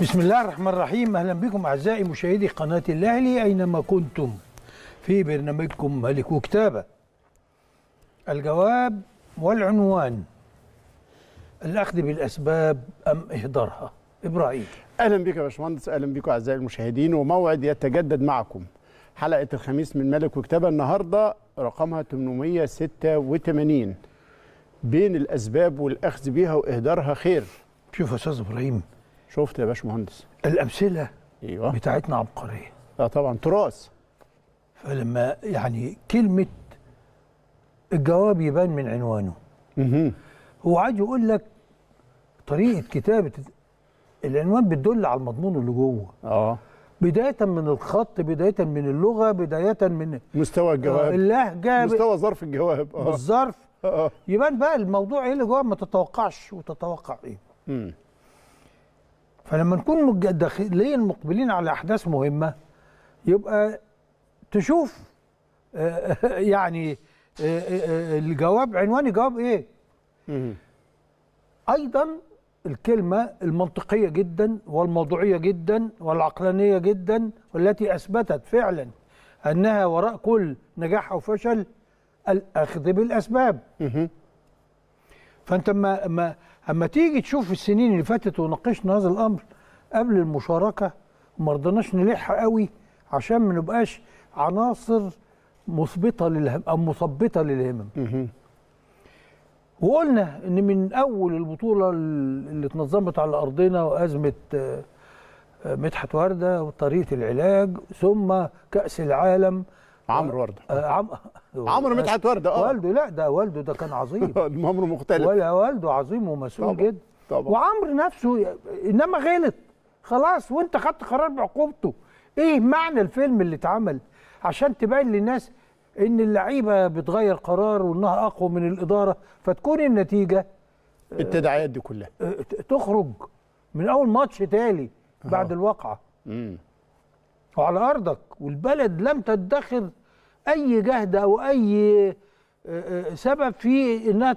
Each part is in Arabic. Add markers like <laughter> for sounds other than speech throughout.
بسم الله الرحمن الرحيم اهلا بكم اعزائي مشاهدي قناه الاهلي اينما كنتم في برنامجكم ملك وكتابه الجواب والعنوان الاخذ بالاسباب ام اهدارها ابراهيم اهلا بك يا باشمهندس اهلا بكم اعزائي المشاهدين وموعد يتجدد معكم حلقه الخميس من ملك وكتابه النهارده رقمها 886 بين الاسباب والاخذ بها واهدارها خير شوف يا استاذ ابراهيم شفت يا باشمهندس الامثله ايوه بتاعتنا عبقريه اه طبعا تراث فلما يعني كلمه الجواب يبان من عنوانه مه. هو عايز يقول لك طريقه كتابه العنوان بتدل على المضمون اللي جوه اه بداية من الخط بداية من اللغة بداية من مستوى الجواب آه، اللهجة مستوى ظرف الجواب اه بالظرف آه. يبان بقى الموضوع ايه اللي جوه ما تتوقعش وتتوقع ايه امم فلما نكون داخليا مقبلين على احداث مهمه يبقى تشوف آه، <laughs> يعني آه، آه، الجواب عنوان الجواب ايه ايضا الكلمه المنطقيه جدا والموضوعيه جدا والعقلانيه جدا والتي اثبتت فعلا انها وراء كل نجاح او فشل الاخذ بالاسباب فانت ما, ما اما تيجي تشوف السنين اللي فاتت وناقشنا هذا الامر قبل المشاركه وما رضناش نلح قوي عشان ما نبقاش عناصر مثبطه للهم او مثبطه للهمم وقلنا ان من اول البطوله اللي اتنظمت على ارضنا وازمه آه، مدحت ورده وطريقه العلاج ثم كاس العالم عمرو ورده آه، <laughs> عمرو مدحت ورده اه والده لا ده والده ده كان عظيم <laughs> عمرو مختلف ولا والده عظيم ومسؤول طبعًا. جدا طبعا وعمرو نفسه انما غلط خلاص وانت خدت قرار بعقوبته ايه معنى الفيلم اللي اتعمل عشان تبين للناس ان اللعيبه بتغير قرار وانها اقوى من الاداره فتكون النتيجه آه، التداعيات دي كلها آه، تخرج من اول ماتش تالي بعد الواقعه امم وعلى ارضك والبلد لم تدخر اي جهد او اي آه، آه، سبب في انها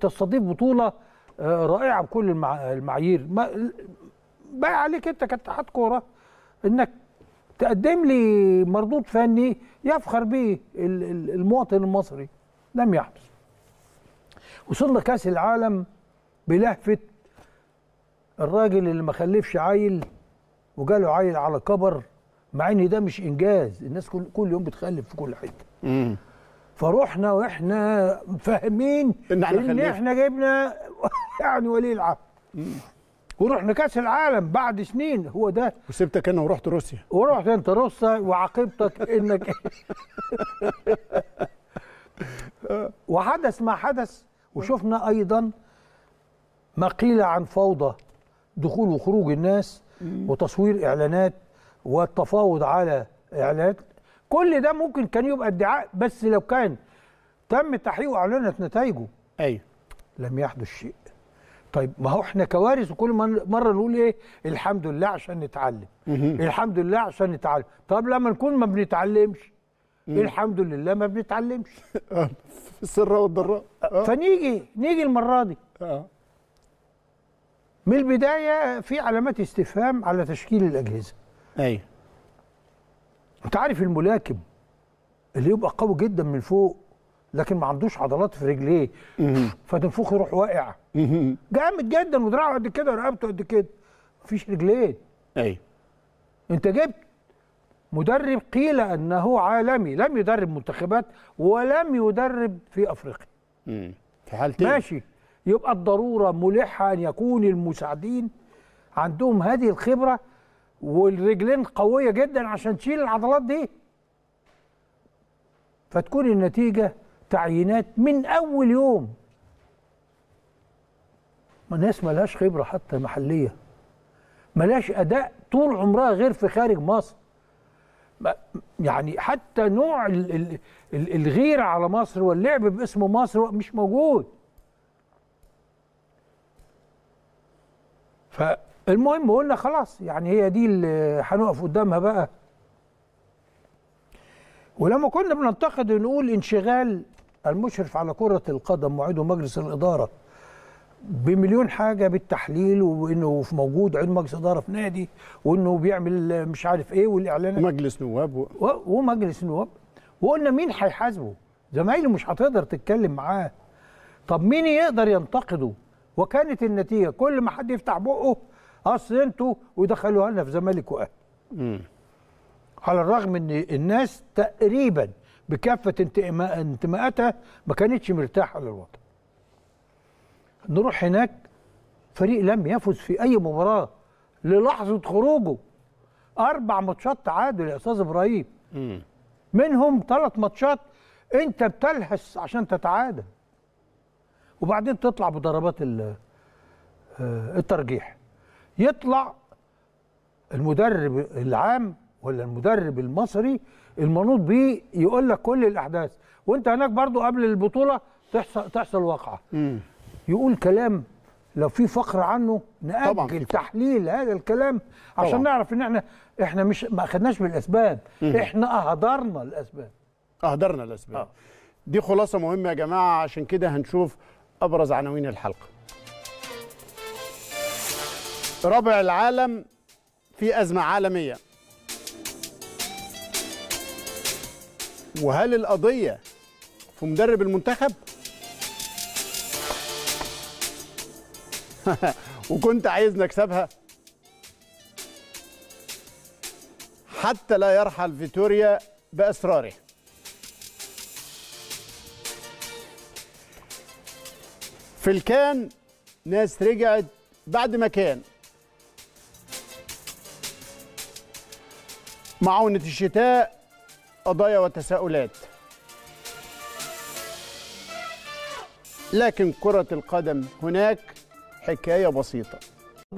تستضيف بطوله آه، رائعه بكل المعايير باقي عليك انت كاتحاد كوره انك تقدم لي مردود فني يفخر به المواطن المصري لم يحدث وصلنا كاس العالم بلهفه الراجل اللي ما خلفش عيل وجاله عيل على كبر مع ان ده مش انجاز الناس كل كل يوم بتخلف في كل حته امم فروحنا واحنا فاهمين ان احنا, إن احنا جبنا <laughs> يعني ولي العهد ورحنا كاس العالم بعد سنين هو ده وسبتك انا ورحت روسيا ورحت انت روسيا وعاقبتك انك <laughs> وحدث ما حدث وشفنا ايضا ما قيل عن فوضى دخول وخروج الناس وتصوير اعلانات والتفاوض على اعلانات كل ده ممكن كان يبقى ادعاء بس لو كان تم تحقيقه واعلنت نتائجه ايوه لم يحدث شيء طيب ما هو احنا كوارث وكل مره نقول ايه الحمد لله عشان نتعلم الحمد لله عشان نتعلم طب لما نكون ما بنتعلمش الحمد لله ما بنتعلمش <laughs> آه، في السر والضراء آه، آه. فنيجي نيجي المره دي اه من البدايه في علامات استفهام على تشكيل الاجهزه ايوه انت عارف الملاكم اللي يبقى قوي جدا من فوق لكن ما عندوش عضلات في رجليه فتنفخ يروح واقع جامد جدا ودراعه قد كده ورقبته قد كده مفيش رجلين ايوه انت جبت مدرب قيل انه عالمي لم يدرب منتخبات ولم يدرب في افريقيا في حالتين ماشي يبقى الضروره ملحه ان يكون المساعدين عندهم هذه الخبره والرجلين قويه جدا عشان تشيل العضلات دي فتكون النتيجه تعيينات من اول يوم ما ناس ملهاش خبره حتى محليه ملهاش اداء طول عمرها غير في خارج مصر يعني حتى نوع الغيره على مصر واللعب باسم مصر مش موجود ف المهم قلنا خلاص يعني هي دي اللي هنقف قدامها بقى ولما كنا بننتقد ونقول انشغال المشرف على كرة القدم وعضو مجلس الإدارة بمليون حاجة بالتحليل وإنه في موجود عضو مجلس إدارة في نادي وإنه بيعمل مش عارف إيه والإعلانات ومجلس نواب و... و... ومجلس نواب وقلنا مين هيحاسبه؟ زمايله مش هتقدر تتكلم معاه طب مين يقدر ينتقده؟ وكانت النتيجة كل ما حد يفتح بقه اصل انتوا ويدخلوها لنا في زمالك واهلي على الرغم ان الناس تقريبا بكافه انتماءاتها ما كانتش مرتاحه للوطن نروح هناك فريق لم يفز في اي مباراه للحظه خروجه اربع ماتشات تعادل يا استاذ ابراهيم منهم ثلاث ماتشات انت بتلهس عشان تتعادل وبعدين تطلع بضربات آه، الترجيح يطلع المدرب العام ولا المدرب المصري المنوط بيه يقول لك كل الاحداث وانت هناك برضو قبل البطوله تحصل تحصل واقعه يقول كلام لو في فقر عنه نأجل طبعًا. تحليل هذا الكلام عشان طبعًا. نعرف ان احنا احنا مش ما اخدناش بالاسباب مم. احنا اهدرنا الاسباب اهدرنا الاسباب آه. دي خلاصه مهمه يا جماعه عشان كده هنشوف ابرز عناوين الحلقه ربع العالم في أزمة عالمية وهل القضية في مدرب المنتخب؟ <laughs> وكنت عايز نكسبها حتى لا يرحل فيتوريا بأسراره في الكان ناس رجعت بعد ما كان معونة الشتاء قضايا وتساؤلات لكن كرة القدم هناك حكاية بسيطة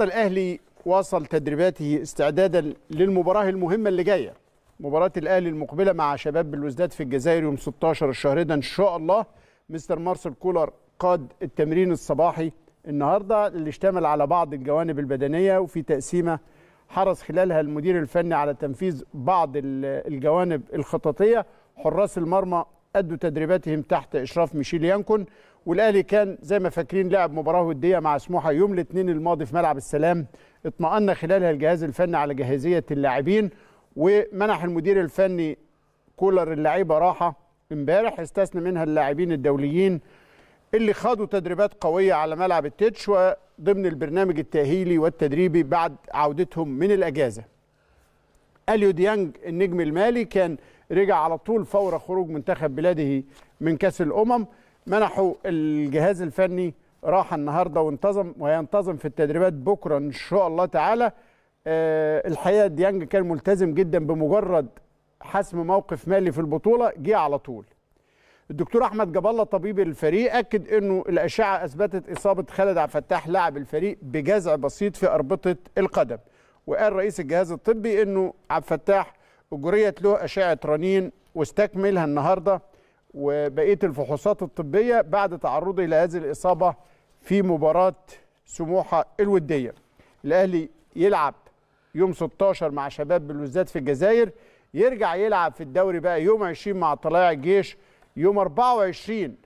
الأهلي واصل تدريباته استعدادا للمباراة المهمة اللي جاية مباراة الأهلي المقبلة مع شباب بالوزداد في الجزائر يوم 16 الشهر ده إن شاء الله مستر مارسل كولر قاد التمرين الصباحي النهارده اللي اشتمل على بعض الجوانب البدنيه وفي تقسيمه حرص خلالها المدير الفني على تنفيذ بعض الجوانب الخططيه حراس المرمى ادوا تدريباتهم تحت اشراف ميشيل يانكون والاهلي كان زي ما فاكرين لعب مباراه وديه مع سموحه يوم الاثنين الماضي في ملعب السلام اطمأن خلالها الجهاز الفني على جاهزيه اللاعبين ومنح المدير الفني كولر اللعيبه راحه امبارح استثنى منها اللاعبين الدوليين اللي خاضوا تدريبات قوية على ملعب التتش وضمن البرنامج التأهيلي والتدريبي بعد عودتهم من الأجازة أليو ديانج النجم المالي كان رجع على طول فور خروج منتخب بلاده من كأس الأمم منحوا الجهاز الفني راح النهاردة وانتظم وينتظم في التدريبات بكرة إن شاء الله تعالى آه، الحقيقة ديانج كان ملتزم جدا بمجرد حسم موقف مالي في البطولة جه على طول الدكتور احمد جاب الله طبيب الفريق اكد انه الاشعه اثبتت اصابه خالد عبد الفتاح لاعب الفريق بجزع بسيط في اربطه القدم وقال رئيس الجهاز الطبي انه عبد الفتاح اجريت له اشعه رنين واستكملها النهارده وبقيه الفحوصات الطبيه بعد تعرضه لهذه الاصابه في مباراه سموحه الوديه الاهلي يلعب يوم 16 مع شباب بلوزداد في الجزائر يرجع يلعب في الدوري بقى يوم 20 مع طلائع الجيش يوم 24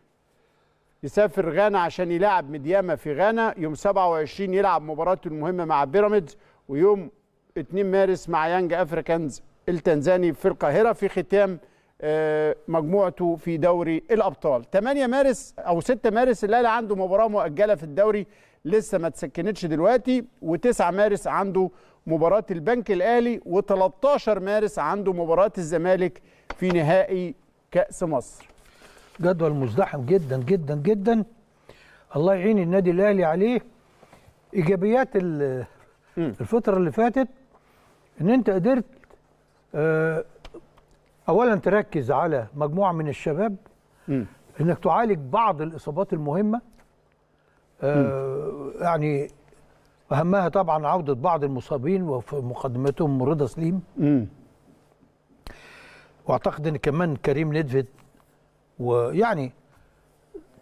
يسافر غانا عشان يلعب مدياما في غانا يوم 27 يلعب مباراته المهمه مع بيراميدز ويوم 2 مارس مع يانج افريكانز التنزاني في القاهره في ختام آه، مجموعته في دوري الابطال 8 مارس او 6 مارس الاهلي عنده مباراه مؤجله في الدوري لسه ما تسكنتش دلوقتي و9 مارس عنده مباراه البنك الاهلي و13 مارس عنده مباراه الزمالك في نهائي كاس مصر جدول مزدحم جدا جدا جدا الله يعين النادي الاهلي عليه ايجابيات الفتره اللي فاتت ان انت قدرت آه، اولا تركز على مجموعه من الشباب انك تعالج بعض الاصابات المهمه آه، يعني اهمها طبعا عوده بعض المصابين وفي مقدمتهم رضا سليم واعتقد ان كمان كريم ندفت ويعني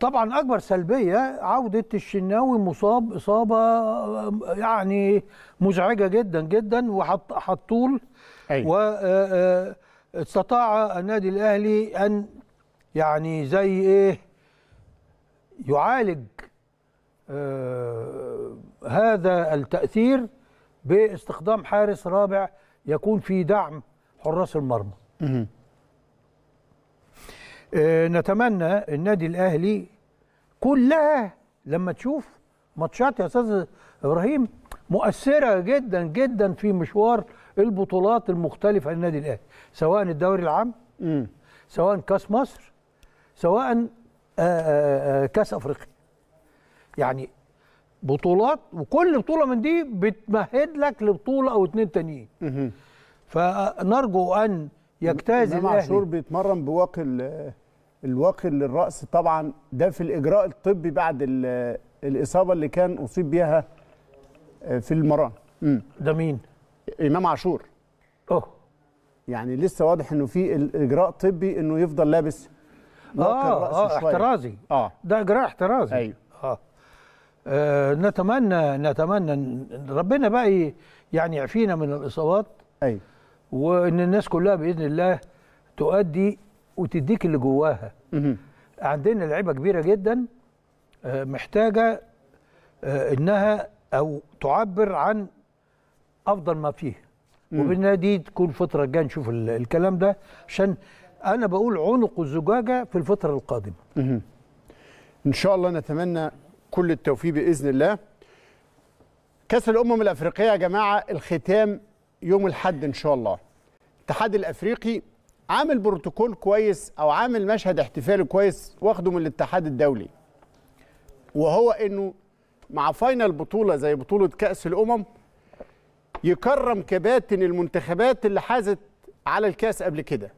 طبعا اكبر سلبيه عوده الشناوي مصاب اصابه يعني مزعجه جدا جدا وحط حطول أيوة. و استطاع النادي الاهلي ان يعني زي ايه يعالج هذا التاثير باستخدام حارس رابع يكون في دعم حراس المرمى آه، نتمنى النادي الاهلي كلها لما تشوف ماتشات يا استاذ ابراهيم مؤثره جدا جدا في مشوار البطولات المختلفه للنادي الاهلي سواء الدوري العام م. سواء كاس مصر سواء آآ آه، آآ آه، كاس افريقيا يعني بطولات وكل بطوله من دي بتمهد لك لبطوله او اتنين تانيين فنرجو ان يجتاز الاهلي عاشور بيتمرن بواقي الواقي للراس طبعا ده في الاجراء الطبي بعد الاصابه اللي كان اصيب بيها آه، في المران ده مين امام عاشور اه يعني لسه واضح انه في الاجراء الطبي انه يفضل لابس اه اه احترازي اه ده اجراء احترازي ايوه اه, آه نتمنى نتمنى ربنا بقى يعني يعفينا من الاصابات ايوه وان الناس كلها باذن الله تؤدي وتديك اللي جواها عندنا لعيبه كبيره جدا آه، محتاجه آه، انها او تعبر عن افضل ما فيه وبالنادي دي تكون الفتره الجايه نشوف الكلام ده عشان انا بقول عنق الزجاجه في الفتره القادمه ان شاء الله نتمنى كل التوفيق باذن الله كاس الامم الافريقيه يا جماعه الختام يوم الاحد ان شاء الله الاتحاد الافريقي عامل بروتوكول كويس او عامل مشهد احتفالي كويس واخده من الاتحاد الدولي وهو انه مع فاينل بطوله زي بطوله كاس الامم يكرم كباتن المنتخبات اللي حازت على الكاس قبل كده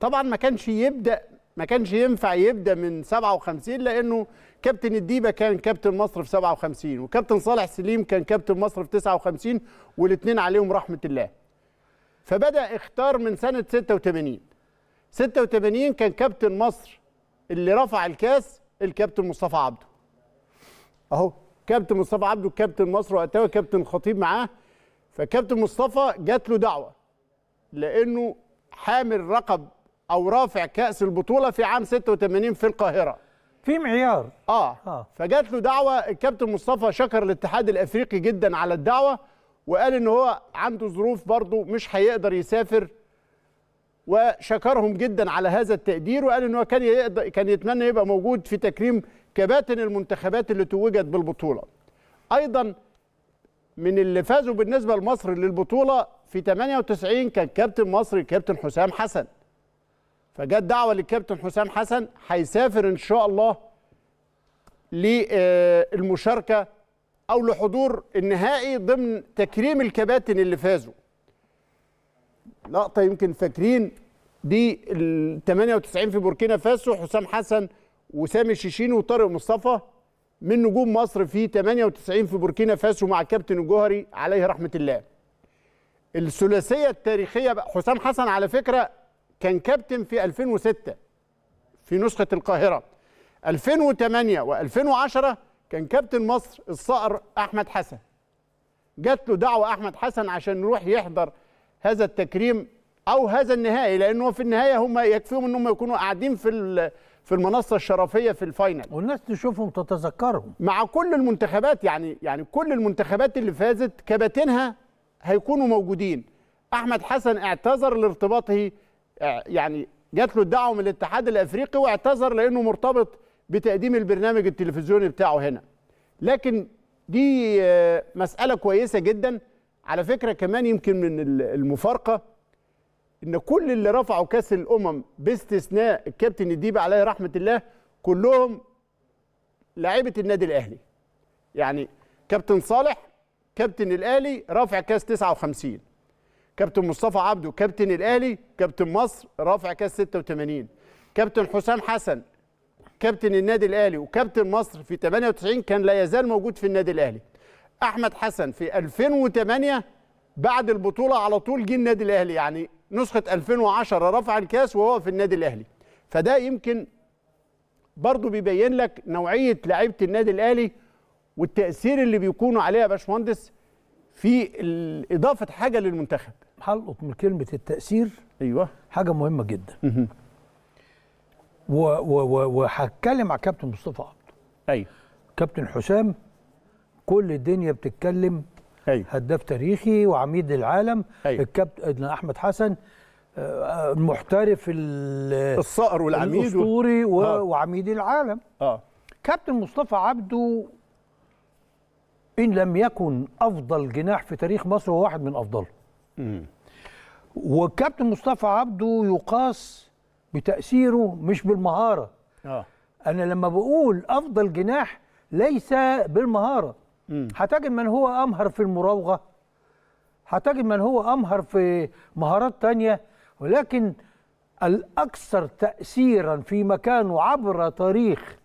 طبعا ما كانش يبدا ما كانش ينفع يبدا من 57 لانه كابتن الديبه كان كابتن مصر في 57 وكابتن صالح سليم كان كابتن مصر في 59 والاثنين عليهم رحمه الله فبدا اختار من سنه 86 86 كان كابتن مصر اللي رفع الكاس الكابتن مصطفى عبده اهو كابتن مصطفى عبده كابتن مصر وقتها كابتن خطيب معاه فكابتن مصطفى جات له دعوه لانه حامل رقب او رافع كاس البطوله في عام 86 في القاهره في معيار اه, آه. فجات له دعوه الكابتن مصطفى شكر الاتحاد الافريقي جدا على الدعوه وقال ان هو عنده ظروف برضه مش هيقدر يسافر وشكرهم جدا على هذا التقدير وقال ان هو كان يقدر كان يتمنى يبقى موجود في تكريم كباتن المنتخبات اللي توجت بالبطوله. ايضا من اللي فازوا بالنسبه لمصر للبطوله في 98 كان كابتن مصر الكابتن حسام حسن فجت دعوه للكابتن حسام حسن هيسافر ان شاء الله للمشاركه او لحضور النهائي ضمن تكريم الكباتن اللي فازوا لقطه يمكن فاكرين دي ال 98 في بوركينا فاسو حسام حسن وسامي شيشين وطارق مصطفى من نجوم مصر في 98 في بوركينا فاسو مع كابتن الجوهري عليه رحمه الله الثلاثيه التاريخيه حسام حسن على فكره كان كابتن في 2006 في نسخة القاهرة 2008 و2010 كان كابتن مصر الصقر أحمد حسن جات له دعوة أحمد حسن عشان يروح يحضر هذا التكريم أو هذا النهائي لأنه في النهاية هم يكفيهم أنهم يكونوا قاعدين في في المنصة الشرفية في الفاينل والناس تشوفهم تتذكرهم مع كل المنتخبات يعني يعني كل المنتخبات اللي فازت كباتنها هيكونوا موجودين أحمد حسن اعتذر لارتباطه آه، يعني جات له الدعوه من الاتحاد الافريقي واعتذر لانه مرتبط بتقديم البرنامج التلفزيوني بتاعه هنا لكن دي آه، مساله كويسه جدا على فكره كمان يمكن من المفارقه ان كل اللي رفعوا كاس الامم باستثناء الكابتن الديب عليه رحمه الله كلهم لعيبه النادي الاهلي يعني كابتن صالح كابتن الاهلي رافع كاس 59 كابتن مصطفى عبده كابتن الاهلي كابتن مصر رافع كاس 86 كابتن حسام حسن كابتن النادي الاهلي وكابتن مصر في 98 كان لا يزال موجود في النادي الاهلي احمد حسن في 2008 بعد البطوله على طول جه النادي الاهلي يعني نسخه 2010 رفع الكاس وهو في النادي الاهلي فده يمكن برضو بيبين لك نوعيه لعيبه النادي الاهلي والتاثير اللي بيكونوا عليها يا باشمهندس في اضافه حاجه للمنتخب حلقك من كلمه التاثير ايوه حاجه مهمه جدا وهتكلم مع كابتن مصطفى عبده ايوه كابتن حسام كل الدنيا بتتكلم أيوة. هداف تاريخي وعميد العالم أيوة. الكابتن احمد حسن آه، المحترف الصقر والعميد الاسطوري و... آه. وعميد العالم اه كابتن مصطفى عبده ان لم يكن افضل جناح في تاريخ مصر هو واحد من افضله وكابتن مصطفى عبده يقاس بتاثيره مش بالمهاره آه. انا لما بقول افضل جناح ليس بالمهاره هتجد من هو امهر في المراوغه هتجد من هو امهر في مهارات تانية ولكن الاكثر تاثيرا في مكانه عبر تاريخ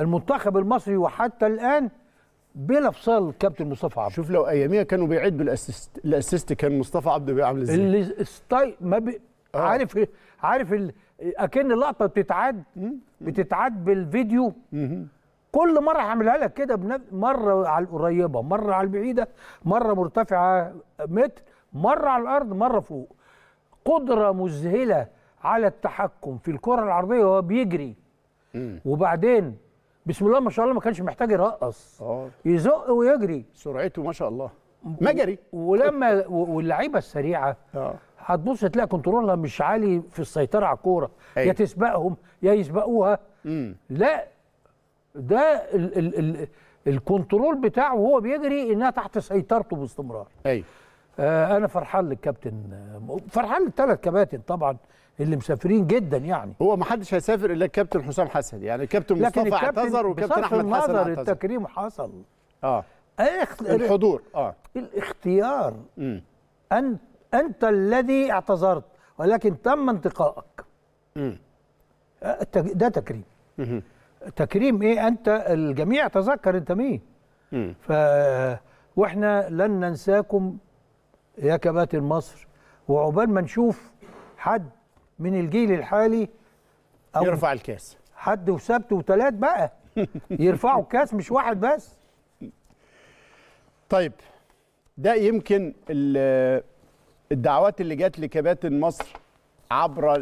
المنتخب المصري وحتى الان بلا فصال كابتن مصطفى عبده شوف لو اياميها كانوا بيعدوا الاسيست الاسيست كان مصطفى عبده بيعمل ازاي اللي ستايل ما بي... آه. عارف إيه؟ عارف ال... اكن اللقطه بتتعاد بتتعاد بالفيديو كل مره هعملها لك كده بنف... مره على القريبه مره على البعيده مره مرتفعه متر مره على الارض مره فوق قدره مذهله على التحكم في الكره العرضيه وهو بيجري وبعدين بسم الله ما شاء الله ما كانش محتاج يرقص اه يزق ويجري سرعته ما شاء الله مجري ولما واللعيبه السريعه اه هتبص تلاقي كنترولها مش عالي في السيطره على الكوره يا تسبقهم يا يسبقوها مم. لا ده ال ال ال الكنترول بتاعه وهو بيجري انها تحت سيطرته باستمرار ايوه آه انا فرحان للكابتن فرحان للثلاث كباتن طبعا اللي مسافرين جدا يعني هو ما حدش هيسافر الا الكابتن حسام حسن يعني الكابتن مصطفى الكابتن اعتذر والكابتن احمد حسن اعتذر التكريم حصل اه الحضور اه الاختيار أن... انت الذي اعتذرت ولكن تم انتقائك أه، ده تكريم تكريم ايه انت الجميع تذكر انت مين ف واحنا لن ننساكم يا كباتن مصر وعقبال ما نشوف حد من الجيل الحالي أو يرفع الكاس حد وسبت وثلاث بقى يرفعوا الكاس مش واحد بس طيب ده يمكن الدعوات اللي جات لكباتن مصر عبر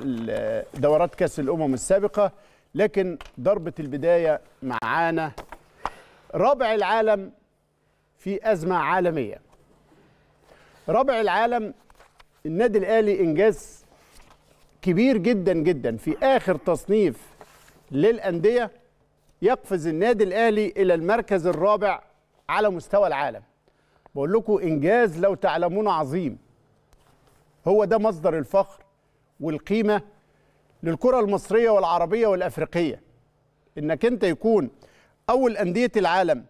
دورات كاس الامم السابقه لكن ضربه البدايه معانا رابع العالم في ازمه عالميه رابع العالم النادي الاهلي انجاز كبير جدا جدا في اخر تصنيف للانديه يقفز النادي الاهلي الى المركز الرابع على مستوى العالم بقول لكم انجاز لو تعلمون عظيم هو ده مصدر الفخر والقيمه للكره المصريه والعربيه والافريقيه انك انت يكون اول انديه العالم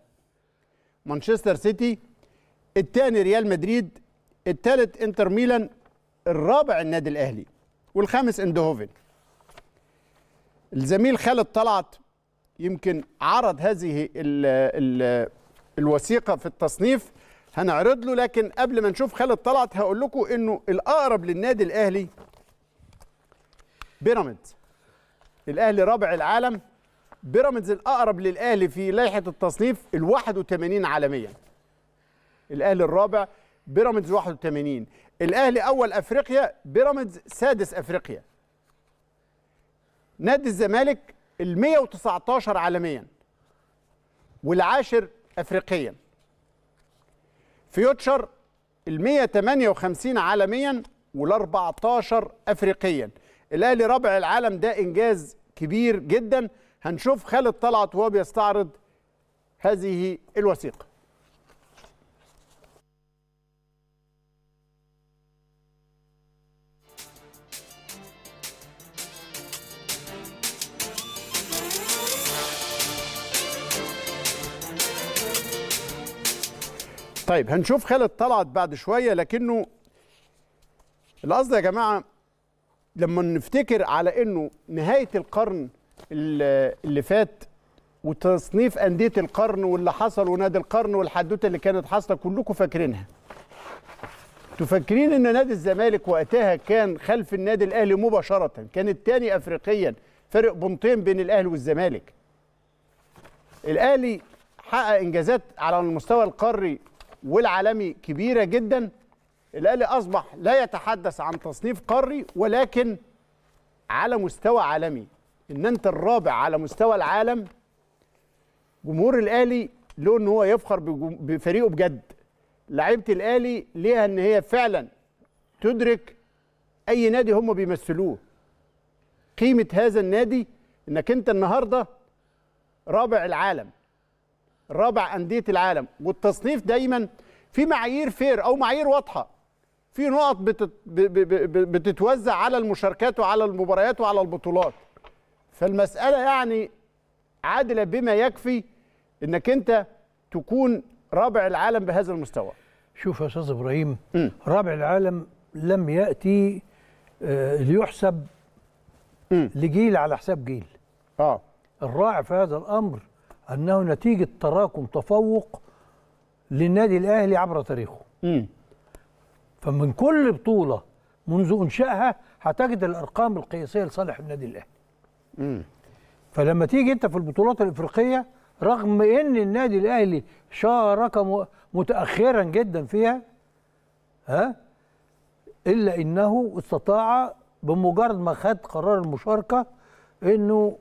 مانشستر سيتي الثاني ريال مدريد الثالث انتر ميلان الرابع النادي الاهلي والخامس اندهوفن الزميل خالد طلعت يمكن عرض هذه ال ال الوثيقه في التصنيف هنعرض له لكن قبل ما نشوف خالد طلعت هقول لكم انه الاقرب للنادي الاهلي بيراميدز الاهلي رابع العالم بيراميدز الاقرب للاهلي في لائحه التصنيف ال 81 عالميا الاهلي الرابع بيراميدز 81 الاهلي اول افريقيا بيراميدز سادس افريقيا نادي الزمالك ال 119 عالميا والعاشر افريقيا فيوتشر ال 158 عالميا وال 14 افريقيا الاهلي رابع العالم ده انجاز كبير جدا هنشوف خالد طلعت وهو بيستعرض هذه الوثيقه طيب هنشوف خالد طلعت بعد شويه لكنه القصد يا جماعه لما نفتكر على انه نهايه القرن اللي فات وتصنيف انديه القرن واللي حصل ونادي القرن والحدوته اللي كانت حاصله كلكم فاكرينها انتوا فاكرين ان نادي الزمالك وقتها كان خلف النادي الاهلي مباشره كان الثاني افريقيا فرق بنطين بين الاهلي والزمالك الاهلي حقق انجازات على المستوى القاري والعالمي كبيره جدا الاهلي اصبح لا يتحدث عن تصنيف قاري ولكن على مستوى عالمي ان انت الرابع على مستوى العالم جمهور الاهلي له ان هو يفخر بفريقه بجد لعيبه الاهلي ليها ان هي فعلا تدرك اي نادي هم بيمثلوه قيمه هذا النادي انك انت النهارده رابع العالم رابع انديه العالم والتصنيف دايما في معايير فير او معايير واضحه في نقط بتتوزع على المشاركات وعلى المباريات وعلى البطولات فالمساله يعني عادله بما يكفي انك انت تكون رابع العالم بهذا المستوى شوف يا استاذ ابراهيم م. رابع العالم لم ياتي آه، ليحسب م. لجيل على حساب جيل اه الرائع في هذا الامر انه نتيجه تراكم تفوق للنادي الاهلي عبر تاريخه امم فمن كل بطوله منذ انشائها هتجد الارقام القياسيه لصالح النادي الاهلي امم فلما تيجي انت في البطولات الافريقيه رغم ان النادي الاهلي شارك متاخرا جدا فيها ها الا انه استطاع بمجرد ما خد قرار المشاركه انه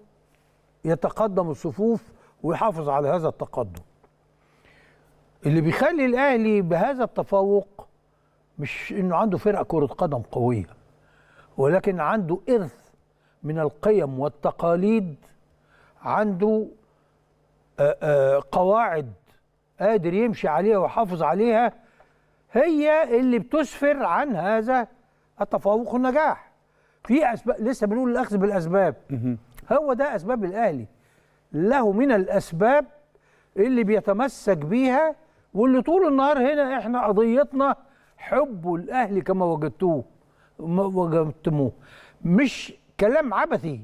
يتقدم الصفوف ويحافظ على هذا التقدم اللي بيخلي الاهلي بهذا التفوق مش انه عنده فرقه كره قدم قويه ولكن عنده ارث من القيم والتقاليد عنده آآ آآ قواعد قادر يمشي عليها ويحافظ عليها هي اللي بتسفر عن هذا التفوق والنجاح في اسباب لسه بنقول الاخذ بالاسباب هو ده اسباب الاهلي له من الأسباب اللي بيتمسك بيها واللي طول النهار هنا احنا قضيتنا حب الأهل كما وجدتوه وجدتموه مش كلام عبثي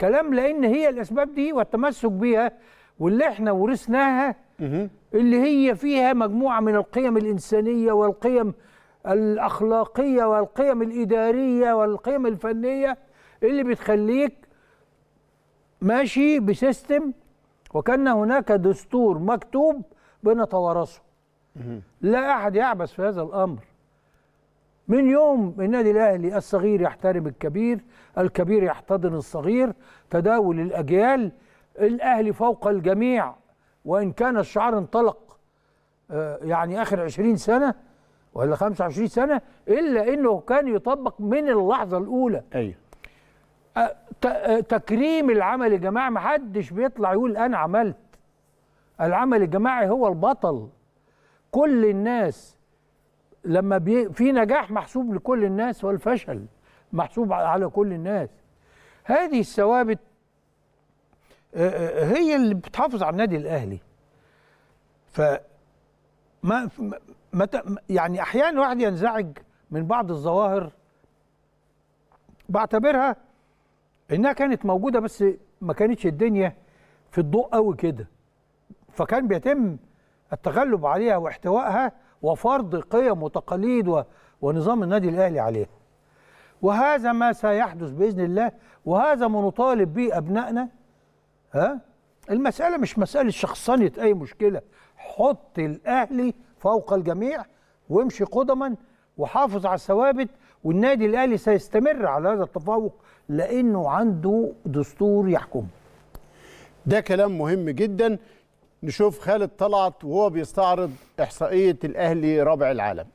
كلام لأن هي الأسباب دي والتمسك بيها واللي احنا ورثناها اللي هي فيها مجموعة من القيم الإنسانية والقيم الأخلاقية والقيم الإدارية والقيم الفنية اللي بتخليك ماشي بسيستم وكان هناك دستور مكتوب بنتوارثه لا احد يعبث في هذا الامر من يوم النادي الاهلي الصغير يحترم الكبير الكبير يحتضن الصغير تداول الاجيال الاهلي فوق الجميع وان كان الشعار انطلق آه، يعني اخر 20 سنه ولا 25 سنه الا انه كان يطبق من اللحظه الاولى ايوه تكريم العمل الجماعي ما حدش بيطلع يقول انا عملت العمل الجماعي هو البطل كل الناس لما بي في نجاح محسوب لكل الناس والفشل محسوب على كل الناس هذه الثوابت هي اللي بتحافظ على النادي الاهلي ف ما يعني احيانا الواحد ينزعج من بعض الظواهر بعتبرها انها كانت موجوده بس ما كانتش الدنيا في الضوء قوي كده فكان بيتم التغلب عليها واحتوائها وفرض قيم وتقاليد ونظام النادي الاهلي عليها وهذا ما سيحدث باذن الله وهذا ما نطالب به ابنائنا ها المساله مش مساله شخصنه اي مشكله حط الاهلي فوق الجميع وامشي قدما وحافظ على الثوابت والنادي الاهلي سيستمر على هذا التفوق لانه عنده دستور يحكمه ده كلام مهم جدا نشوف خالد طلعت وهو بيستعرض احصائيه الاهلي رابع العالم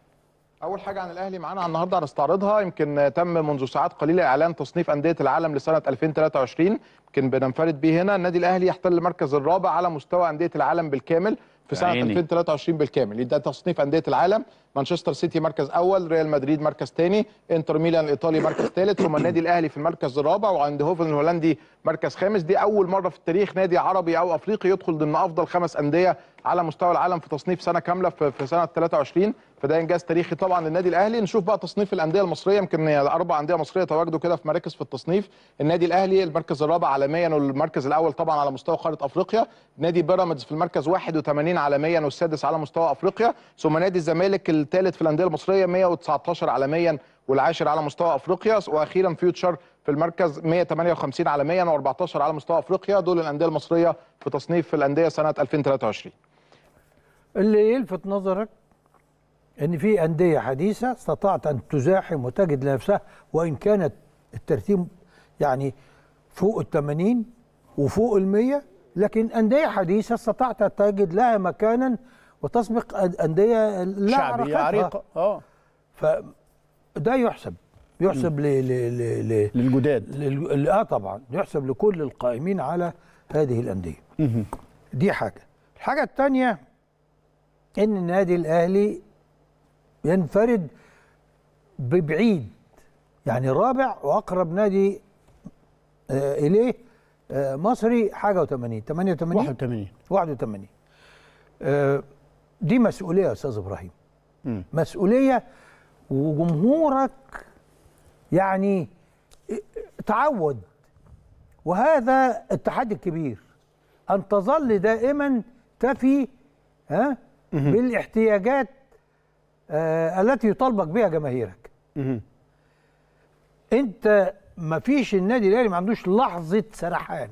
اول حاجه عن الاهلي معانا النهارده هنستعرضها يمكن تم منذ ساعات قليله اعلان تصنيف انديه العالم لسنه 2023 يمكن بننفرد بيه هنا النادي الاهلي يحتل المركز الرابع على مستوى انديه العالم بالكامل في سنه 2023 بالكامل ده تصنيف انديه العالم مانشستر سيتي مركز اول ريال مدريد مركز ثاني انتر ميلان الايطالي مركز ثالث ثم النادي الاهلي في المركز الرابع وعندهوفن الهولندي مركز خامس دي اول مره في التاريخ نادي عربي او افريقي يدخل ضمن افضل خمس انديه على مستوى العالم في تصنيف سنه كامله في سنه 23 فده انجاز تاريخي طبعا للنادي الاهلي نشوف بقى تصنيف الانديه المصريه يمكن اربع انديه مصريه تواجدوا كده في مراكز في التصنيف النادي الاهلي المركز الرابع عالميا والمركز الاول طبعا على مستوى قاره افريقيا نادي بيراميدز في المركز 81 عالميا والسادس على مستوى افريقيا ثم نادي الزمالك الثالث في الانديه المصريه 119 عالميا والعاشر على مستوى افريقيا واخيرا فيوتشر في المركز 158 عالميا و14 على مستوى افريقيا دول الانديه المصريه في تصنيف في الانديه سنه 2023 اللي يلفت نظرك ان في انديه حديثه استطاعت ان تزاحم وتجد نفسها وان كانت الترتيب يعني فوق ال 80 وفوق ال 100 لكن انديه حديثه استطاعت تجد لها مكانا وتسبق أندية لا شعبية عريقة اه فده يحسب يحسب ل ل ل للجداد لل... اه طبعا يحسب لكل القائمين على هذه الأندية دي حاجة الحاجة الثانية إن النادي الأهلي ينفرد ببعيد يعني رابع واقرب نادي آه اليه آه مصري حاجه و80 88 81 81 آه دي مسؤوليه يا استاذ ابراهيم م. مسؤوليه وجمهورك يعني تعود وهذا التحدي الكبير ان تظل دائما تفي ها بالاحتياجات آه التي يطالبك بها جماهيرك انت ما فيش النادي الاهلي ما عندوش لحظه سرحان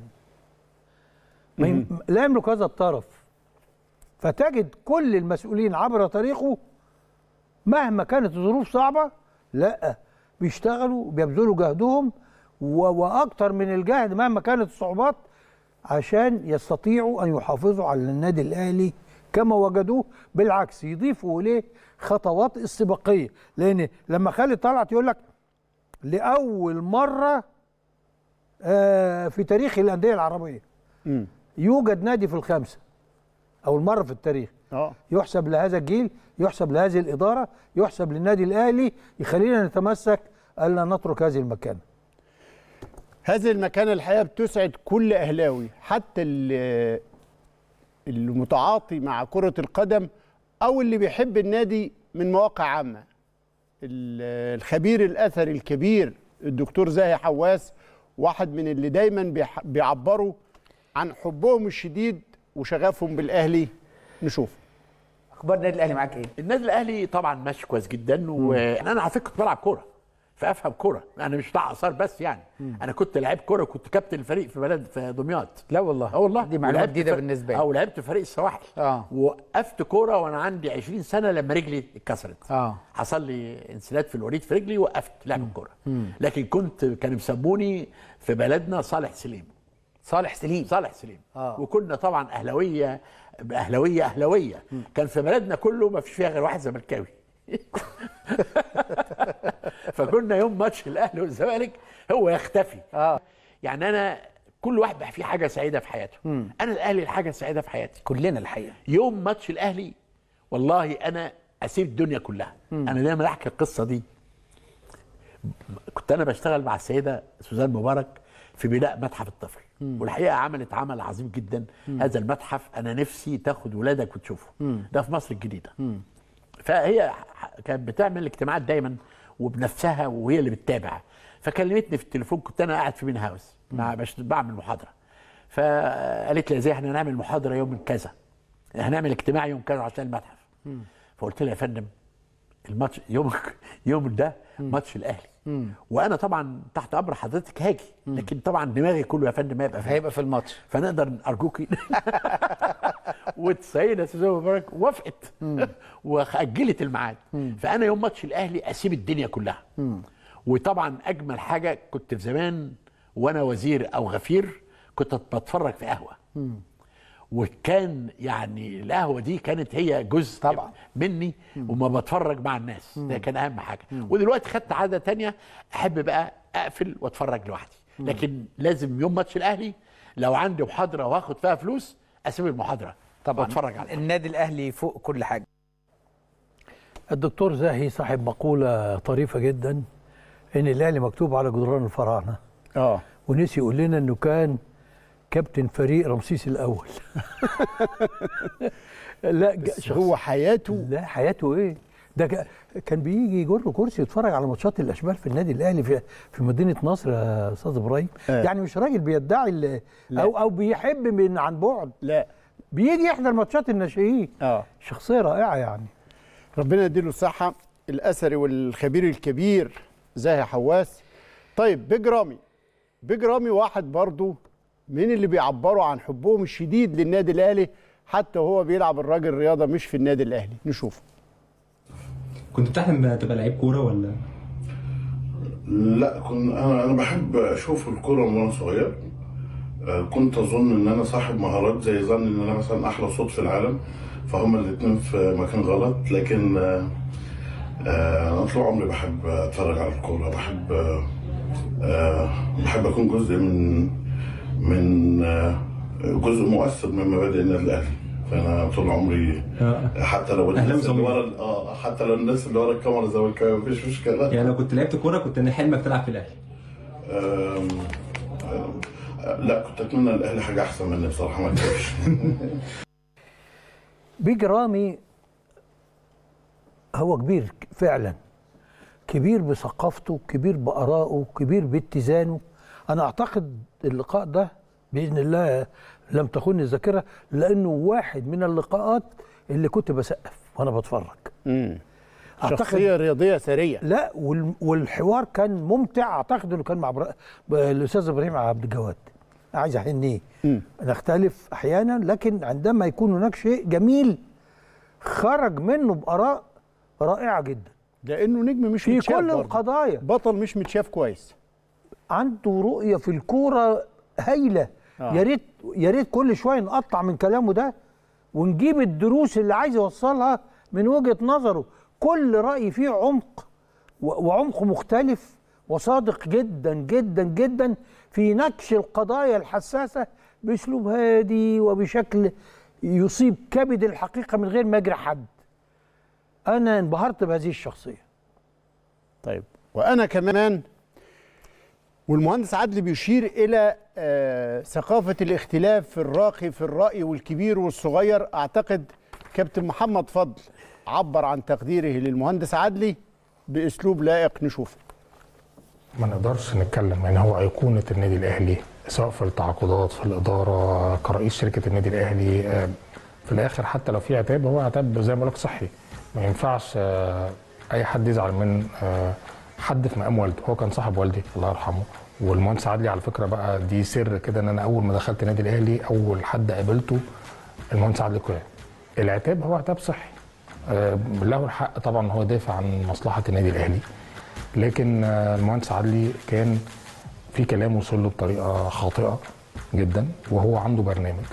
لا يملك هذا الطرف فتجد كل المسؤولين عبر تاريخه مهما كانت الظروف صعبة لا بيشتغلوا بيبذلوا جهدهم وأكتر من الجهد مهما كانت الصعوبات عشان يستطيعوا أن يحافظوا على النادي الأهلي كما وجدوه بالعكس يضيفوا إليه خطوات استباقية لأن لما خالد طلعت يقول لك لأول مرة آه، في تاريخ الأندية العربية يوجد نادي في الخمسه اول مره في التاريخ أوه. يحسب لهذا الجيل يحسب لهذه الاداره يحسب للنادي الاهلي يخلينا نتمسك الا نترك هذه المكانه هذه المكانه الحقيقه بتسعد كل اهلاوي حتى اللي المتعاطي مع كره القدم او اللي بيحب النادي من مواقع عامه الخبير الاثري الكبير الدكتور زاهي حواس واحد من اللي دايما بيعبروا عن حبهم الشديد وشغفهم بالاهلي نشوف اخبار النادي الاهلي معاك ايه النادي الاهلي طبعا ماشي كويس جدا وانا يعني على فكره كنت بلعب كوره فافهم كوره انا مش بتاع اثار بس يعني مم. انا كنت لعيب كوره وكنت كابتن الفريق في بلد في دمياط لا والله اه والله دي معلومه جديده بالنسبه لي اه ولعبت فريق السواحل اه وقفت كوره وانا عندي 20 سنه لما رجلي اتكسرت اه حصل لي انسداد في الوريد في رجلي وقفت لعب الكوره لكن كنت كانوا بيسموني في بلدنا صالح سليم صالح سليم صالح سليم آه. وكنا طبعا اهلاويه باهلاويه اهلاويه م. كان في بلدنا كله ما فيش فيها غير واحد زملكاوي <laughs> فكنا يوم ماتش الاهلي والزمالك هو يختفي آه. يعني انا كل واحد بقى فيه حاجه سعيده في حياته م. انا الاهلي الحاجه السعيده في حياتي كلنا الحقيقه يوم ماتش الاهلي والله انا اسيب الدنيا كلها م. انا دايما احكي القصه دي كنت انا بشتغل مع السيده سوزان مبارك في بناء متحف الطفل والحقيقه عملت عمل عظيم جدا مم. هذا المتحف انا نفسي تاخد ولادك وتشوفه مم. ده في مصر الجديده مم. فهي كانت بتعمل اجتماعات دايما وبنفسها وهي اللي بتتابع فكلمتني في التليفون كنت انا قاعد في مين هاوس مع بعمل محاضره فقالت لي ازاي احنا هنعمل محاضره يوم كذا هنعمل اجتماع يوم كذا عشان المتحف مم. فقلت لها يا فندم الماتش يوم <laughs> يوم ده ماتش الاهلي وانا طبعا تحت امر حضرتك هاجي لكن طبعا دماغي كله يا فندم هيبقى في هيبقى في الماتش فنقدر ارجوكي <laughs> وتسيدة استاذ مبارك وافقت <laughs> واجلت الميعاد فانا يوم ماتش الاهلي اسيب الدنيا كلها وطبعا اجمل حاجه كنت في زمان وانا وزير او غفير كنت بتفرج في قهوه وكان يعني القهوه دي كانت هي جزء طبعا مني وما بتفرج مع الناس ده كان اهم حاجه ودلوقتي خدت عاده تانية احب بقى اقفل واتفرج لوحدي لكن لازم يوم ماتش الاهلي لو عندي محاضره واخد فيها فلوس اسيب المحاضره طبعا واتفرج على النادي الاهلي فوق كل حاجه الدكتور زاهي صاحب مقوله طريفه جدا ان الاهلي مكتوب على جدران الفراعنه اه ونسي يقول لنا انه كان كابتن فريق رمسيس الاول <laughs> لا بس هو حياته لا حياته ايه ده كان بيجي يجر كرسي يتفرج على ماتشات الاشبال في النادي الاهلي في في مدينه نصر يا استاذ ابراهيم آه. يعني مش راجل بيدعي او او بيحب من عن بعد لا بيجي يحضر ماتشات الناشئين اه شخصيه رائعه يعني ربنا يديله الصحه الاثري والخبير الكبير زاهي حواس طيب بيج رامي بيج رامي واحد برضه من اللي بيعبروا عن حبهم الشديد للنادي الاهلي حتى هو بيلعب الراجل رياضه مش في النادي الاهلي نشوف كنت بتحلم تبقى لعيب كوره ولا لا كنت انا انا بحب اشوف الكوره من وانا صغير آه، كنت اظن ان انا صاحب مهارات زي ظن ان انا مثلا احلى صوت في العالم فهم الاثنين في مكان غلط لكن آه، آه، انا طول عمري بحب اتفرج على الكوره بحب بحب اكون جزء من من آه، جزء مؤثر من مبادئ النادي الاهلي فانا طول عمري آه. حتى لو الناس اللي ورا اه حتى لو الناس اللي ورا الكاميرا زملكاويه مفيش مشكله يعني لو كنت لعبت كوره كنت حلمك تلعب في الاهلي لا كنت اتمنى الاهلي حاجه احسن مني بصراحه ما كنتش <laughs> بيج رامي هو كبير فعلا كبير بثقافته كبير بارائه كبير باتزانه انا اعتقد اللقاء ده باذن الله لم تخن الذاكره لانه واحد من اللقاءات اللي كنت بسقف وانا بتفرج امم شخصيه رياضيه ثريه لا والحوار كان ممتع اعتقد انه كان مع الاستاذ ابراهيم عبد الجواد عايز احن ايه نختلف احيانا لكن عندما يكون هناك شيء جميل خرج منه باراء رائعه جدا لانه نجم مش في متشاف كل برضه. القضايا بطل مش متشاف كويس عنده رؤيه في الكوره هايله آه. يا ريت يا ريت كل شويه نقطع من كلامه ده ونجيب الدروس اللي عايز يوصلها من وجهه نظره كل راي فيه عمق وعمق مختلف وصادق جدا جدا جدا في نكش القضايا الحساسه باسلوب هادي وبشكل يصيب كبد الحقيقه من غير ما يجرح حد انا انبهرت بهذه الشخصيه طيب وانا كمان والمهندس عدلي بيشير الى آه، ثقافه الاختلاف الراقي في الراي والكبير والصغير اعتقد كابتن محمد فضل عبر عن تقديره للمهندس عدلي باسلوب لائق نشوفه ما نقدرش نتكلم يعني هو ايقونه النادي الاهلي سواء في التعاقدات في الاداره كرئيس شركه النادي الاهلي آه، في الاخر حتى لو في عتاب هو عتاب زي ما لك صحي ما ينفعش آه، اي حد يزعل من حد في مقام والدي هو كان صاحب والدي الله يرحمه والمهندس عدلي على فكره بقى دي سر كده ان انا اول ما دخلت نادي الاهلي اول حد قابلته المهندس عدلي كويان العتاب هو عتاب صحي آه له الحق طبعا ان هو يدافع عن مصلحه النادي الاهلي لكن آه، المهندس عدلي كان في كلام وصل له بطريقه خاطئه جدا وهو عنده برنامج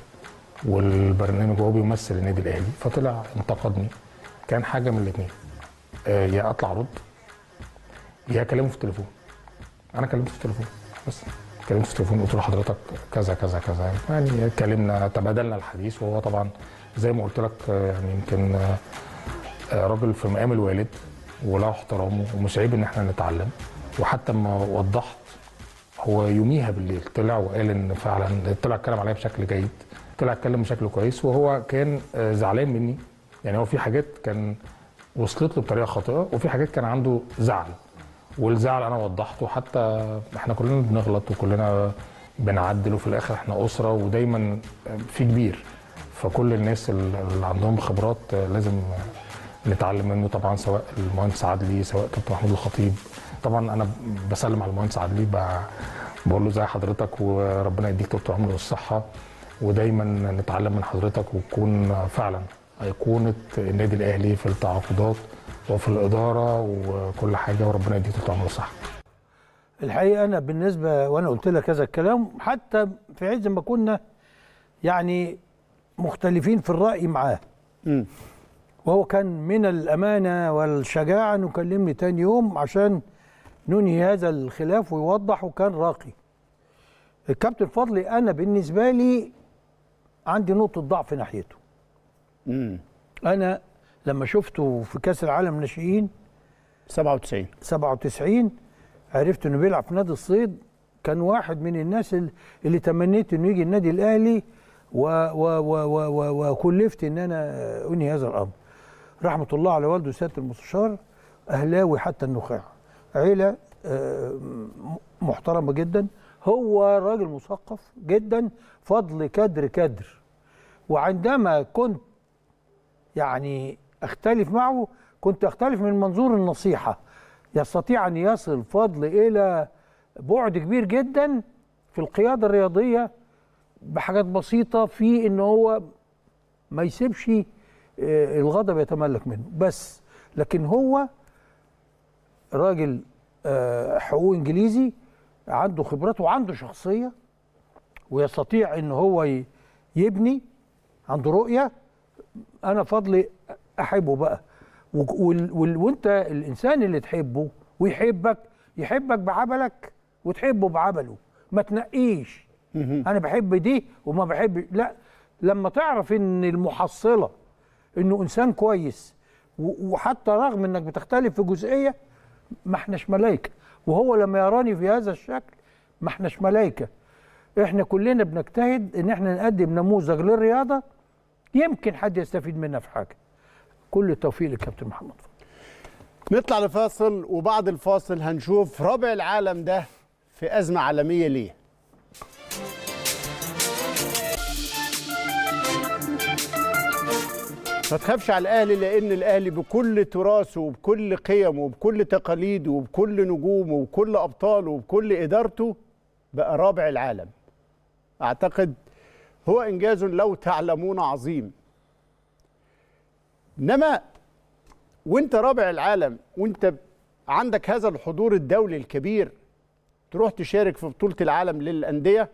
والبرنامج هو بيمثل النادي الاهلي فطلع انتقدني كان حاجه من الاثنين آه يا اطلع رد هكلمه في التليفون انا كلمته في التليفون بس كلمته في التليفون قلت له حضرتك كذا كذا كذا يعني اتكلمنا تبادلنا الحديث وهو طبعا زي ما قلت لك يعني يمكن آه، راجل في مقام الوالد وله احترامه ومش عيب ان احنا نتعلم وحتى ما وضحت هو يوميها بالليل طلع وقال ان فعلا طلع اتكلم عليا بشكل جيد طلع اتكلم بشكل كويس وهو كان آه، زعلان مني يعني هو في حاجات كان وصلت له بطريقه خاطئه وفي حاجات كان عنده زعل والزعل انا وضحته حتى احنا كلنا بنغلط وكلنا بنعدل وفي الاخر احنا اسره ودايما في كبير فكل الناس اللي عندهم خبرات لازم نتعلم منه طبعا سواء المهندس عدلي سواء كابتن محمود الخطيب طبعا انا بسلم على المهندس عدلي بقول له زي حضرتك وربنا يديك طول عمره والصحه ودايما نتعلم من حضرتك وتكون فعلا ايقونه النادي الاهلي في التعاقدات وفي الاداره وكل حاجه وربنا يديك الطعم عمر صح الحقيقه انا بالنسبه وانا قلت لك هذا الكلام حتى في عز ما كنا يعني مختلفين في الراي معاه م. وهو كان من الامانه والشجاعه انه كلمني تاني يوم عشان ننهي هذا الخلاف ويوضح وكان راقي الكابتن فضلي انا بالنسبه لي عندي نقطه ضعف ناحيته م. انا لما شفته في كاس العالم ناشئين 97 97 عرفت انه بيلعب في نادي الصيد كان واحد من الناس اللي تمنيت انه يجي النادي الاهلي وكلفت ان انا انهي هذا الامر رحمه الله على والده سياده المستشار اهلاوي حتى النخاع عيله آه، محترمه جدا هو راجل مثقف جدا فضل كدر كدر وعندما كنت يعني اختلف معه كنت اختلف من منظور النصيحه يستطيع ان يصل فضل الى بعد كبير جدا في القياده الرياضيه بحاجات بسيطه في ان هو ما يسيبش آه، الغضب يتملك منه بس لكن هو راجل آه، حقوق انجليزي عنده خبرات وعنده شخصيه ويستطيع ان هو يبني عنده رؤيه انا فضلي احبه بقى وانت الانسان اللي تحبه ويحبك يحبك بعملك وتحبه بعمله ما تنقيش انا بحب دي وما بحب لا لما تعرف ان المحصله انه انسان كويس وحتى رغم انك بتختلف في جزئيه ما احناش ملائكه وهو لما يراني في هذا الشكل ما احناش ملائكه احنا كلنا بنجتهد ان احنا نقدم نموذج للرياضه يمكن حد يستفيد منها في حاجه كل التوفيق للكابتن محمد فضل نطلع لفاصل وبعد الفاصل هنشوف ربع العالم ده في أزمة عالمية ليه ما تخافش على الاهلي لان الاهلي بكل تراثه وبكل قيمه وبكل تقاليده وبكل نجومه وبكل ابطاله وبكل ادارته بقى رابع العالم اعتقد هو انجاز لو تعلمون عظيم انما وانت رابع العالم وانت عندك هذا الحضور الدولي الكبير تروح تشارك في بطوله العالم للانديه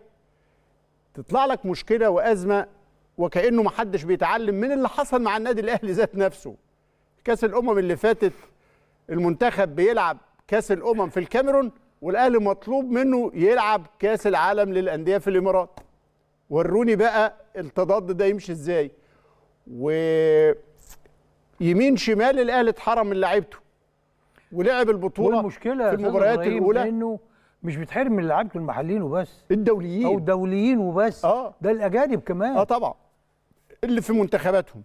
تطلع لك مشكله وازمه وكانه ما حدش بيتعلم من اللي حصل مع النادي الاهلي <laughs> ذات نفسه كاس الامم اللي فاتت المنتخب بيلعب كاس الامم في الكاميرون والاهلي مطلوب منه يلعب كاس العالم للانديه في الامارات وروني بقى التضاد ده يمشي ازاي و يمين شمال الاهلي اتحرم من لعيبته ولعب البطوله والمشكله في المباريات الاولى انه مش بيتحرم من لعيبته المحليين وبس الدوليين او الدوليين وبس آه. ده الاجانب كمان اه طبعا اللي في منتخباتهم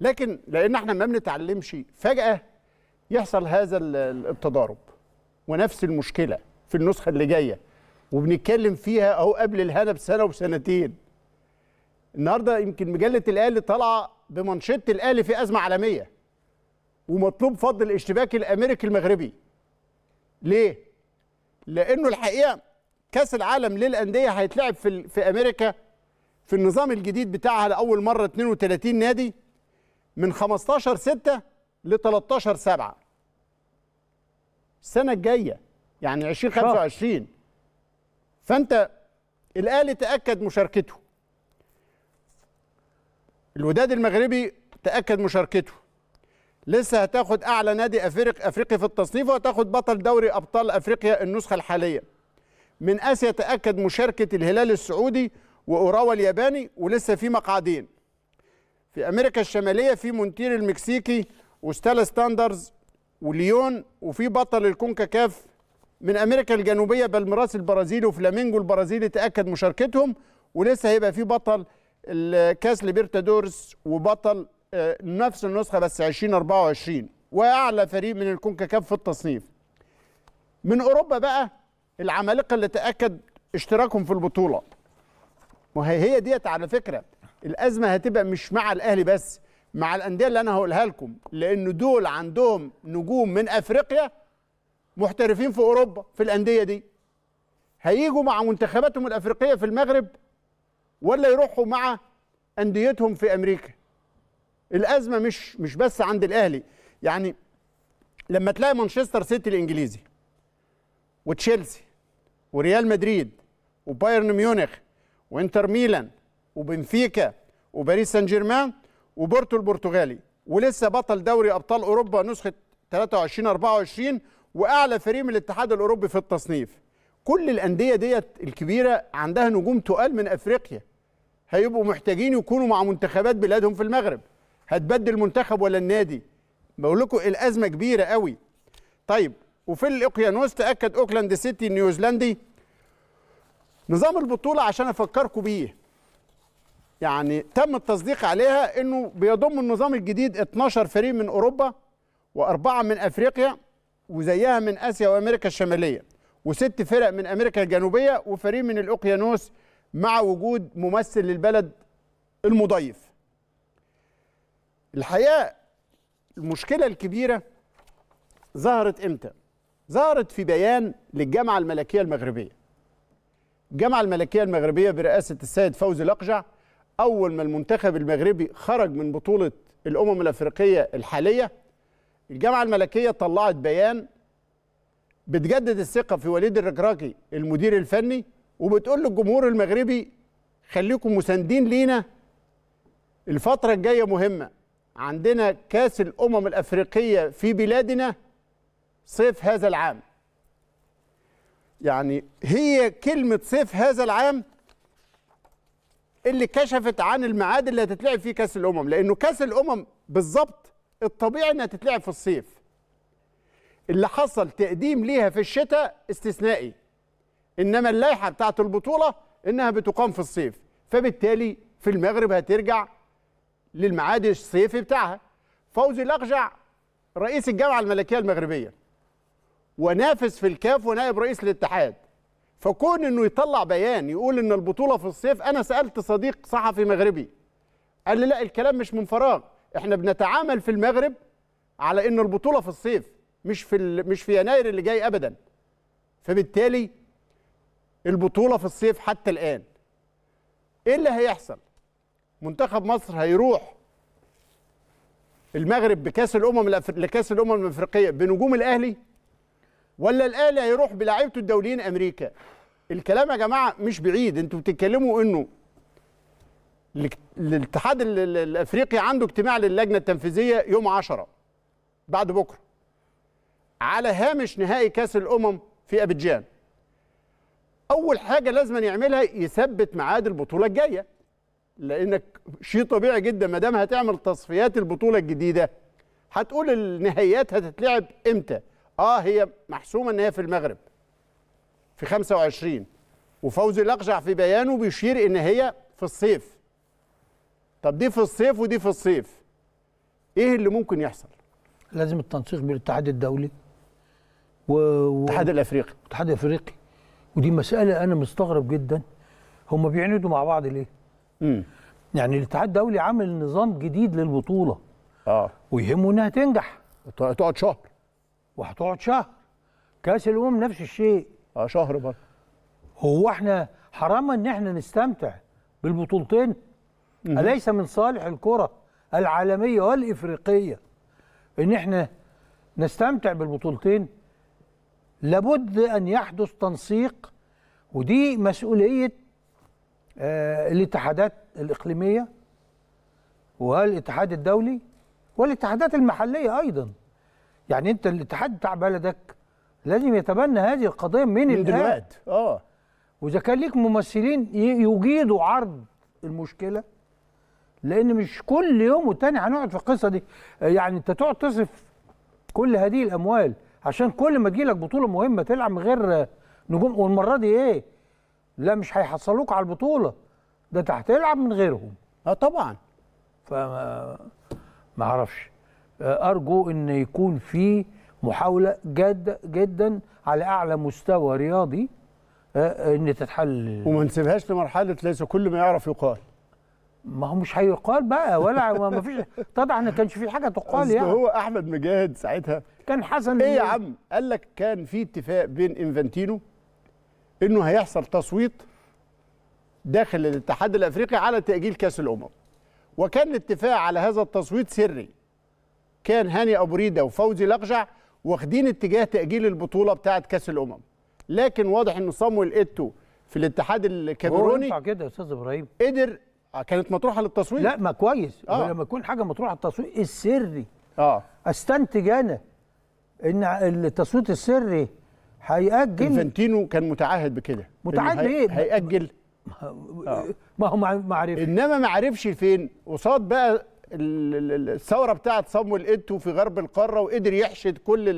لكن لان احنا ما بنتعلمش فجاه يحصل هذا التضارب ونفس المشكله في النسخه اللي جايه وبنتكلم فيها اهو قبل الهنا بسنه وسنتين النهارده يمكن مجله الاهلي طالعه بمانشيت الاهلي في ازمه عالميه ومطلوب فض الاشتباك الامريكي المغربي ليه لانه الحقيقه كاس العالم للانديه هيتلعب في في امريكا في النظام الجديد بتاعها لاول مره 32 نادي من 15 6 ل 13 7 السنه الجايه يعني 2025 فانت الاهلي تاكد مشاركته الوداد المغربي تاكد مشاركته لسه هتاخد اعلى نادي افريق افريقي في التصنيف وهتاخد بطل دوري ابطال افريقيا النسخه الحاليه من اسيا تاكد مشاركه الهلال السعودي واوراوا الياباني ولسه في مقعدين في امريكا الشماليه في مونتير المكسيكي وستالا ستاندرز وليون وفي بطل الكونكاكاف من امريكا الجنوبيه بالميراس البرازيلي وفلامينجو البرازيلي تاكد مشاركتهم ولسه هيبقى في بطل الكاس ليبرتادورس وبطل آه، نفس النسخه بس 2024 واعلى فريق من الكونكاكاف في التصنيف من اوروبا بقى العمالقه اللي تاكد اشتراكهم في البطوله وهي هي ديت على فكره الازمه هتبقى مش مع الاهلي بس مع الانديه اللي انا هقولها لكم لان دول عندهم نجوم من افريقيا محترفين في اوروبا في الانديه دي هيجوا مع منتخباتهم الافريقيه في المغرب ولا يروحوا مع انديتهم في امريكا الازمه مش مش بس عند الاهلي يعني لما تلاقي مانشستر سيتي الانجليزي وتشيلسي وريال مدريد وبايرن ميونخ وانتر ميلان وبنفيكا وباريس سان جيرمان وبورتو البرتغالي ولسه بطل دوري ابطال اوروبا نسخه 23 24 واعلى فريق من الاتحاد الاوروبي في التصنيف كل الانديه ديت الكبيره عندها نجوم تقال من افريقيا هيبقوا محتاجين يكونوا مع منتخبات بلادهم في المغرب هتبدل منتخب ولا النادي بقول لكم الازمه كبيره قوي طيب وفي الاوقيانوس تاكد اوكلاند سيتي النيوزيلندي نظام البطوله عشان افكركم بيه يعني تم التصديق عليها انه بيضم النظام الجديد 12 فريق من اوروبا واربعه من افريقيا وزيها من اسيا وامريكا الشماليه وست فرق من امريكا الجنوبيه وفريق من الاوقيانوس مع وجود ممثل للبلد المضيف الحقيقه المشكله الكبيره ظهرت امتى ظهرت في بيان للجامعه الملكيه المغربيه الجامعه الملكيه المغربيه برئاسه السيد فوزي لقجع اول ما المنتخب المغربي خرج من بطوله الامم الافريقيه الحاليه الجامعه الملكيه طلعت بيان بتجدد الثقه في وليد الركراكي المدير الفني وبتقول للجمهور المغربي خليكم مساندين لينا الفتره الجايه مهمه عندنا كاس الامم الافريقيه في بلادنا صيف هذا العام يعني هي كلمه صيف هذا العام اللي كشفت عن الميعاد اللي هتتلعب فيه كاس الامم لانه كاس الامم بالظبط الطبيعي انها تتلعب في الصيف اللي حصل تقديم ليها في الشتاء استثنائي انما اللائحه بتاعه البطوله انها بتقام في الصيف فبالتالي في المغرب هترجع للمعاد الصيفي بتاعها فوزي الاقجع رئيس الجامعه الملكيه المغربيه ونافس في الكاف ونائب رئيس الاتحاد فكون انه يطلع بيان يقول ان البطوله في الصيف انا سالت صديق صحفي مغربي قال لي لا الكلام مش من فراغ احنا بنتعامل في المغرب على ان البطوله في الصيف مش في مش في يناير اللي جاي ابدا فبالتالي البطوله في الصيف حتى الان ايه اللي هيحصل منتخب مصر هيروح المغرب بكاس الامم الأفر... لكاس الامم الافريقيه بنجوم الاهلي ولا الاهلي هيروح بلاعيبته الدوليين امريكا الكلام يا جماعه مش بعيد انتوا بتتكلموا انه الاتحاد الافريقي عنده اجتماع للجنه التنفيذيه يوم 10 بعد بكره على هامش نهائي كاس الامم في ابيجان اول حاجه لازم يعملها يثبت ميعاد البطوله الجايه لانك شيء طبيعي جدا ما دام هتعمل تصفيات البطوله الجديده هتقول النهائيات هتتلعب امتى اه هي محسومه ان هي في المغرب في 25 وفوزي الاقجع في بيانه بيشير ان هي في الصيف طب دي في الصيف ودي في الصيف ايه اللي ممكن يحصل لازم التنسيق بالاتحاد الدولي والاتحاد و... الافريقي الاتحاد الافريقي ودي مساله انا مستغرب جدا هم بيعندوا مع بعض ليه؟ امم يعني الاتحاد الدولي عامل نظام جديد للبطوله اه ويهمه انها تنجح هتقعد شهر وهتقعد شهر كاس الامم نفس الشيء اه شهر برضه هو احنا حرام ان احنا نستمتع بالبطولتين مم. اليس من صالح الكره العالميه والافريقيه ان احنا نستمتع بالبطولتين لابد أن يحدث تنسيق ودي مسؤولية آه، الاتحادات الإقليمية والاتحاد الدولي والاتحادات المحلية أيضا يعني أنت الاتحاد بتاع بلدك لازم يتبنى هذه القضية من, من دلوقتي اه وإذا كان ليك ممثلين يجيدوا عرض المشكلة لأن مش كل يوم والتاني هنقعد في القصة دي يعني أنت تقعد تصرف كل هذه الأموال عشان كل ما تجيلك بطوله مهمه تلعب من غير نجوم والمره دي ايه؟ لا مش هيحصلوك على البطوله ده انت هتلعب من غيرهم اه طبعا فما ما اعرفش آه، ارجو ان يكون في محاوله جاده جدا على اعلى مستوى رياضي آه، ان تتحل وما نسيبهاش لمرحله ليس كل ما يعرف يقال ما هو مش هيقال بقى ولا ما فيش طبعا ما كانش في حاجه تقال يعني هو احمد مجاهد ساعتها كان حسن ايه يا عم قال لك كان في اتفاق بين انفانتينو انه هيحصل تصويت داخل الاتحاد الافريقي على تاجيل كاس الامم وكان الاتفاق على هذا التصويت سري كان هاني ابو ريده وفوزي لقجع واخدين اتجاه تاجيل البطوله بتاعه كاس الامم لكن واضح ان صامويل ايتو في الاتحاد الكاميروني كده يا استاذ ابراهيم قدر آه، كانت مطروحه للتصوير لا ما كويس آه. لما تكون حاجه مطروحه للتصوير السري اه استنتج انا ان التصويت السري هيأجل انفانتينو كان متعهد بكده متعهد ليه؟ هيأجل ما هو ما عرفش انما ما عرفش فين قصاد بقى الثوره بتاعت صامويل ايتو في غرب القاره وقدر يحشد كل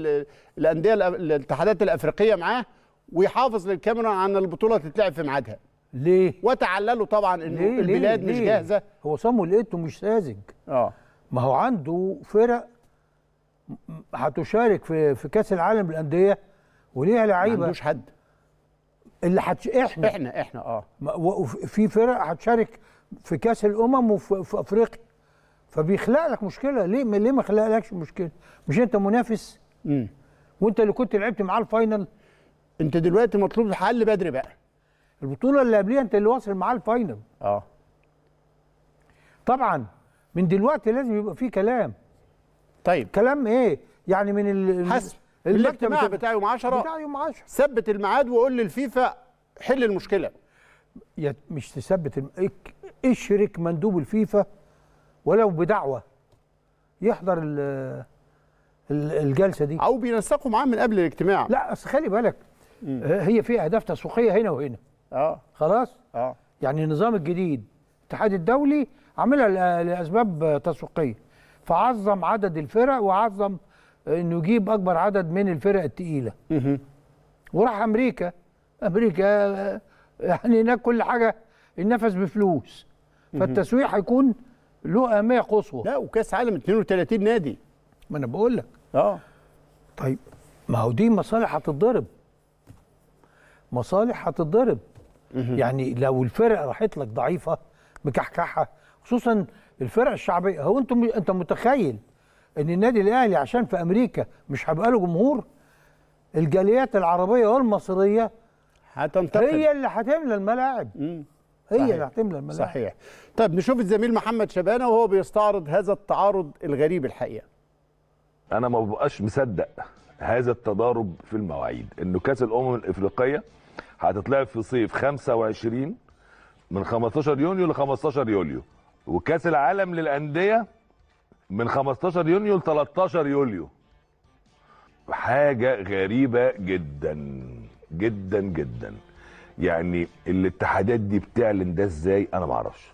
الانديه الاتحادات الافريقيه معاه ويحافظ للكاميرون عن البطوله تتلعب في ميعادها ليه وتعللوا طبعا انه البلاد ليه؟ مش جاهزه هو صامو لقيته مش ساذج اه ما هو عنده فرق هتشارك في في كاس العالم للانديه وليها لعيبه ما عندوش حد اللي حتش... احنا احنا احنا اه وفي فرق هتشارك في كاس الامم وفي في افريقيا فبيخلق لك مشكله ليه ليه ما خلقلكش مشكله مش انت منافس امم وانت اللي كنت لعبت معاه الفاينل انت دلوقتي مطلوب حل بدري بقى البطوله اللي قبليها انت اللي واصل معاه الفاينل اه طبعا من دلوقتي لازم يبقى في كلام طيب كلام ايه يعني من ال حسب الاجتماع بتاع يوم 10 بتاع يوم 10 ثبت الميعاد وقول للفيفا حل المشكله يا مش تثبت الم... اشرك مندوب الفيفا ولو بدعوه يحضر ال الجلسه دي او بينسقوا معاه من قبل الاجتماع لا اصل خلي بالك م. هي في اهداف تسويقيه هنا وهنا اه خلاص اه يعني النظام الجديد الاتحاد الدولي عملها لاسباب تسويقيه فعظم عدد الفرق وعظم انه يجيب اكبر عدد من الفرق الثقيله وراح امريكا امريكا يعني هناك كل حاجه النفس بفلوس فالتسويق هيكون له اهميه قصوى لا وكاس عالم 32 نادي ما انا بقول لك اه طيب ما هو دي مصالح هتتضرب مصالح هتتضرب يعني لو الفرق راحت لك ضعيفه مكحكحه خصوصا الفرق الشعبيه هو انت انت متخيل ان النادي الاهلي عشان في امريكا مش هيبقى له جمهور الجاليات العربيه والمصريه هتنتقل هي اللي هتملى الملاعب هي صحيح. اللي هتملى الملاعب صحيح طيب نشوف الزميل محمد شبانه وهو بيستعرض هذا التعارض الغريب الحقيقه انا ما ببقاش مصدق هذا التضارب في المواعيد انه كاس الامم الافريقيه هتتلعب في صيف 25 من 15 يونيو ل 15 يوليو وكاس العالم للانديه من 15 يونيو ل 13 يوليو حاجه غريبه جدا جدا جدا يعني الاتحادات دي بتعلن ده ازاي انا ما اعرفش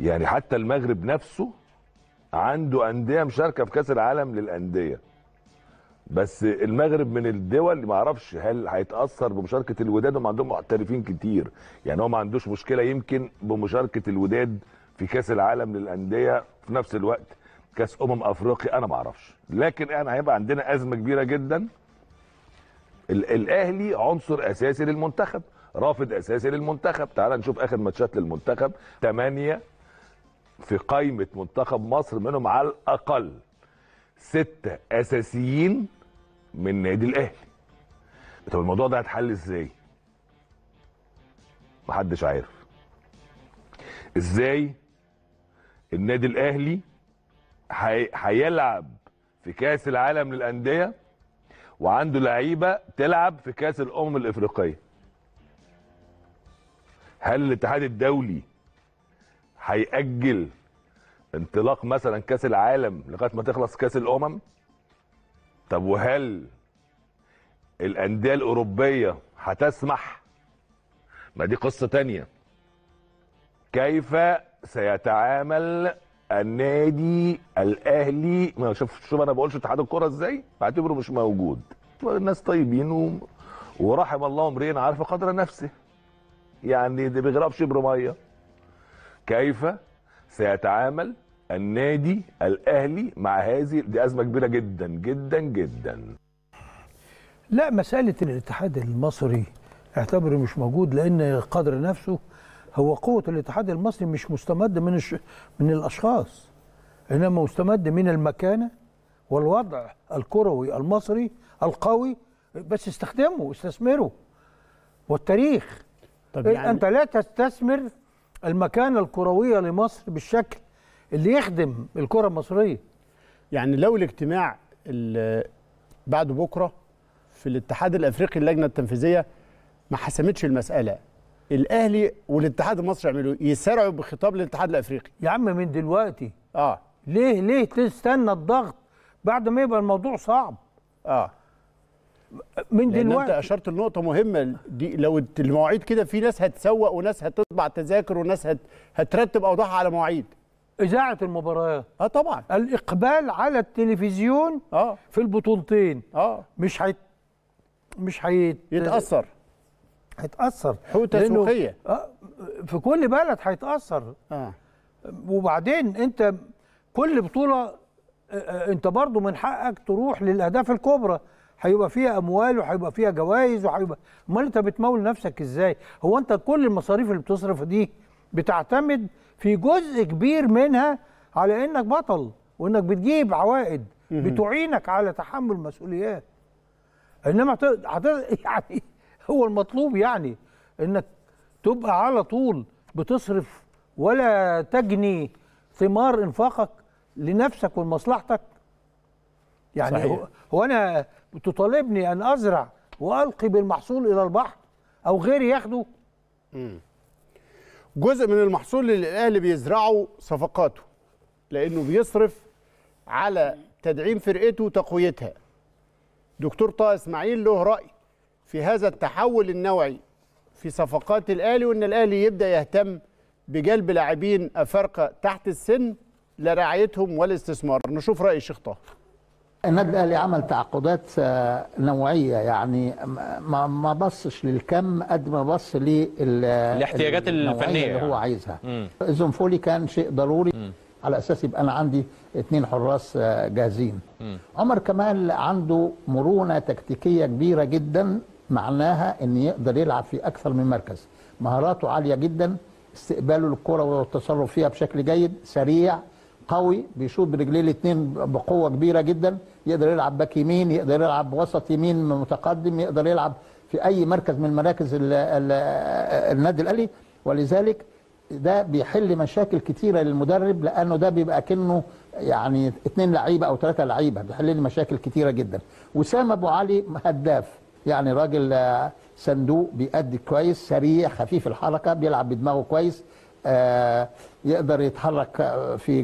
يعني حتى المغرب نفسه عنده انديه مشاركه في كاس العالم للانديه بس المغرب من الدول ما اعرفش هل هيتاثر بمشاركه الوداد هم عندهم محترفين كتير يعني هو ما عندوش مشكله يمكن بمشاركه الوداد في كاس العالم للانديه في نفس الوقت كاس امم افريقيا انا ما اعرفش لكن احنا هيبقى عندنا ازمه كبيره جدا الاهلي عنصر اساسي للمنتخب رافض اساسي للمنتخب تعال نشوف اخر ماتشات للمنتخب تمانية في قائمه منتخب مصر منهم على الاقل ستة اساسيين من نادي الاهلي طب الموضوع ده هيتحل ازاي محدش عارف ازاي النادي الاهلي هيلعب في كاس العالم للانديه وعنده لعيبه تلعب في كاس الامم الافريقيه هل الاتحاد الدولي هيأجل انطلاق مثلا كاس العالم لغايه ما تخلص كاس الامم طب وهل الانديه الاوروبيه هتسمح ما دي قصه تانية كيف سيتعامل النادي الاهلي ما شوف شوف انا بقولش اتحاد الكره ازاي بعتبره مش موجود الناس طيبين و... ورحم الله امرئ عارف قدر نفسه يعني ده بيغرقش ميه كيف سيتعامل النادي الاهلي مع هذه دي ازمه كبيره جدا جدا جدا لا مساله الاتحاد المصري اعتبره مش موجود لان قدر نفسه هو قوه الاتحاد المصري مش مستمد من الش... من الاشخاص انما مستمد من المكانه والوضع الكروي المصري القوي بس استخدمه استثمره والتاريخ طب يعني انت لا تستثمر المكانه الكرويه لمصر بالشكل اللي يخدم الكره المصريه يعني لو الاجتماع اللي بعد بكره في الاتحاد الافريقي اللجنه التنفيذيه ما حسمتش المساله الاهلي والاتحاد المصري يعملوا إيه؟ يسارعوا بخطاب للاتحاد الافريقي يا عم من دلوقتي اه ليه ليه تستنى الضغط بعد ما يبقى الموضوع صعب اه من لأن دلوقتي انت اشرت لنقطه مهمه دي لو المواعيد كده في ناس هتسوق وناس هتطبع تذاكر وناس هترتب اوضاعها على مواعيد اذاعه المباريات اه طبعا الاقبال على التلفزيون اه في البطولتين اه مش حي... مش حيت... يتاثر هيتاثر حقوق تسويقيه آه في كل بلد هيتاثر اه وبعدين انت كل بطوله آه، آه، انت برضو من حقك تروح للاهداف الكبرى هيبقى فيها اموال وهيبقى فيها جوائز وهيبقى امال انت بتمول نفسك ازاي هو انت كل المصاريف اللي بتصرف دي بتعتمد في جزء كبير منها على انك بطل وانك بتجيب عوائد بتعينك على تحمل مسؤوليات انما <laughs> يعني هو المطلوب يعني انك تبقى على طول بتصرف ولا تجني ثمار انفاقك لنفسك ولمصلحتك يعني صحيح. هو انا تطالبني ان ازرع والقي بالمحصول الى البحر او غيري ياخده جزء من المحصول اللي الاهلي بيزرعه صفقاته لانه بيصرف على تدعيم فرقته وتقويتها دكتور طه اسماعيل له راي في هذا التحول النوعي في صفقات الاهلي وان الاهلي يبدا يهتم بجلب لاعبين افارقه تحت السن لرعايتهم والاستثمار نشوف راي الشيخ طه النادي الاهلي عمل تعاقدات آه، نوعيه يعني ما بصش للكم قد ما بص للاحتياجات الفنيه اللي هو يعني. عايزها زنفولي كان شيء ضروري م. على اساس يبقى انا عندي اثنين حراس آه، جاهزين م. عمر كمال عنده مرونه تكتيكيه كبيره جدا معناها ان يقدر يلعب في اكثر من مركز مهاراته عاليه جدا استقباله للكره والتصرف فيها بشكل جيد سريع قوي بيشوط برجليه الاثنين بقوه كبيره جدا يقدر يلعب باك يمين يقدر يلعب وسط يمين متقدم يقدر يلعب في أي مركز من مراكز النادي الأهلي ولذلك ده بيحل مشاكل كتيرة للمدرب لأنه ده بيبقى كأنه يعني اتنين لعيبة أو ثلاثة لعيبة بيحل لي مشاكل كتيرة جدا وسام أبو علي هداف يعني راجل آه، صندوق بيأدي كويس سريع خفيف الحركة بيلعب بدماغه كويس آه، يقدر يتحرك آه، في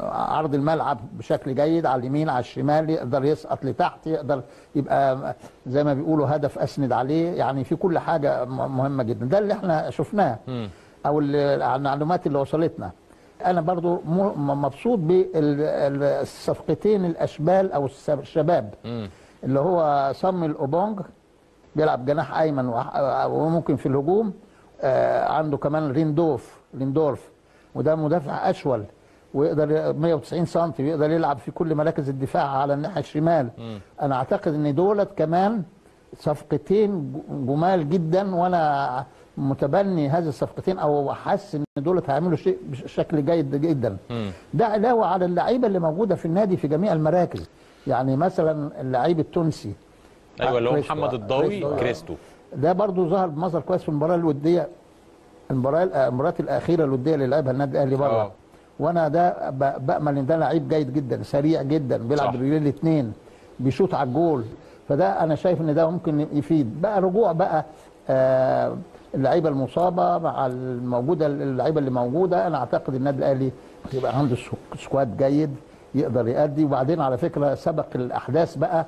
عرض آه، الملعب بشكل جيد على اليمين على الشمال يقدر يسقط لتحت يقدر يبقى زي ما بيقولوا هدف اسند عليه يعني في كل حاجه مهمه جدا ده اللي احنا شفناه او المعلومات اللي وصلتنا انا برضو مبسوط بالصفقتين الاشبال او الشباب اللي هو صم الاوبونج بيلعب جناح ايمن وممكن في الهجوم آه، عنده كمان ريندوف ريندورف وده مدافع اشول ويقدر 190 سم ويقدر يلعب في كل مراكز الدفاع على الناحيه الشمال م. انا اعتقد ان دولت كمان صفقتين جمال جدا وانا متبني هذه الصفقتين او حاسس ان دولت هيعملوا شيء بشكل جيد جدا م. ده علاوه على اللعيبه اللي موجوده في النادي في جميع المراكز يعني مثلا اللعيب التونسي ايوه اللي هو محمد الضاوي كريستو ده برضه ظهر بمظهر كويس في المباراه الوديه المباراه المباريات الاخيره الوديه اللي لعبها النادي الاهلي بره آه. وانا ده بامل ان ده لعيب جيد جدا سريع جدا بيلعب برجلين الاثنين بيشوط على الجول فده انا شايف ان ده ممكن يفيد بقى رجوع بقى آه اللعيبه المصابه مع الموجوده اللعيبه اللي موجوده انا اعتقد النادي الاهلي يبقى عنده سكواد جيد يقدر يأدي وبعدين على فكره سبق الاحداث بقى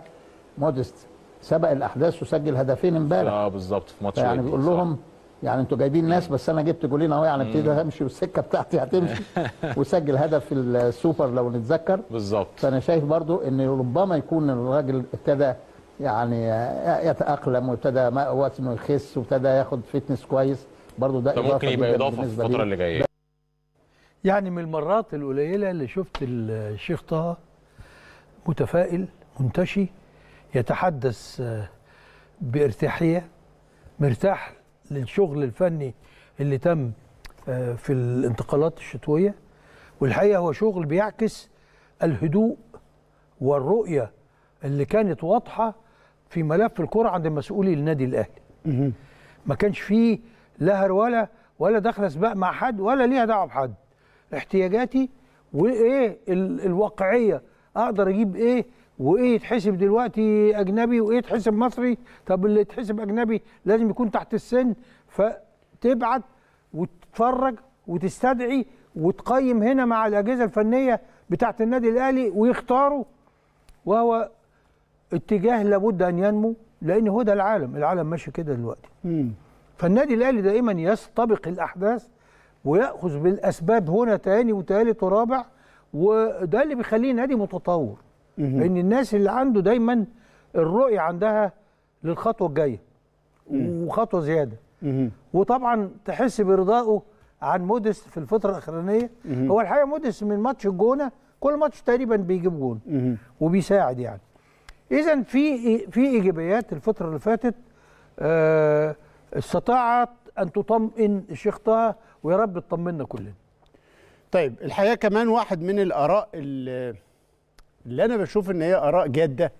مودست سبق الاحداث وسجل هدفين امبارح اه بالظبط في ماتش يعني بيقول لهم يعني انتوا جايبين ناس بس انا جبت جولين اهو يعني ابتدي همشي والسكه بتاعتي هتمشي <laughs> وسجل هدف السوبر لو نتذكر بالظبط فانا شايف برضو ان ربما يكون الراجل ابتدى يعني يتاقلم وابتدى وزنه يخس وابتدى ياخد فيتنس كويس برضو ده ممكن يبقى اضافه في الفتره اللي جايه يعني من المرات القليله اللي شفت الشيخ طه متفائل منتشي يتحدث آه، بارتياحيه مرتاح للشغل الفني اللي تم آه، في الانتقالات الشتويه والحقيقه هو شغل بيعكس الهدوء والرؤيه اللي كانت واضحه في ملف الكره عند مسؤولي النادي الاهلي. ما كانش فيه لهر ولا ولا داخله سباق مع حد ولا ليها دعوه بحد. احتياجاتي وايه الواقعيه اقدر اجيب ايه وايه يتحسب دلوقتي اجنبي وايه يتحسب مصري طب اللي يتحسب اجنبي لازم يكون تحت السن فتبعت وتتفرج وتستدعي وتقيم هنا مع الاجهزه الفنيه بتاعه النادي الاهلي ويختاروا وهو اتجاه لابد ان ينمو لان هو ده العالم العالم ماشي كده دلوقتي مم. فالنادي الاهلي دائما يستبق الاحداث وياخذ بالاسباب هنا تاني وتالت ورابع وده اللي بيخليه نادي متطور ان الناس اللي عنده دايما الرؤيه عندها للخطوه الجايه وخطوه زياده وطبعا تحس برضائه عن مودس في الفتره الاخرانيه هو الحقيقه مودس من ماتش الجونه كل ماتش تقريبا بيجيب جون وبيساعد يعني اذا في في ايجابيات الفتره اللي فاتت آه استطاعت ان تطمئن الشيخ طه ويا رب تطمنا كلنا طيب الحقيقه كمان واحد من الاراء اللي اللي انا بشوف ان هي اراء جاده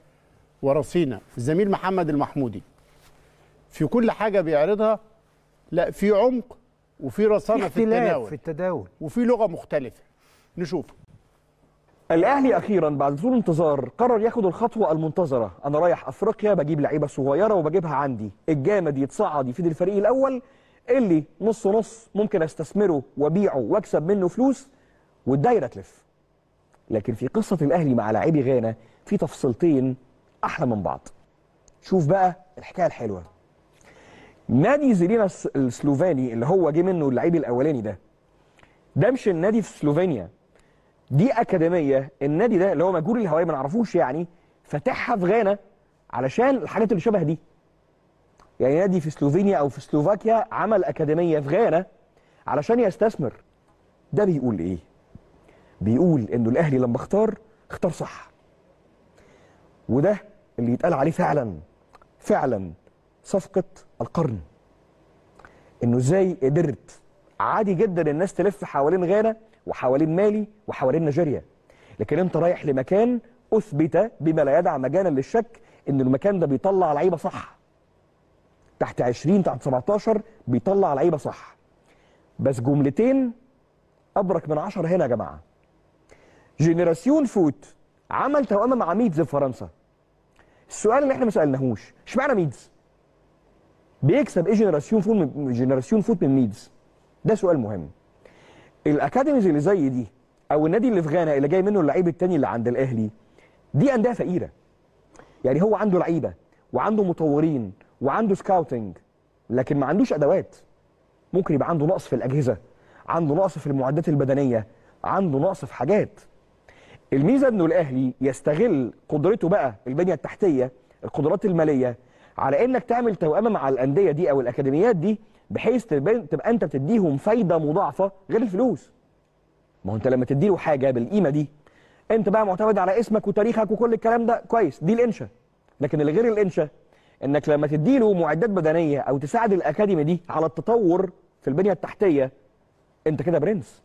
ورصينه الزميل محمد المحمودي في كل حاجه بيعرضها لا في عمق وفي رصانه في التداول في التداول وفي لغه مختلفه نشوف الاهلي اخيرا بعد طول انتظار قرر ياخد الخطوه المنتظره انا رايح افريقيا بجيب لعيبه صغيره وبجيبها عندي الجامد يتصعد يفيد الفريق الاول اللي نص نص ممكن استثمره وابيعه واكسب منه فلوس والدايره تلف لكن في قصة الأهلي مع لاعبي غانا في تفصيلتين أحلى من بعض شوف بقى الحكاية الحلوة نادي زيلينا السلوفاني اللي هو جه منه اللعيب الأولاني ده ده مش النادي في سلوفينيا دي أكاديمية النادي ده اللي هو مجهول الهوائي ما نعرفوش يعني فاتحها في غانا علشان الحاجات اللي شبه دي يعني نادي في سلوفينيا أو في سلوفاكيا عمل أكاديمية في غانا علشان يستثمر ده بيقول إيه بيقول انه الاهلي لما اختار اختار صح وده اللي يتقال عليه فعلا فعلا صفقه القرن انه ازاي قدرت عادي جدا الناس تلف حوالين غانا وحوالين مالي وحوالين نيجيريا لكن انت رايح لمكان اثبت بما لا يدع مجالا للشك ان المكان ده بيطلع لعيبه صح تحت 20 تحت 17 بيطلع لعيبه صح بس جملتين ابرك من 10 هنا يا جماعه جينيراسيون فوت عمل توأمه مع ميدز في فرنسا السؤال اللي احنا ما سالناهوش اشمعنى ميدز بيكسب ايه جينيراسيون فوت من جينيراسيون فوت من ميدز ده سؤال مهم الاكاديميز اللي زي دي او النادي اللي في غانا اللي جاي منه اللعيب التاني اللي عند الاهلي دي انديه فقيره يعني هو عنده لعيبه وعنده مطورين وعنده سكاوتنج لكن ما عندوش ادوات ممكن يبقى عنده نقص في الاجهزه عنده نقص في المعدات البدنيه عنده نقص في حاجات الميزه انه الاهلي يستغل قدرته بقى البنيه التحتيه القدرات الماليه على انك تعمل توأمه مع الانديه دي او الاكاديميات دي بحيث تبقى انت بتديهم فايده مضاعفه غير الفلوس ما هو انت لما تديله حاجه بالقيمه دي انت بقى معتمد على اسمك وتاريخك وكل الكلام ده كويس دي الانشا لكن اللي غير الانشا انك لما تديله معدات بدنيه او تساعد الاكاديمي دي على التطور في البنيه التحتيه انت كده برنس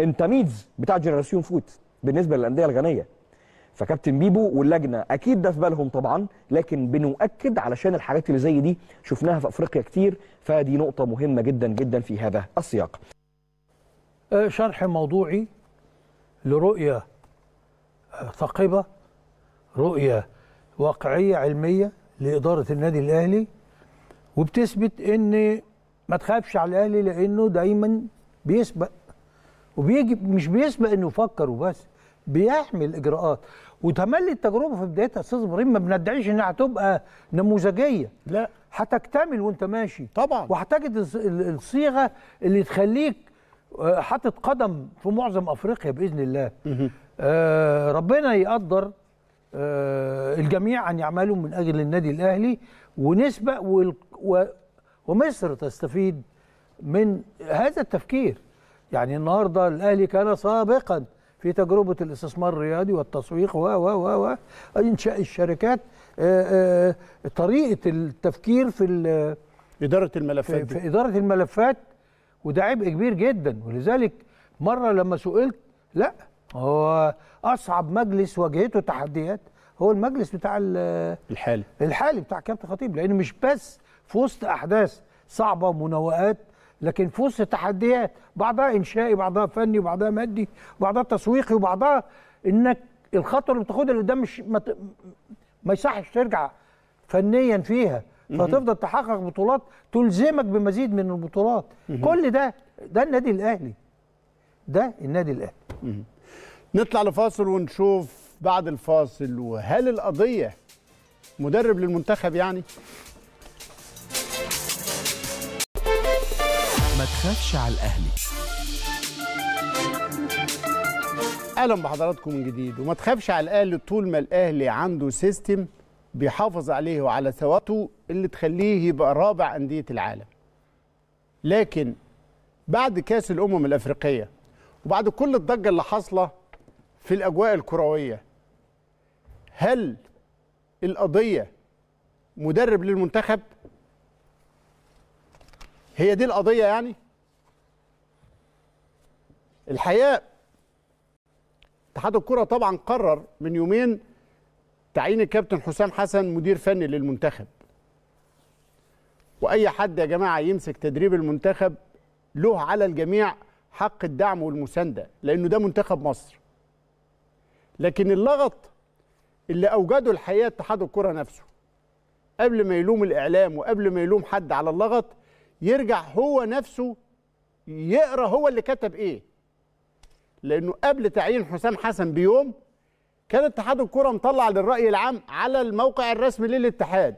انت ميدز بتاع جنراسيون فوت بالنسبه للانديه الغنيه فكابتن بيبو واللجنه اكيد ده في بالهم طبعا لكن بنؤكد علشان الحاجات اللي زي دي شفناها في افريقيا كتير فدي نقطه مهمه جدا جدا في هذا السياق أه، شرح موضوعي لرؤيه أه، ثاقبه رؤيه واقعيه علميه لاداره النادي الاهلي وبتثبت ان ما تخافش على الاهلي لانه دايما بيسبق وبيجي مش بيسبق انه يفكر وبس بيعمل اجراءات وتملي التجربه في بدايتها استاذ ابراهيم ما بندعيش انها هتبقى نموذجيه لا هتكتمل وانت ماشي طبعا وهتجد الصيغه اللي تخليك آه، حاطط قدم في معظم افريقيا باذن الله آه ربنا يقدر آه الجميع ان يعملوا من اجل النادي الاهلي ونسبق و... ومصر تستفيد من هذا التفكير يعني النهارده الاهلي كان سابقا في تجربه الاستثمار الرياضي والتسويق و و و انشاء الشركات آه، آه، طريقه التفكير في اداره الملفات في, في اداره الملفات وده عبء كبير جدا ولذلك مره لما سئلت لا هو اصعب مجلس واجهته تحديات هو المجلس بتاع الحالي الحالي بتاع كابتن خطيب لانه مش بس في وسط احداث صعبه ومناوئات لكن في وسط تحديات بعضها انشائي بعضها فني بعضها مادي بعضها تسويقي وبعضها انك الخطوه اللي بتاخدها اللي قدام مش ما, ت... ما يصحش ترجع فنيا فيها فتفضل تحقق بطولات تلزمك بمزيد من البطولات كل ده ده النادي الاهلي ده النادي الاهلي نطلع لفاصل ونشوف بعد الفاصل وهل القضيه مدرب للمنتخب يعني ما تخافش على الاهلي اهلا بحضراتكم من جديد وما تخافش على الاهلي طول ما الاهلي عنده سيستم بيحافظ عليه وعلى ثوابته اللي تخليه يبقى رابع انديه العالم لكن بعد كاس الامم الافريقيه وبعد كل الضجه اللي حاصله في الاجواء الكرويه هل القضيه مدرب للمنتخب هي دي القضيه يعني الحقيقه اتحاد الكره طبعا قرر من يومين تعيين الكابتن حسام حسن مدير فني للمنتخب واي حد يا جماعه يمسك تدريب المنتخب له على الجميع حق الدعم والمسانده لانه ده منتخب مصر لكن اللغط اللي اوجده الحقيقه اتحاد الكره نفسه قبل ما يلوم الاعلام وقبل ما يلوم حد على اللغط يرجع هو نفسه يقرا هو اللي كتب ايه لانه قبل تعيين حسام حسن بيوم كان اتحاد الكره مطلع للراي العام على الموقع الرسمي للاتحاد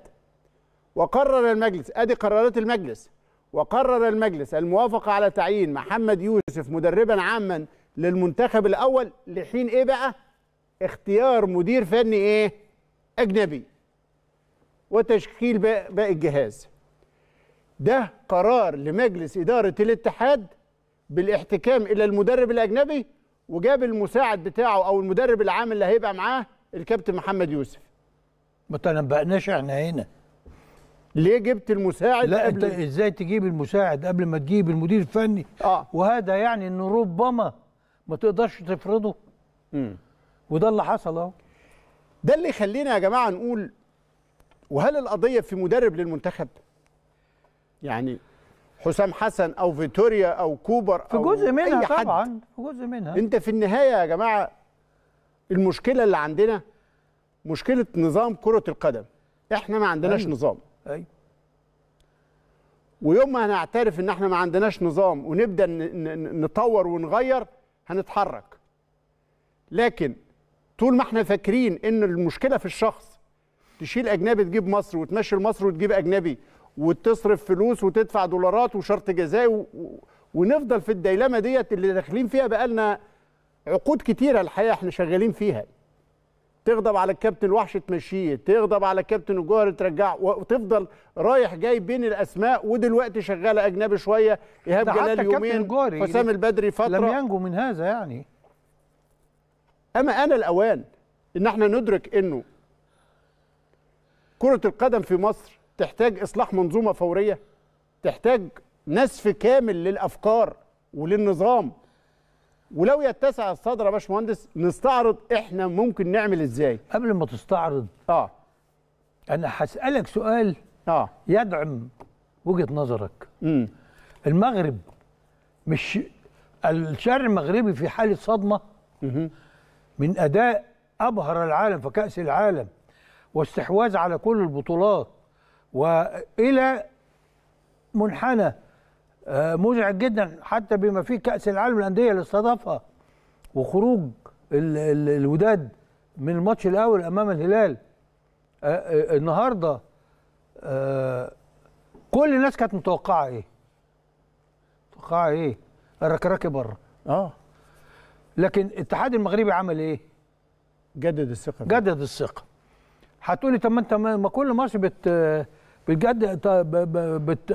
وقرر المجلس ادي قرارات المجلس وقرر المجلس الموافقه على تعيين محمد يوسف مدربا عاما للمنتخب الاول لحين ايه بقى اختيار مدير فني ايه اجنبي وتشكيل باقي الجهاز ده قرار لمجلس إدارة الاتحاد بالاحتكام إلى المدرب الأجنبي وجاب المساعد بتاعه أو المدرب العام اللي هيبقى معاه الكابتن محمد يوسف ما تنبأناش احنا هنا ليه جبت المساعد لا قبل انت ازاي تجيب المساعد قبل ما تجيب المدير الفني آه. وهذا يعني انه ربما ما تقدرش تفرضه امم وده اللي حصل اهو ده اللي يخلينا يا جماعه نقول وهل القضيه في مدرب للمنتخب يعني حسام حسن او فيتوريا او كوبر في أو جزء منها أي حد. طبعا في جزء منها انت في النهايه يا جماعه المشكله اللي عندنا مشكله نظام كره القدم احنا ما عندناش أيوه. نظام ايوه ويوم ما هنعترف ان احنا ما عندناش نظام ونبدا نطور ونغير هنتحرك لكن طول ما احنا فاكرين ان المشكله في الشخص تشيل اجنبي تجيب مصر وتمشي مصر وتجيب اجنبي وتصرف فلوس وتدفع دولارات وشرط جزائي و... ونفضل في الديلمه ديت اللي داخلين فيها بقالنا عقود كتيره الحقيقه احنا شغالين فيها تغضب على الكابتن الوحش تمشيه تغضب على الكابتن الجوهر ترجعه وتفضل رايح جاي بين الاسماء ودلوقتي شغاله اجنبي شويه ايهاب جلال يومين حسام البدري فتره لم ينجو من هذا يعني اما انا الاوان ان احنا ندرك انه كره القدم في مصر تحتاج اصلاح منظومه فوريه تحتاج نسف كامل للافكار وللنظام ولو يتسع الصدر يا باشمهندس نستعرض احنا ممكن نعمل ازاي قبل ما تستعرض اه انا هسالك سؤال اه يدعم وجهه نظرك امم المغرب مش الشارع المغربي في حاله صدمه مم. من اداء ابهر العالم في كاس العالم واستحواذ على كل البطولات والى منحنى آه، مزعج جدا حتى بما فيه كاس العالم للانديه اللي استضافها وخروج ال ال الوداد من الماتش الاول امام الهلال آه، آه، النهارده كل الناس كانت متوقعه ايه؟ متوقعه ايه؟ الركراكي بره اه لكن الاتحاد المغربي عمل ايه؟ جدد الثقه جدد الثقه هتقولي طب ما انت ما كل مصر بت بتجدد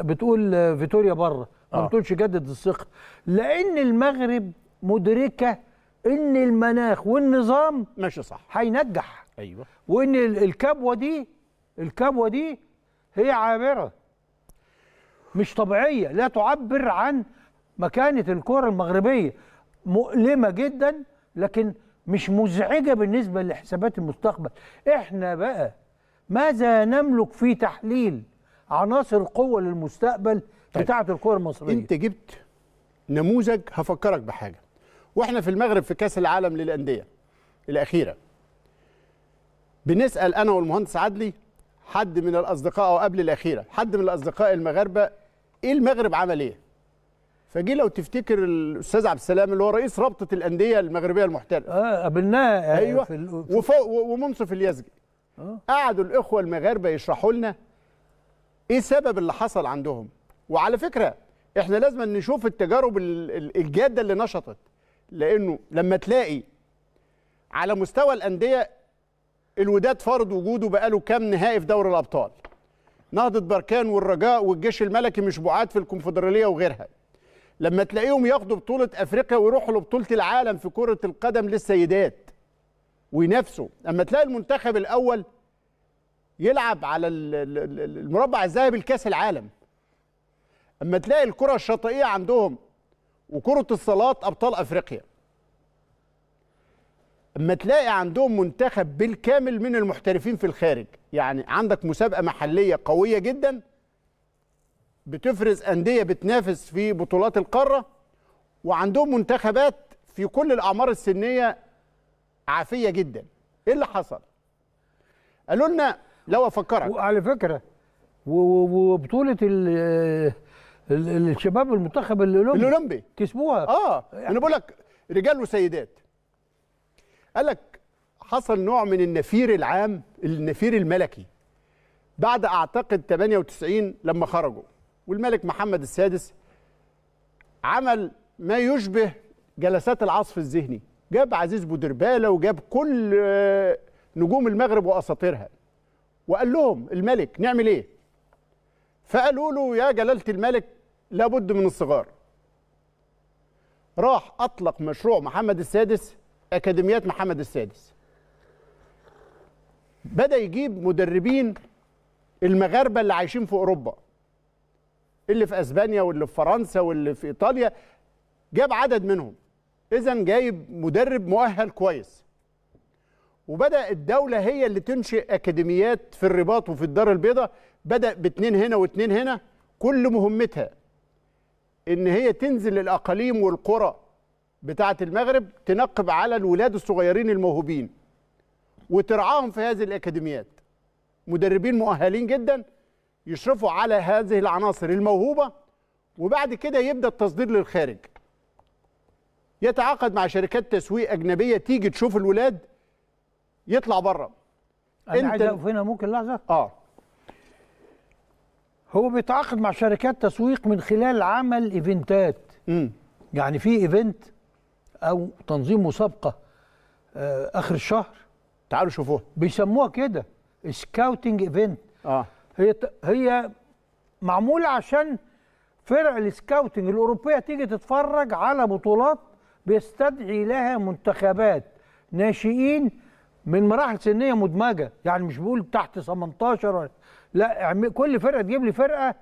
بتقول فيتوريا بره ما آه. بتقولش جدد الثقه لان المغرب مدركه ان المناخ والنظام ماشي صح هينجح ايوه وان الكبوه دي الكبوه دي هي عابره مش طبيعيه لا تعبر عن مكانه الكره المغربيه مؤلمه جدا لكن مش مزعجه بالنسبه لحسابات المستقبل احنا بقى ماذا نملك في تحليل عناصر قوة للمستقبل طيب. بتاعة الكرة المصرية انت جبت نموذج هفكرك بحاجة واحنا في المغرب في كاس العالم للأندية الأخيرة بنسأل أنا والمهندس عدلي حد من الأصدقاء أو قبل الأخيرة حد من الأصدقاء المغاربة إيه المغرب عمل إيه فجي لو تفتكر الاستاذ عبد السلام اللي هو رئيس رابطه الانديه المغربيه المحترفه اه قابلناه آه، ايوه في وفوق ومنصف اليزجي آه. قعدوا الاخوه المغاربه يشرحوا لنا ايه السبب اللي حصل عندهم وعلى فكره احنا لازم نشوف التجارب الجاده اللي نشطت لانه لما تلاقي على مستوى الانديه الوداد فرض وجوده بقاله كام نهائي في دوري الابطال نهضه بركان والرجاء والجيش الملكي مش بعاد في الكونفدراليه وغيرها لما تلاقيهم ياخدوا بطوله افريقيا ويروحوا لبطوله العالم في كره القدم للسيدات وينافسه اما تلاقي المنتخب الاول يلعب على المربع الذهبي لكاس العالم اما تلاقي الكره الشاطئيه عندهم وكره الصالات ابطال افريقيا اما تلاقي عندهم منتخب بالكامل من المحترفين في الخارج يعني عندك مسابقه محليه قويه جدا بتفرز انديه بتنافس في بطولات القاره وعندهم منتخبات في كل الاعمار السنيه عافيه جدا ايه اللي حصل قالوا لنا لو افكرك وعلى فكره وبطوله الشباب المنتخب الاولمبي الاولمبي كسبوها اه انا بقول لك رجال وسيدات قال لك حصل نوع من النفير العام النفير الملكي بعد اعتقد 98 لما خرجوا والملك محمد السادس عمل ما يشبه جلسات العصف الذهني جاب عزيز بودربالة وجاب كل آه، نجوم المغرب وأساطيرها وقال لهم الملك نعمل إيه؟ فقالوا له يا جلالة الملك لابد من الصغار راح أطلق مشروع محمد السادس أكاديميات محمد السادس بدأ يجيب مدربين المغاربة اللي عايشين في أوروبا اللي في اسبانيا واللي في فرنسا واللي في ايطاليا جاب عدد منهم اذا جايب مدرب مؤهل كويس وبدا الدوله هي اللي تنشئ اكاديميات في الرباط وفي الدار البيضاء بدا باتنين هنا واتنين هنا كل مهمتها ان هي تنزل الاقاليم والقرى بتاعه المغرب تنقب على الولاد الصغيرين الموهوبين وترعاهم في هذه الاكاديميات مدربين مؤهلين جدا يشرفوا على هذه العناصر الموهوبه وبعد كده يبدا التصدير للخارج يتعاقد مع شركات تسويق اجنبيه تيجي تشوف الولاد يطلع بره انا عايز هنا ممكن لحظه اه هو بيتعاقد مع شركات تسويق من خلال عمل ايفنتات امم يعني في ايفنت او تنظيم مسابقه آه اخر الشهر تعالوا شوفوها بيسموها كده سكاوتنج ايفنت اه هي هي معموله عشان فرق السكاوتنج الاوروبيه تيجي تتفرج على بطولات بيستدعي لها منتخبات ناشئين من مراحل سنيه مدمجه يعني مش بقول تحت 18 لا كل فرقه تجيب لي فرقه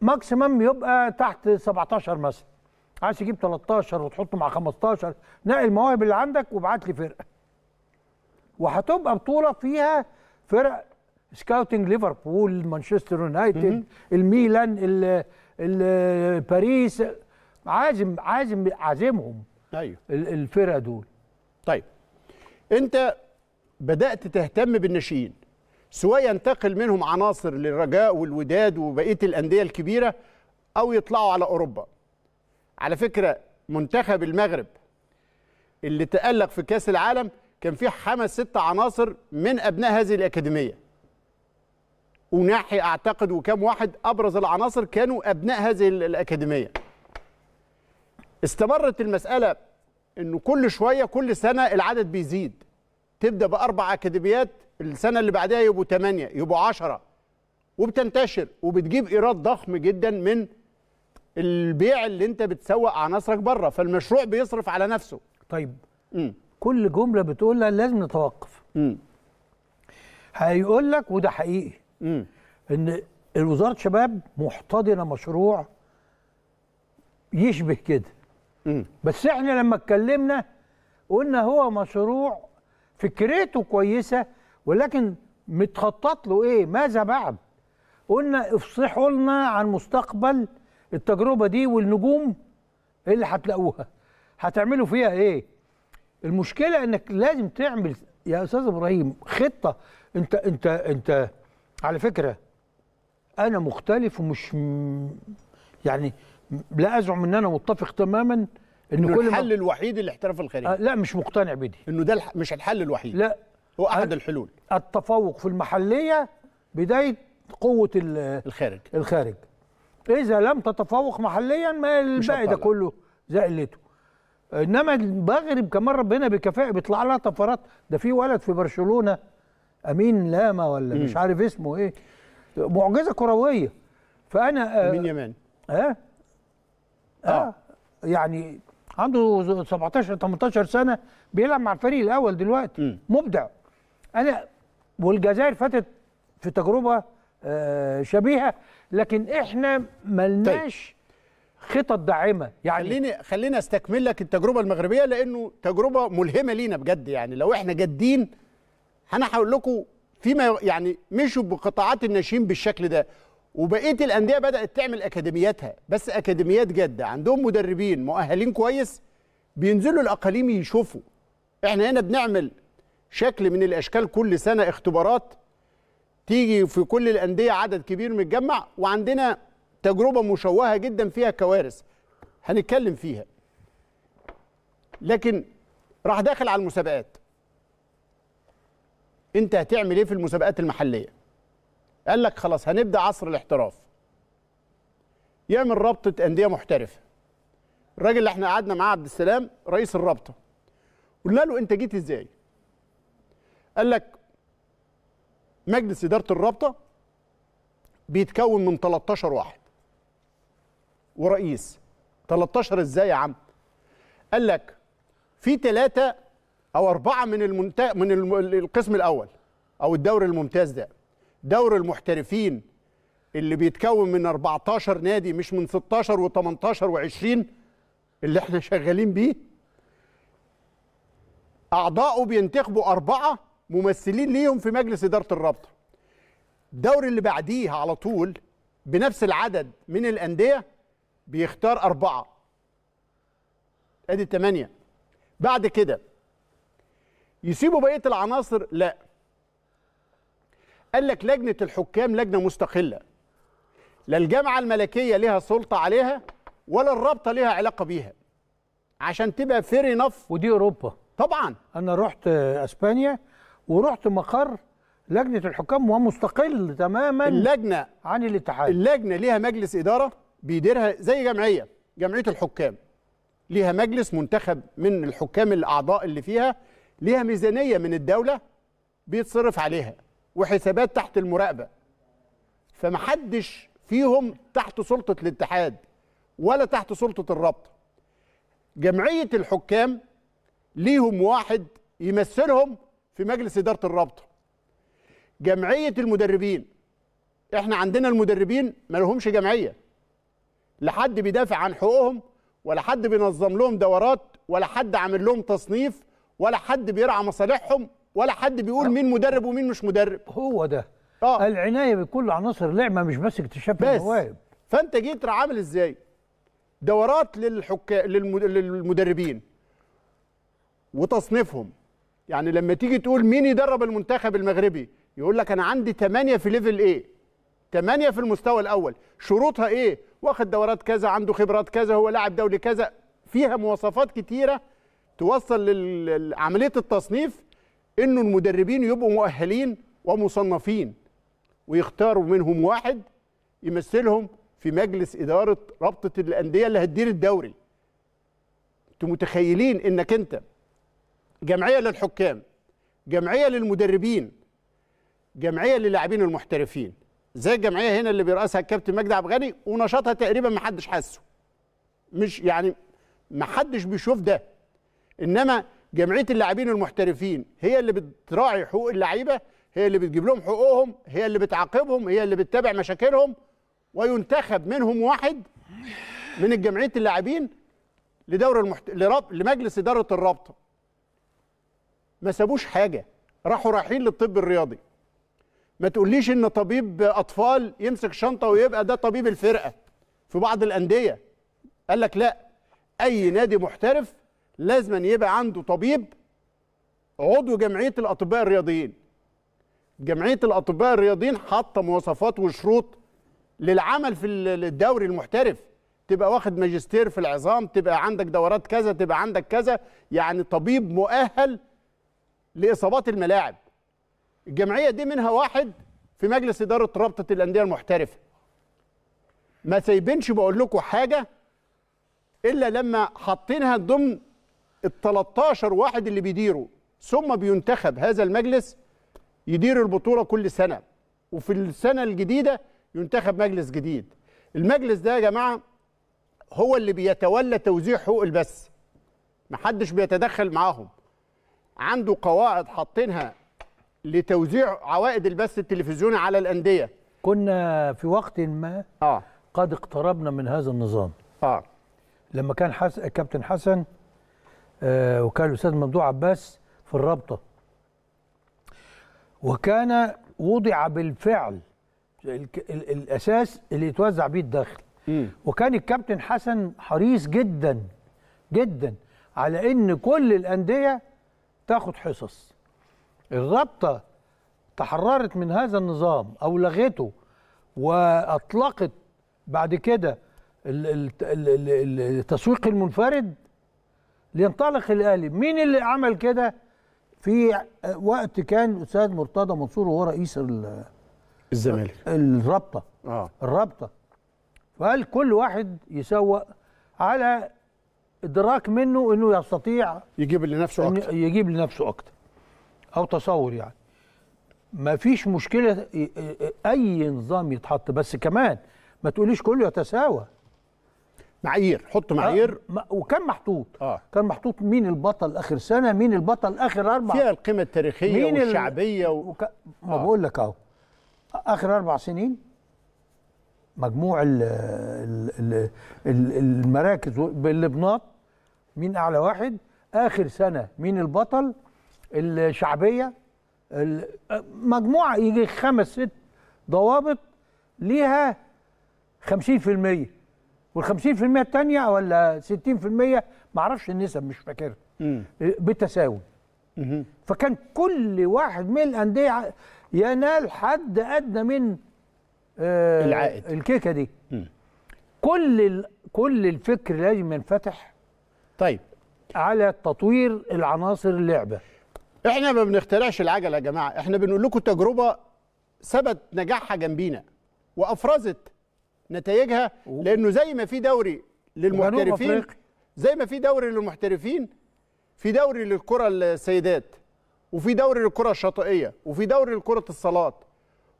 ماكسيمم يبقى تحت 17 مثلا عايز تجيب 13 وتحطه مع 15 نقي المواهب اللي عندك وابعت لي فرقه وهتبقى بطوله فيها فرق سكاوتنج ليفربول مانشستر يونايتد الميلان باريس عازم عازم عازمهم ايوه الفرقه دول طيب انت بدات تهتم بالناشئين سواء ينتقل منهم عناصر للرجاء والوداد وبقيه الانديه الكبيره او يطلعوا على اوروبا على فكره منتخب المغرب اللي تالق في كاس العالم كان فيه خمس ست عناصر من ابناء هذه الاكاديميه وناحي اعتقد وكم واحد ابرز العناصر كانوا ابناء هذه الاكاديميه استمرت المسألة أنه كل شوية كل سنة العدد بيزيد تبدأ بأربع أكاديميات السنة اللي بعدها يبقوا ثمانية يبقوا عشرة وبتنتشر وبتجيب إيراد ضخم جدا من البيع اللي أنت بتسوق عناصرك بره فالمشروع بيصرف على نفسه طيب م. كل جملة بتقولها لازم نتوقف م. هيقول لك وده حقيقي م. ان وزاره شباب محتضنه مشروع يشبه كده بس احنا لما اتكلمنا قلنا هو مشروع فكرته كويسه ولكن متخطط له ايه ماذا بعد قلنا افصحوا لنا عن مستقبل التجربه دي والنجوم اللي هتلاقوها هتعملوا فيها ايه المشكله انك لازم تعمل يا استاذ ابراهيم خطه انت انت انت على فكره انا مختلف ومش يعني لا ازعم ان انا متفق تماما انه كل الحل ما... الوحيد الاحتراف الخارجي آه، لا مش مقتنع بدي انه ده مش الحل الوحيد لا هو احد الحلول التفوق في المحليه بدايه قوه الخارج الخارج اذا لم تتفوق محليا ما الباقي ده كله زقلته انما المغرب كمان ربنا بكفاءه بيطلع لها طفرات ده في ولد في برشلونه امين لاما ولا مم. مش عارف اسمه ايه معجزه كرويه فانا آه، امين يمان ها آه آه. اه يعني عنده 17 18 سنه بيلعب مع الفريق الاول دلوقتي م. مبدع انا والجزائر فاتت في تجربه آه شبيهه لكن احنا ملناش طيب. خطط داعمه يعني خليني خليني استكمل لك التجربه المغربيه لانه تجربه ملهمه لينا بجد يعني لو احنا جادين انا هقول لكم فيما يعني مشوا بقطاعات الناشئين بالشكل ده وبقيه الانديه بدات تعمل اكاديمياتها بس اكاديميات جده عندهم مدربين مؤهلين كويس بينزلوا الاقاليم يشوفوا احنا هنا بنعمل شكل من الاشكال كل سنه اختبارات تيجي في كل الانديه عدد كبير متجمع وعندنا تجربه مشوهه جدا فيها كوارث هنتكلم فيها لكن راح داخل على المسابقات انت هتعمل ايه في المسابقات المحليه قال لك خلاص هنبدا عصر الاحتراف يعمل رابطه انديه محترفه الراجل اللي احنا قعدنا معاه عبد السلام رئيس الرابطه قلنا له انت جيت ازاي قال لك مجلس اداره الرابطه بيتكون من 13 واحد ورئيس 13 ازاي يا عم قال لك في ثلاثه او اربعه من المنت... من القسم الاول او الدوري الممتاز ده دور المحترفين اللي بيتكون من 14 نادي مش من 16 و18 و20 اللي احنا شغالين بيه اعضائه بينتخبوا اربعه ممثلين ليهم في مجلس اداره الرابطه الدور اللي بعديه على طول بنفس العدد من الانديه بيختار اربعه ادي الثمانيه بعد كده يسيبوا بقيه العناصر لا قال لك لجنه الحكام لجنه مستقله لا الجامعه الملكيه لها سلطه عليها ولا الرابطه لها علاقه بيها عشان تبقى فير نف ودي اوروبا طبعا انا رحت اسبانيا ورحت مقر لجنه الحكام ومستقل تماما اللجنه عن الاتحاد اللجنه ليها مجلس اداره بيديرها زي جمعيه جمعيه الحكام ليها مجلس منتخب من الحكام الاعضاء اللي فيها ليها ميزانيه من الدوله بيتصرف عليها وحسابات تحت المراقبه فمحدش فيهم تحت سلطه الاتحاد ولا تحت سلطه الرابطه جمعيه الحكام ليهم واحد يمثلهم في مجلس اداره الرابطه جمعيه المدربين احنا عندنا المدربين ما لهمش جمعيه لا حد بيدافع عن حقوقهم ولا حد بينظم لهم دورات ولا حد عامل لهم تصنيف ولا حد بيرعى مصالحهم ولا حد بيقول مين مدرب ومين مش مدرب هو ده اه العنايه بكل عناصر اللعبه مش بس اكتشاف المواهب فانت جيت عامل ازاي دورات للحكام للمدربين وتصنيفهم يعني لما تيجي تقول مين يدرب المنتخب المغربي يقول لك انا عندي 8 في ليفل ايه 8 في المستوى الاول شروطها ايه واخد دورات كذا عنده خبرات كذا هو لاعب دولي كذا فيها مواصفات كتيره توصل لعمليه التصنيف انه المدربين يبقوا مؤهلين ومصنفين ويختاروا منهم واحد يمثلهم في مجلس اداره رابطه الانديه اللي هتدير الدوري انتوا متخيلين انك انت جمعيه للحكام جمعيه للمدربين جمعيه للاعبين المحترفين زي الجمعيه هنا اللي بيرأسها الكابتن مجدي عبد الغني ونشاطها تقريبا ما حدش حاسه مش يعني ما حدش بيشوف ده انما جمعيه اللاعبين المحترفين هي اللي بتراعي حقوق اللعيبه هي اللي بتجيب لهم حقوقهم هي اللي بتعاقبهم هي اللي بتتابع مشاكلهم وينتخب منهم واحد من الجمعيه اللاعبين لدور المحت... لرب... لمجلس اداره الرابطه ما سابوش حاجه راحوا رايحين للطب الرياضي ما تقوليش ان طبيب اطفال يمسك شنطه ويبقى ده طبيب الفرقه في بعض الانديه قال لك لا اي نادي محترف لازم أن يبقى عنده طبيب عضو جمعيه الاطباء الرياضيين جمعيه الاطباء الرياضيين حاطه مواصفات وشروط للعمل في الدوري المحترف تبقى واخد ماجستير في العظام تبقى عندك دورات كذا تبقى عندك كذا يعني طبيب مؤهل لاصابات الملاعب الجمعيه دي منها واحد في مجلس اداره رابطه الانديه المحترفه ما سايبينش بقول لكم حاجه الا لما حاطينها ضمن ال 13 واحد اللي بيديروا ثم بينتخب هذا المجلس يدير البطوله كل سنه وفي السنه الجديده ينتخب مجلس جديد المجلس ده يا جماعه هو اللي بيتولى توزيع حقوق البث محدش بيتدخل معاهم عنده قواعد حاطينها لتوزيع عوائد البث التلفزيوني على الانديه كنا في وقت ما آه. قد اقتربنا من هذا النظام آه. لما كان حس... كابتن حسن آه، وكان الاستاذ ممدوح عباس في الرابطه وكان وضع بالفعل الاساس اللي يتوزع بيه الدخل وكان الكابتن حسن حريص جدا جدا على ان كل الانديه تاخد حصص الرابطه تحررت من هذا النظام او لغته واطلقت بعد كده التسويق المنفرد لينطلق الاهلي مين اللي عمل كده في وقت كان الاستاذ مرتضى منصور وهو رئيس الزمالك الرابطه اه الرابطه فقال كل واحد يسوق على ادراك منه انه يستطيع يجيب لنفسه اكتر يجيب لنفسه اكتر او تصور يعني ما فيش مشكله اي نظام يتحط بس كمان ما تقوليش كله يتساوى معايير حط معايير آه. وكان محطوط آه. كان محطوط مين البطل اخر سنه مين البطل اخر اربع فيها القيمه التاريخيه مين والشعبيه و... وك... آه. ما بقول لك اهو اخر اربع سنين مجموع الـ الـ الـ الـ المراكز باللبنات مين اعلى واحد اخر سنه مين البطل الشعبيه مجموعه يجي خمس ست ضوابط ليها 50% وال50% الثانيه ولا 60% معرفش النسب مش فاكرها آه، بالتساوي فكان كل واحد من الانديه ينال حد ادنى من آه، العائد الكيكه دي كل كل الفكر لازم ينفتح طيب على تطوير العناصر اللعبه احنا ما بنخترعش العجله يا جماعه احنا بنقول لكم تجربه ثبت نجاحها جنبينا وافرزت نتائجها لانه زي ما في دوري للمحترفين زي ما في دوري للمحترفين في دوري للكره السيدات وفي دوري للكره الشاطئيه وفي دوري لكره الصالات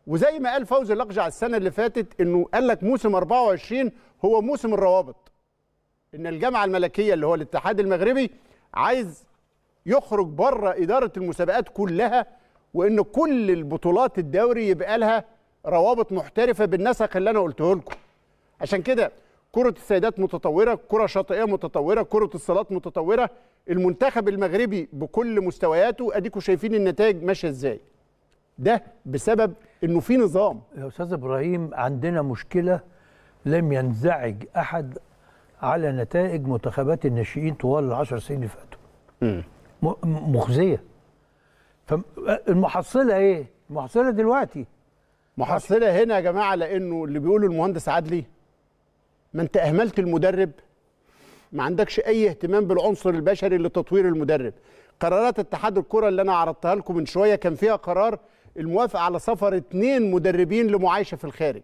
وزي ما قال فوزي الاقجع السنه اللي فاتت انه قال لك موسم 24 هو موسم الروابط ان الجامعه الملكيه اللي هو الاتحاد المغربي عايز يخرج بره اداره المسابقات كلها وان كل البطولات الدوري يبقى لها روابط محترفه بالنسق اللي انا قلته لكم عشان كده كره السيدات متطوره كره شاطئيه متطوره كره الصالات متطوره المنتخب المغربي بكل مستوياته اديكم شايفين النتائج ماشيه ازاي ده بسبب انه في نظام يا استاذ ابراهيم عندنا مشكله لم ينزعج احد على نتائج منتخبات الناشئين طوال العشر سنين اللي فاتوا مخزيه فالمحصله ايه المحصله دلوقتي محصله هنا يا جماعه لانه اللي بيقوله المهندس عدلي ما انت اهملت المدرب ما عندكش اي اهتمام بالعنصر البشري لتطوير المدرب قرارات اتحاد الكره اللي انا عرضتها لكم من شويه كان فيها قرار الموافقه على سفر اثنين مدربين لمعايشه في الخارج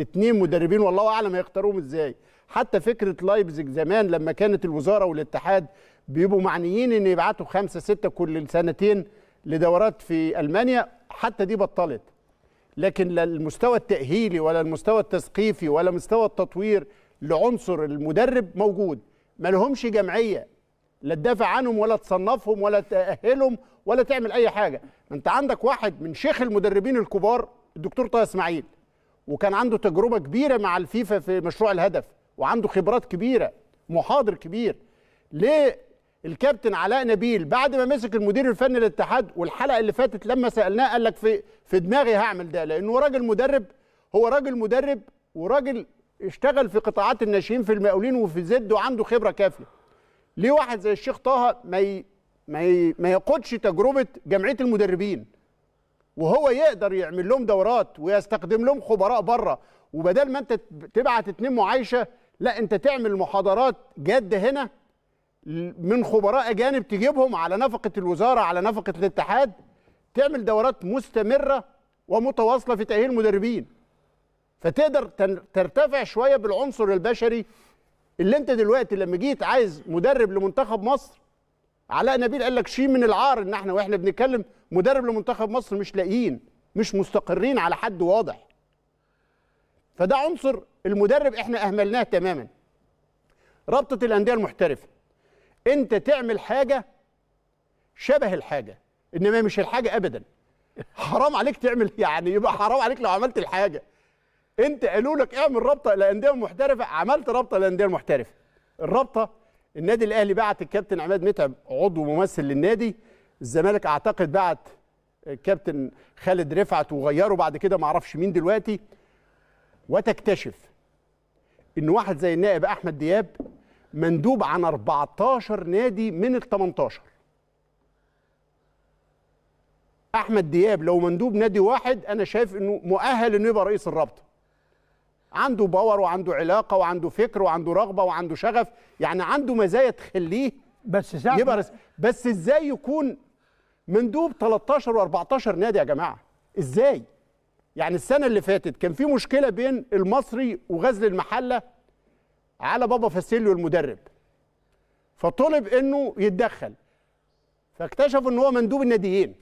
اثنين مدربين والله اعلم هيختاروهم ازاي حتى فكره لايبزيج زمان لما كانت الوزاره والاتحاد بيبقوا معنيين ان يبعتوا خمسه سته كل سنتين لدورات في المانيا حتى دي بطلت لكن لا المستوى التأهيلي ولا المستوى التثقيفي ولا مستوى التطوير لعنصر المدرب موجود ما لهمش جمعية لا تدافع عنهم ولا تصنفهم ولا تأهلهم ولا تعمل أي حاجة أنت عندك واحد من شيخ المدربين الكبار الدكتور طه إسماعيل وكان عنده تجربة كبيرة مع الفيفا في مشروع الهدف وعنده خبرات كبيرة محاضر كبير ليه الكابتن علاء نبيل بعد ما مسك المدير الفني للاتحاد والحلقه اللي فاتت لما سالناه قال لك في في دماغي هعمل ده لانه راجل مدرب هو راجل مدرب وراجل اشتغل في قطاعات الناشئين في المقاولين وفي زد وعنده خبره كافيه ليه واحد زي الشيخ طه ما ي... ما ي... ما يقودش تجربه جمعيه المدربين وهو يقدر يعمل لهم دورات ويستخدم لهم خبراء بره وبدل ما انت تبعت اتنين معايشه لا انت تعمل محاضرات جاده هنا من خبراء اجانب تجيبهم على نفقه الوزاره على نفقه الاتحاد تعمل دورات مستمره ومتواصله في تاهيل مدربين فتقدر ترتفع شويه بالعنصر البشري اللي انت دلوقتي لما جيت عايز مدرب لمنتخب مصر علاء نبيل قال لك شيء من العار ان احنا واحنا بنتكلم مدرب لمنتخب مصر مش لاقيين مش مستقرين على حد واضح فده عنصر المدرب احنا اهملناه تماما رابطه الانديه المحترفه انت تعمل حاجه شبه الحاجه انما مش الحاجه ابدا حرام عليك تعمل يعني يبقى حرام عليك لو عملت الحاجه انت قالوا لك اعمل رابطه لانديه محترفه عملت رابطه لانديه محترفه الرابطه النادي الاهلي بعت الكابتن عماد متعب عضو ممثل للنادي الزمالك اعتقد بعت الكابتن خالد رفعت وغيره بعد كده ما اعرفش مين دلوقتي وتكتشف ان واحد زي النائب احمد دياب مندوب عن 14 نادي من ال 18 احمد دياب لو مندوب نادي واحد انا شايف انه مؤهل انه يبقى رئيس الرابطه عنده باور وعنده علاقه وعنده فكر وعنده رغبه وعنده شغف يعني عنده مزايا تخليه بس ساعة يبقى بس ازاي يكون مندوب 13 و14 نادي يا جماعه ازاي يعني السنه اللي فاتت كان في مشكله بين المصري وغزل المحله على بابا فاسيليو المدرب فطلب انه يتدخل فاكتشفوا ان هو مندوب الناديين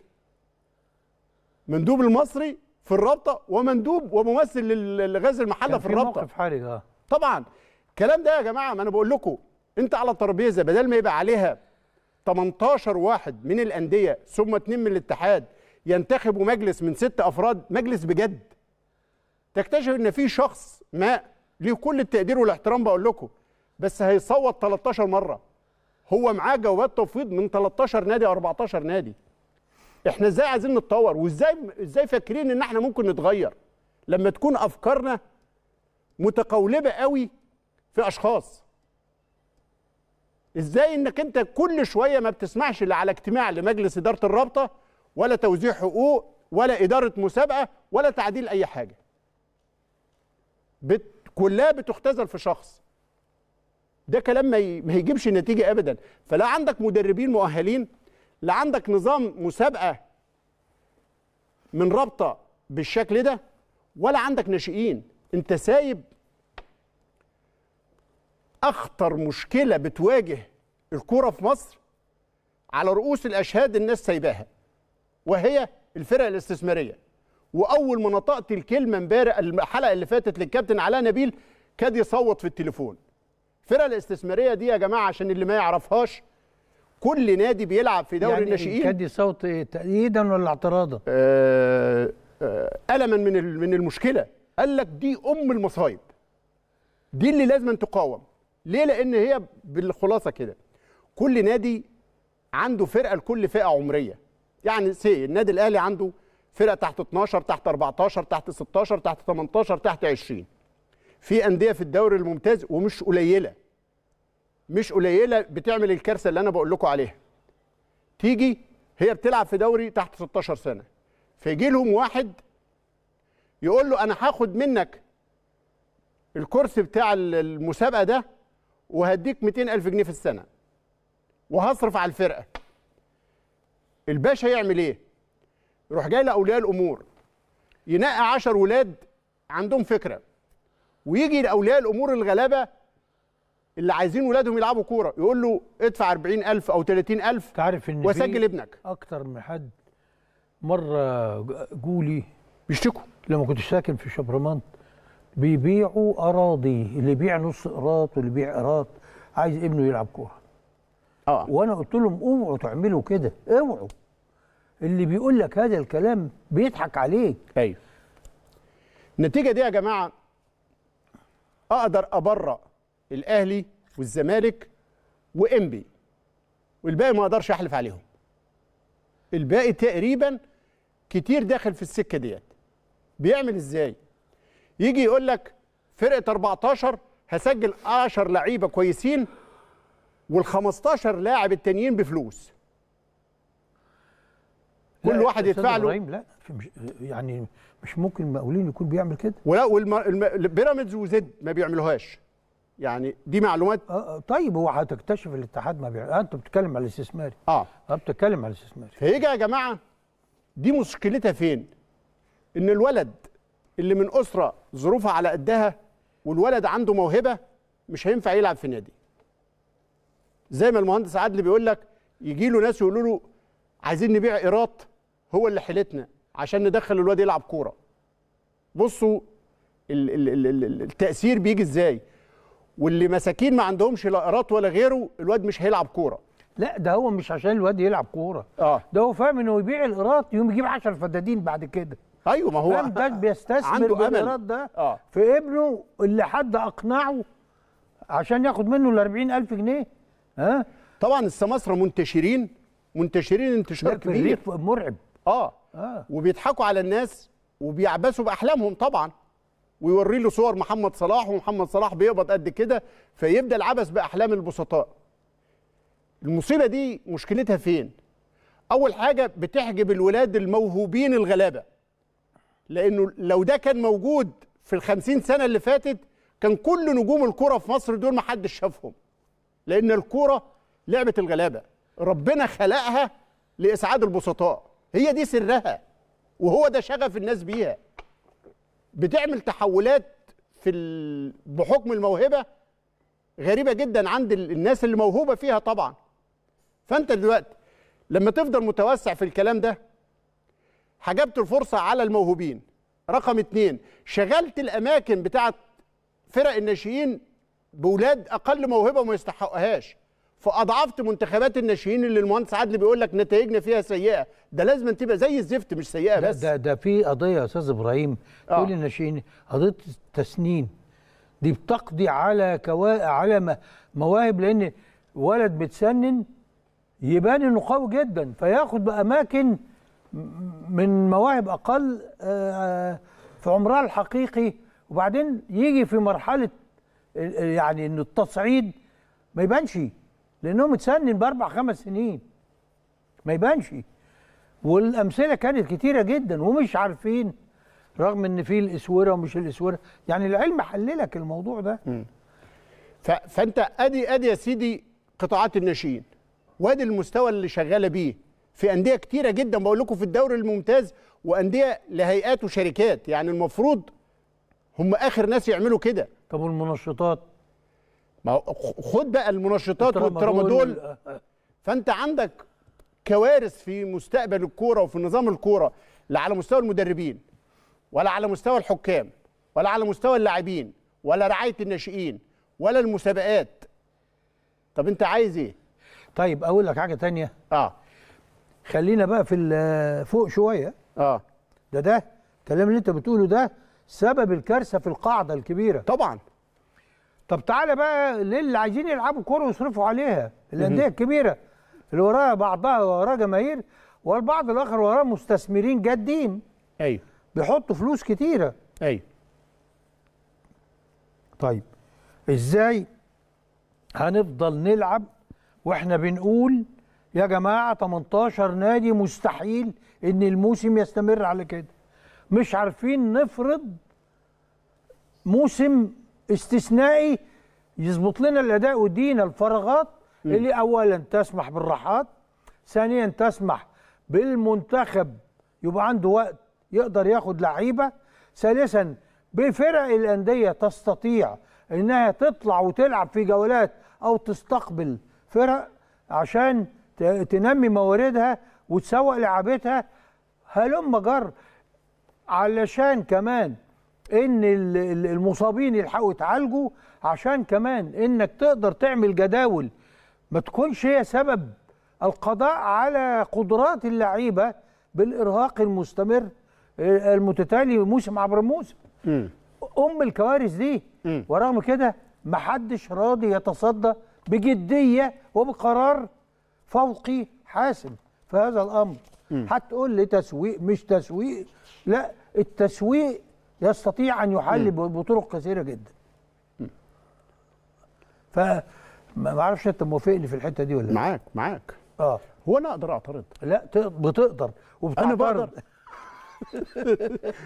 مندوب المصري في الرابطه ومندوب وممثل لغاز المحله في الرابطه موقف حرج اه طبعا الكلام ده يا جماعه ما انا بقول لكم انت على ترابيزه بدل ما يبقى عليها 18 واحد من الانديه ثم اثنين من الاتحاد ينتخبوا مجلس من ست افراد مجلس بجد تكتشف ان في شخص ما ليه كل التقدير والاحترام بقول لكم بس هيصوت 13 مره هو معاه جوابات تفويض من 13 نادي 14 نادي احنا ازاي عايزين نتطور وازاي ازاي فاكرين ان احنا ممكن نتغير لما تكون افكارنا متقولبه قوي في اشخاص ازاي انك انت كل شويه ما بتسمعش الا على اجتماع لمجلس اداره الرابطه ولا توزيع حقوق ولا اداره مسابقه ولا تعديل اي حاجه بت كلها بتختزل في شخص ده كلام ما يجيبش نتيجه ابدا فلا عندك مدربين مؤهلين لا عندك نظام مسابقه من رابطه بالشكل ده ولا عندك ناشئين انت سايب اخطر مشكله بتواجه الكوره في مصر على رؤوس الاشهاد الناس سايباها وهي الفرق الاستثماريه واول ما نطقت الكلمه امبارح الحلقه اللي فاتت للكابتن علاء نبيل كاد يصوت في التليفون الفرقه الاستثماريه دي يا جماعه عشان اللي ما يعرفهاش كل نادي بيلعب في دوري يعني الناشئين كاد يصوت تأييدا ولا اعتراضا آه آه ألما من من المشكله قال لك دي ام المصايب دي اللي لازم تقاوم ليه لان هي بالخلاصه كده كل نادي عنده فرقه لكل فئه عمريه يعني سي النادي الاهلي عنده فرقه تحت 12 تحت 14 تحت 16 تحت 18 تحت 20 في انديه في الدوري الممتاز ومش قليله مش قليله بتعمل الكارثه اللي انا بقول لكم عليها تيجي هي بتلعب في دوري تحت 16 سنه فيجي لهم واحد يقول له انا هاخد منك الكرسي بتاع المسابقه ده وهديك 200000 جنيه في السنه وهصرف على الفرقه الباشا يعمل ايه يروح جاي لاولياء الامور ينقي عشر ولاد عندهم فكره ويجي لاولياء الامور الغلابه اللي عايزين ولادهم يلعبوا كوره يقول له ادفع 40000 او 30000 تعرف ان وسجل ابنك اكتر من حد مره جولي بيشتكوا لما كنت ساكن في شبرمان بيبيعوا اراضي اللي يبيع نص قراط واللي يبيع قراط عايز ابنه يلعب كوره اه وانا قلت لهم اوعوا تعملوا كده اوعوا اللي بيقول لك هذا الكلام بيضحك عليك ايوه النتيجه دي يا جماعه اقدر ابرأ الاهلي والزمالك وانبي والباقي ما اقدرش احلف عليهم الباقي تقريبا كتير داخل في السكه ديت بيعمل ازاي يجي يقول لك فرقه 14 هسجل 10 لعيبه كويسين وال 15 لاعب التانيين بفلوس كل واحد يدفع له لا مش يعني مش ممكن المقاولين يكون بيعمل كده ولا بيراميدز وزد ما بيعملوهاش يعني دي معلومات آه, آه، طيب هو هتكتشف الاتحاد ما بيعمل آه انت بتتكلم على الاستثماري آه. اه بتتكلم على الاستثماري فيجي يا جماعه دي مشكلتها فين؟ ان الولد اللي من اسره ظروفها على قدها والولد عنده موهبه مش هينفع يلعب في نادي. زي ما المهندس عدلي بيقول لك يجي له ناس يقولوا له عايزين نبيع ايراد هو اللي حيلتنا عشان ندخل الواد يلعب كوره بصوا ال ال ال الـ التاثير بيجي ازاي واللي مساكين ما عندهمش لا قرات ولا غيره الواد مش هيلعب كوره لا ده هو مش عشان الواد يلعب كوره آه. ده هو فاهم انه يبيع القراط يقوم يجيب 10 فدادين بعد كده ايوه ما هو فاهم ده بيستثمر بالقراط ده آه. في ابنه اللي حد اقنعه عشان ياخد منه ال 40000 جنيه ها آه؟ طبعا السماسره منتشرين منتشرين انتشار كبير مرعب اه اه وبيضحكوا على الناس وبيعبثوا باحلامهم طبعا ويوري له صور محمد صلاح ومحمد صلاح بيقبض قد كده فيبدا العبث باحلام البسطاء المصيبه دي مشكلتها فين اول حاجه بتحجب الولاد الموهوبين الغلابه لانه لو ده كان موجود في الخمسين سنه اللي فاتت كان كل نجوم الكره في مصر دول ما حدش شافهم لان الكره لعبه الغلابه ربنا خلقها لاسعاد البسطاء هي دي سرها وهو ده شغف الناس بيها بتعمل تحولات في بحكم الموهبه غريبه جدا عند الناس اللي موهوبه فيها طبعا فانت دلوقتي لما تفضل متوسع في الكلام ده حجبت الفرصه على الموهوبين رقم اتنين شغلت الاماكن بتاعت فرق الناشئين بولاد اقل موهبه وما يستحقهاش فاضعفت منتخبات الناشئين اللي المهندس عدلي بيقول لك نتائجنا فيها سيئه ده لازم تبقى زي الزفت مش سيئه بس ده ده في قضيه يا استاذ ابراهيم آه. كل الناشئين قضيه التسنين دي بتقضي على كوا... على مواهب لان ولد متسنن يبان انه قوي جدا فياخد باماكن من مواهب اقل آه، آه، في عمرها الحقيقي وبعدين يجي في مرحله يعني ان التصعيد ما يبانش لانه متسنن باربع خمس سنين ما يبانش والامثله كانت كتيره جدا ومش عارفين رغم ان في الاسوره ومش الاسوره يعني العلم حللك الموضوع ده فانت ادي ادي يا سيدي قطاعات الناشئين وادي المستوى اللي شغاله بيه في انديه كتيره جدا بقول لكم في الدوري الممتاز وانديه لهيئات وشركات يعني المفروض هم اخر ناس يعملوا كده طب والمنشطات ما خد بقى المنشطات والترامادول آه. فانت عندك كوارث في مستقبل الكوره وفي نظام الكوره لا على مستوى المدربين ولا على مستوى الحكام ولا على مستوى اللاعبين ولا رعايه الناشئين ولا المسابقات طب انت عايز ايه طيب اقول لك حاجه تانية اه خلينا بقى في فوق شويه اه ده ده الكلام اللي انت بتقوله ده سبب الكارثه في القاعده الكبيره طبعا طب تعالى بقى للي عايزين يلعبوا كوره ويصرفوا عليها الانديه الكبيره اللي وراها بعضها وراها جماهير والبعض الاخر وراها مستثمرين جادين ايوه بيحطوا فلوس كتيره ايوه طيب ازاي هنفضل نلعب واحنا بنقول يا جماعه 18 نادي مستحيل ان الموسم يستمر على كده مش عارفين نفرض موسم استثنائي يظبط لنا الاداء ويدينا الفراغات اللي اولا تسمح بالراحات ثانيا تسمح بالمنتخب يبقى عنده وقت يقدر ياخد لعيبه ثالثا بفرق الانديه تستطيع انها تطلع وتلعب في جولات او تستقبل فرق عشان تنمي مواردها وتسوق لعبتها هلم جر علشان كمان ان المصابين يلحقوا يتعالجوا عشان كمان انك تقدر تعمل جداول ما تكونش هي سبب القضاء على قدرات اللعيبه بالارهاق المستمر آه، المتتالي موسم عبر موسم م. ام الكوارث دي م. ورغم كده ما حدش راضي يتصدى بجديه وبقرار فوقي حاسم في هذا الامر هتقول لي تسويق مش تسويق لا التسويق يستطيع ان يحل بطرق كثيره جدا ف ما اعرفش انت موافقني في الحته دي ولا معاك معاك اه هو انا اقدر اعترض لا بتقدر وبتعترض انا بقدر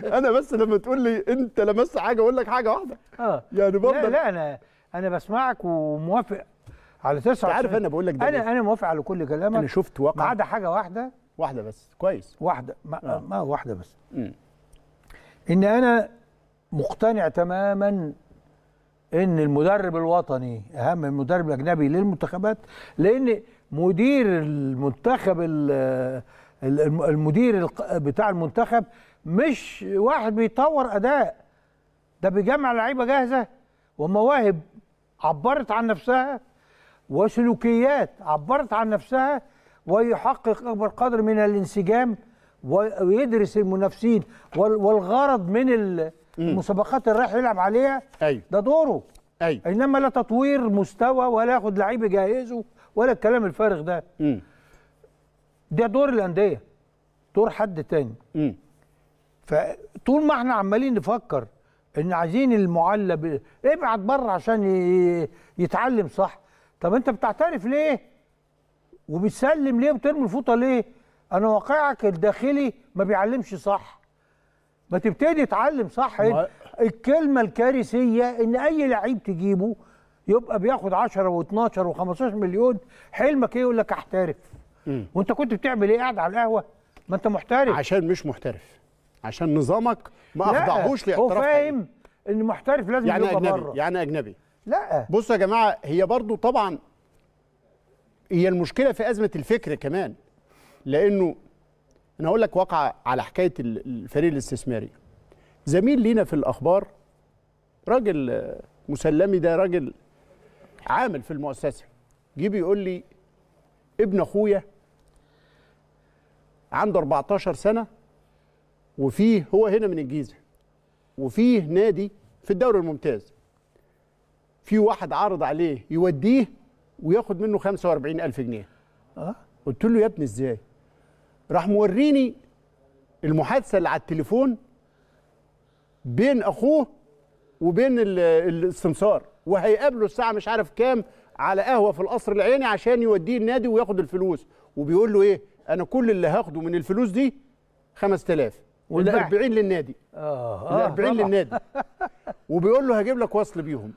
<laughs> انا بس لما تقول لي انت لمست حاجه اقول لك حاجه واحده اه يعني برضه لا, لا انا انا بسمعك وموافق على تسعة عارف انا بقول لك ده انا انا موافق على كل كلامك انا شفت واقع ما عدا حاجه واحده واحده بس كويس واحده ما, آه. ما واحده بس م. ان انا مقتنع تماما ان المدرب الوطني اهم من المدرب الاجنبي للمنتخبات لان مدير المنتخب المدير بتاع المنتخب مش واحد بيطور اداء ده بيجمع لعيبه جاهزه ومواهب عبرت عن نفسها وسلوكيات عبرت عن نفسها ويحقق اكبر قدر من الانسجام ويدرس المنافسين والغرض من المسابقات اللي رايح يلعب عليها أيوه. ده دوره أيوه. انما لا تطوير مستوى ولا ياخد لعيب يجهزه ولا الكلام الفارغ ده م. ده دور الانديه دور حد تاني م. فطول ما احنا عمالين نفكر ان عايزين المعلب ابعت بره عشان يتعلم صح طب انت بتعترف ليه وبتسلم ليه وبترمي الفوطه ليه انا واقعك الداخلي ما بيعلمش صح ما تبتدي تعلم صح ما... الكلمه الكارثيه ان اي لعيب تجيبه يبقى بياخد 10 و12 و15 مليون حلمك ايه يقول لك احترف م. وانت كنت بتعمل ايه قاعد على القهوه ما انت محترف عشان مش محترف عشان نظامك ما اخضعهوش لاحتراف هو فاهم ان محترف لازم يعني يبقى اجنبي بره. يعني اجنبي لا بصوا يا جماعه هي برضو طبعا هي المشكله في ازمه الفكر كمان لانه انا هقول لك واقعه على حكايه الفريق الاستثماري زميل لينا في الاخبار راجل آه، مسلمي ده راجل عامل في المؤسسه جه بيقول لي ابن اخويا عنده 14 سنه وفيه هو هنا من الجيزه وفيه نادي في الدوري الممتاز في واحد عرض عليه يوديه وياخد منه 45000 جنيه اه قلت له يا ابني ازاي راح موريني المحادثه اللي على التليفون بين اخوه وبين السمسار وهيقابله الساعه مش عارف كام على قهوه في القصر العيني عشان يوديه النادي وياخد الفلوس وبيقول له ايه انا كل اللي هاخده من الفلوس دي 5000 وال 40 للنادي اه, آه، ال 40 للنادي <laughs> وبيقول له هجيب لك وصل بيهم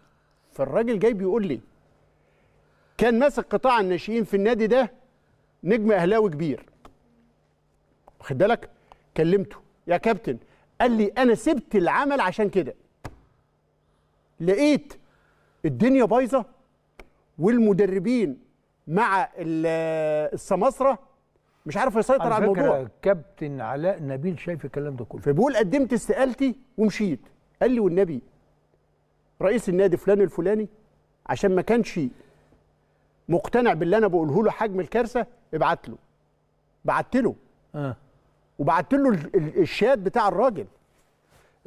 فالراجل جاي بيقول لي كان ماسك قطاع الناشئين في النادي ده نجم اهلاوي كبير واخد بالك كلمته يا كابتن قال لي انا سبت العمل عشان كده لقيت الدنيا بايظه والمدربين مع السماسره مش عارف يسيطر على, على الموضوع كابتن علاء نبيل شايف الكلام ده كله فبيقول قدمت استقالتي ومشيت قال لي والنبي رئيس النادي فلان الفلاني عشان ما كانش مقتنع باللي انا بقوله له حجم الكارثه ابعت له بعت له آه. وبعت له الشات بتاع الراجل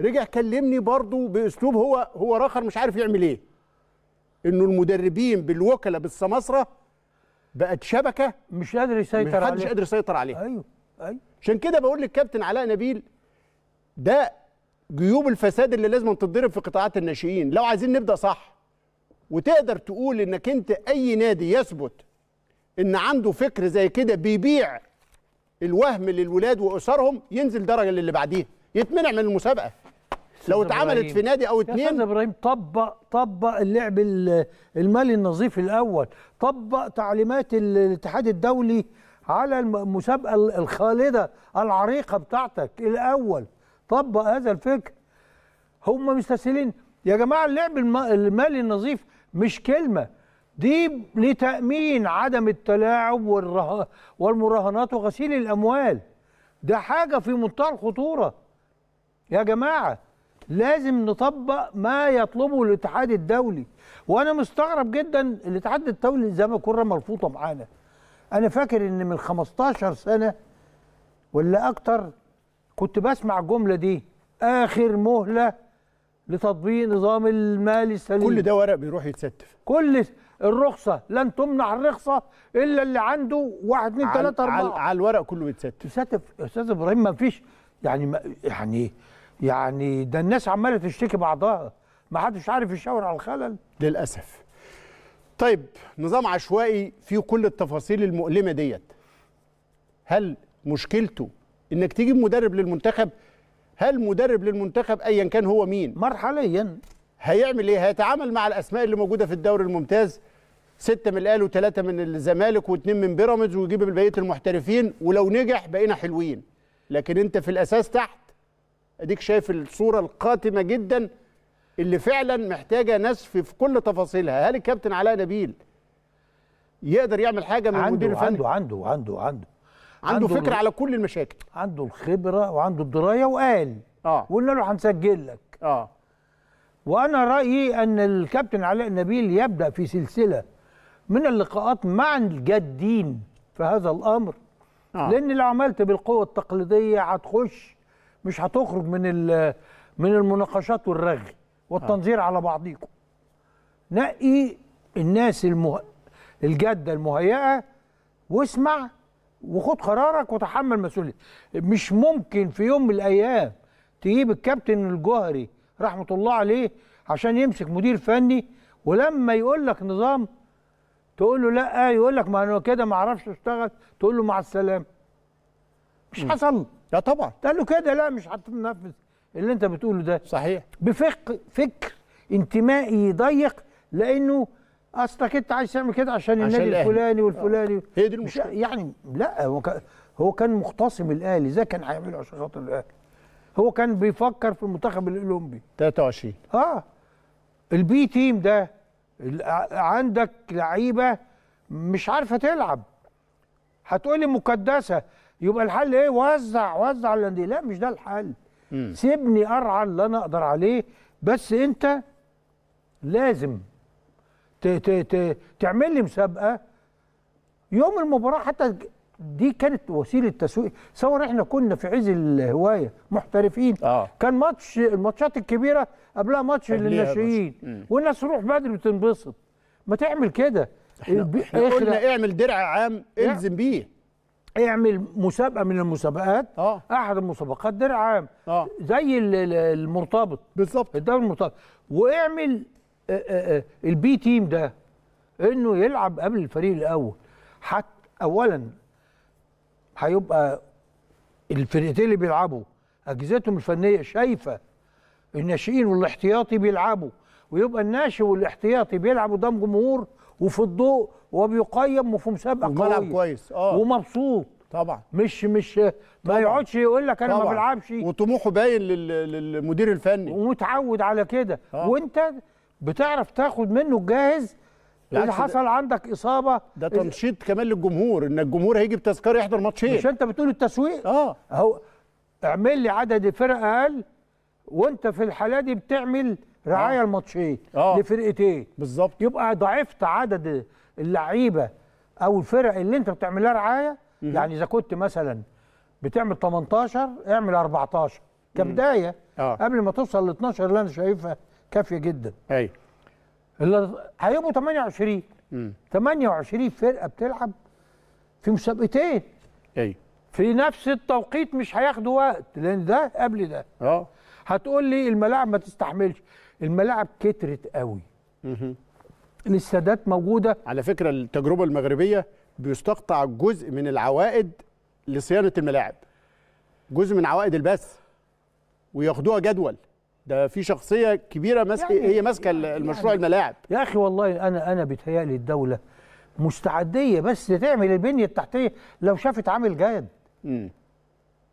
رجع كلمني برضه باسلوب هو هو راخر مش عارف يعمل ايه انه المدربين بالوكلاء بالسماسره بقت شبكه مش قادر يسيطر عليها محدش قادر يسيطر عليها ايوه ايوه عشان كده بقول للكابتن علاء نبيل ده جيوب الفساد اللي لازم تتضرب في قطاعات الناشئين لو عايزين نبدا صح وتقدر تقول انك انت اي نادي يثبت ان عنده فكر زي كده بيبيع الوهم للولاد واسرهم ينزل درجه للي بعديها يتمنع من المسابقه لو اتعملت في نادي او اتنين يا استاذ ابراهيم طبق طبق اللعب المالي النظيف الاول طبق تعليمات الاتحاد الدولي على المسابقه الخالده العريقه بتاعتك الاول طبق هذا الفكر هم مستسهلين يا جماعه اللعب المالي النظيف مش كلمه دي لتأمين عدم التلاعب والمراهنات وغسيل الأموال ده حاجة في منتهى الخطورة يا جماعة لازم نطبق ما يطلبه الاتحاد الدولي وأنا مستغرب جدا الاتحاد الدولي زي ما كرة ملفوطة معانا أنا فاكر إن من 15 سنة ولا أكتر كنت بسمع الجملة دي آخر مهلة لتطبيق نظام المال السليم كل ده ورق بيروح يتستف كل الرخصه لن تمنع الرخصه الا اللي عنده 1 2 3 4 على الورق كله بيتستف استاذ استاذ ابراهيم ما فيش يعني ما يعني يعني ده الناس عماله تشتكي بعضها ما حدش عارف يشاور على الخلل للاسف طيب نظام عشوائي فيه كل التفاصيل المؤلمه ديت هل مشكلته انك تجيب مدرب للمنتخب هل مدرب للمنتخب ايا كان هو مين مرحليا هيعمل ايه هيتعامل مع الاسماء اللي موجوده في الدوري الممتاز ستة من الاهلي وثلاثة من الزمالك واثنين من بيراميدز ويجيب بقية المحترفين ولو نجح بقينا حلوين لكن انت في الاساس تحت اديك شايف الصورة القاتمة جدا اللي فعلا محتاجة ناس في كل تفاصيلها هل الكابتن علاء نبيل يقدر يعمل حاجة من عنده عنده, عنده عنده عنده عنده عنده عنده فكرة على كل المشاكل عنده الخبرة وعنده الدراية وقال اه وقلنا له هنسجل لك اه وانا رايي ان الكابتن علاء نبيل يبدا في سلسله من اللقاءات مع الجادين في هذا الامر آه. لان لو عملت بالقوه التقليديه هتخش مش هتخرج من من المناقشات والرغي والتنظير آه. على بعضيكم نقي الناس المه... الجاده المهيئه واسمع وخد قرارك وتحمل مسؤوليه مش ممكن في يوم من الايام تجيب الكابتن الجوهري رحمه الله عليه عشان يمسك مدير فني ولما يقول لك نظام تقول له لا آه، يقول لك ما انا كده ما اعرفش اشتغل تقول له مع السلامه مش حصل لا طبعا قال له كده لا مش هتنفذ اللي انت بتقوله ده صحيح بفق فكر انتمائي ضيق لانه اصلك انت عايز تعمل كده عشان, عشان النادي الفلاني آه. والفلاني هي دي المشكله يعني لا هو كان هو كان مختصم الاهلي ازاي كان هيعمله عشان خاطر الاهلي هو كان بيفكر في المنتخب الاولمبي 23 اه البي تيم ده عندك لعيبه مش عارفه تلعب هتقولي مقدسه يبقى الحل ايه وزع وزع على الانديه لا مش ده الحل مم. سيبني ارعى اللي انا اقدر عليه بس انت لازم تعمل لي مسابقه يوم المباراه حتى دي كانت وسيله تسويق سواء احنا كنا في عز الهوايه محترفين آه. كان ماتش الماتشات الكبيره قبلها ماتش للناشئين والناس تروح بدري وتنبسط ما تعمل كده احنا, قلنا اعمل درع عام الزم بيه اعمل مسابقه من المسابقات آه. احد المسابقات درع عام آه. زي المرتبط بالظبط الدوري المرتبط واعمل آه، آه، آه، البي تيم ده انه يلعب قبل الفريق الاول حتى اولا هيبقى الفرقتين اللي بيلعبوا اجهزتهم الفنيه شايفه الناشئين والاحتياطي بيلعبوا ويبقى الناشئ والاحتياطي بيلعبوا قدام جمهور وفي الضوء وبيقيم وفي مسابقه كويس, كويس. آه. ومبسوط طبعا مش مش طبعًا. ما يقعدش يقول لك انا طبعًا. ما بلعبش وطموحه باين للمدير الفني ومتعود على كده آه. وانت بتعرف تاخد منه الجاهز إيه اللي حصل عندك اصابه ده تنشيط كمان للجمهور ان الجمهور هيجي بتذكره يحضر ماتشين مش انت بتقول التسويق اه اهو اعمل لي عدد فرق اقل وانت في الحاله دي بتعمل رعايه آه. لماتشين آه. لفرقتين بالظبط يبقى ضعفت عدد اللعيبه او الفرق اللي انت بتعملها رعايه يعني اذا كنت مثلا بتعمل 18 اعمل 14 كبدايه آه. قبل ما توصل ل 12 اللي انا شايفها كافيه جدا ايوه هيبقوا 28 مم. 28 فرقه بتلعب في مسابقتين ايوه في نفس التوقيت مش هياخدوا وقت لان ده قبل ده اه هتقول لي الملاعب ما تستحملش الملاعب كترت قوي مه. الاستادات موجوده على فكره التجربه المغربيه بيستقطع جزء من العوائد لصيانه الملاعب جزء من عوائد البث وياخدوها جدول ده في شخصيه كبيره ماسكه يعني هي ماسكه يعني المشروع يعني الملاعب يا اخي والله انا انا بيتهيألي الدوله مستعديه بس تعمل البنيه التحتيه لو شافت عامل جاد امم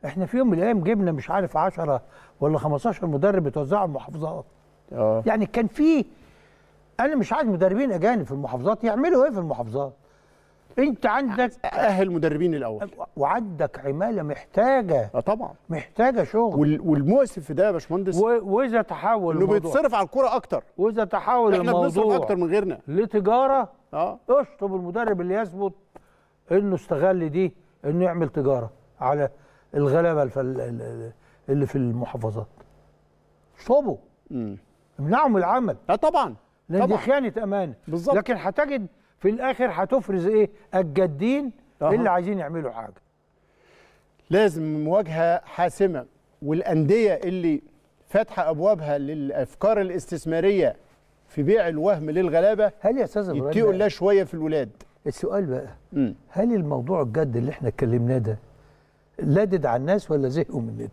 احنا في يوم من الايام جبنا مش عارف 10 ولا 15 مدرب بتوزعوا المحافظات اه يعني كان في انا مش عايز مدربين اجانب في المحافظات يعملوا ايه في المحافظات انت عندك اهل مدربين الاول وعندك عماله محتاجه اه طبعا محتاجه شغل وال... والمؤسف في ده يا باشمهندس واذا تحول انه بيتصرف على الكوره اكتر واذا تحول احنا الموضوع اكتر من غيرنا لتجاره اه اشطب المدرب اللي يثبت انه استغل دي انه يعمل تجاره على الغلبه الفل... اللي في المحافظات اشطبه امنعهم من العمل اه طبعا لان دي خيانه امانه بالظبط لكن هتجد في الاخر هتفرز ايه الجادين أه. اللي عايزين يعملوا حاجه لازم مواجهه حاسمه والانديه اللي فاتحه ابوابها للافكار الاستثماريه في بيع الوهم للغلابه هل يا استاذ ابراهيم لا شويه في الولاد السؤال بقى م. هل الموضوع الجد اللي احنا اتكلمناه ده لادد على الناس ولا زهقوا مننا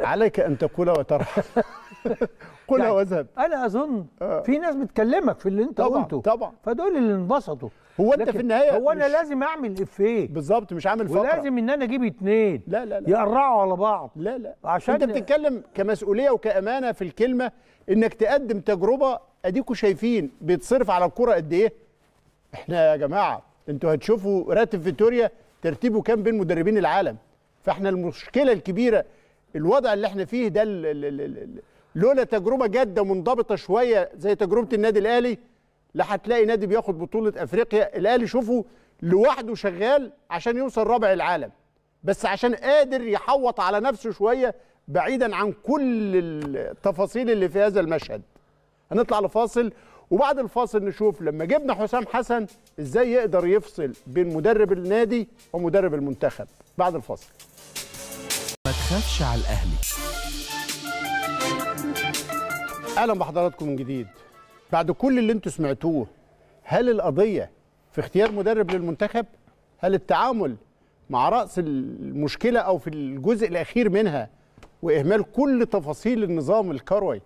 عليك ان تقول وترحل <laughs> <laughs> قلها يعني واذهب انا اظن آه. في ناس بتكلمك في اللي انت طبعا قلته طبعا فدول اللي انبسطوا هو انت في النهايه هو انا لازم اعمل افيه بالظبط مش عامل فقره ولازم ان انا اجيب اثنين لا لا لا يقرعوا على بعض لا لا عشان انت بتتكلم كمسؤوليه وكامانه في الكلمه انك تقدم تجربه اديكوا شايفين بيتصرف على الكوره قد ايه احنا يا جماعه انتوا هتشوفوا راتب فيتوريا ترتيبه كام بين مدربين العالم فاحنا المشكله الكبيره الوضع اللي احنا فيه ده لولا تجربه جاده منضبطه شويه زي تجربه النادي الاهلي لا هتلاقي نادي بياخد بطوله افريقيا الاهلي شوفوا لوحده شغال عشان يوصل رابع العالم بس عشان قادر يحوط على نفسه شويه بعيدا عن كل التفاصيل اللي في هذا المشهد هنطلع لفاصل وبعد الفاصل نشوف لما جبنا حسام حسن ازاي يقدر يفصل بين مدرب النادي ومدرب المنتخب بعد الفاصل ما تخافش على الاهلي اهلا بحضراتكم من جديد بعد كل اللي انتم سمعتوه هل القضيه في اختيار مدرب للمنتخب هل التعامل مع راس المشكله او في الجزء الاخير منها واهمال كل تفاصيل النظام الكروي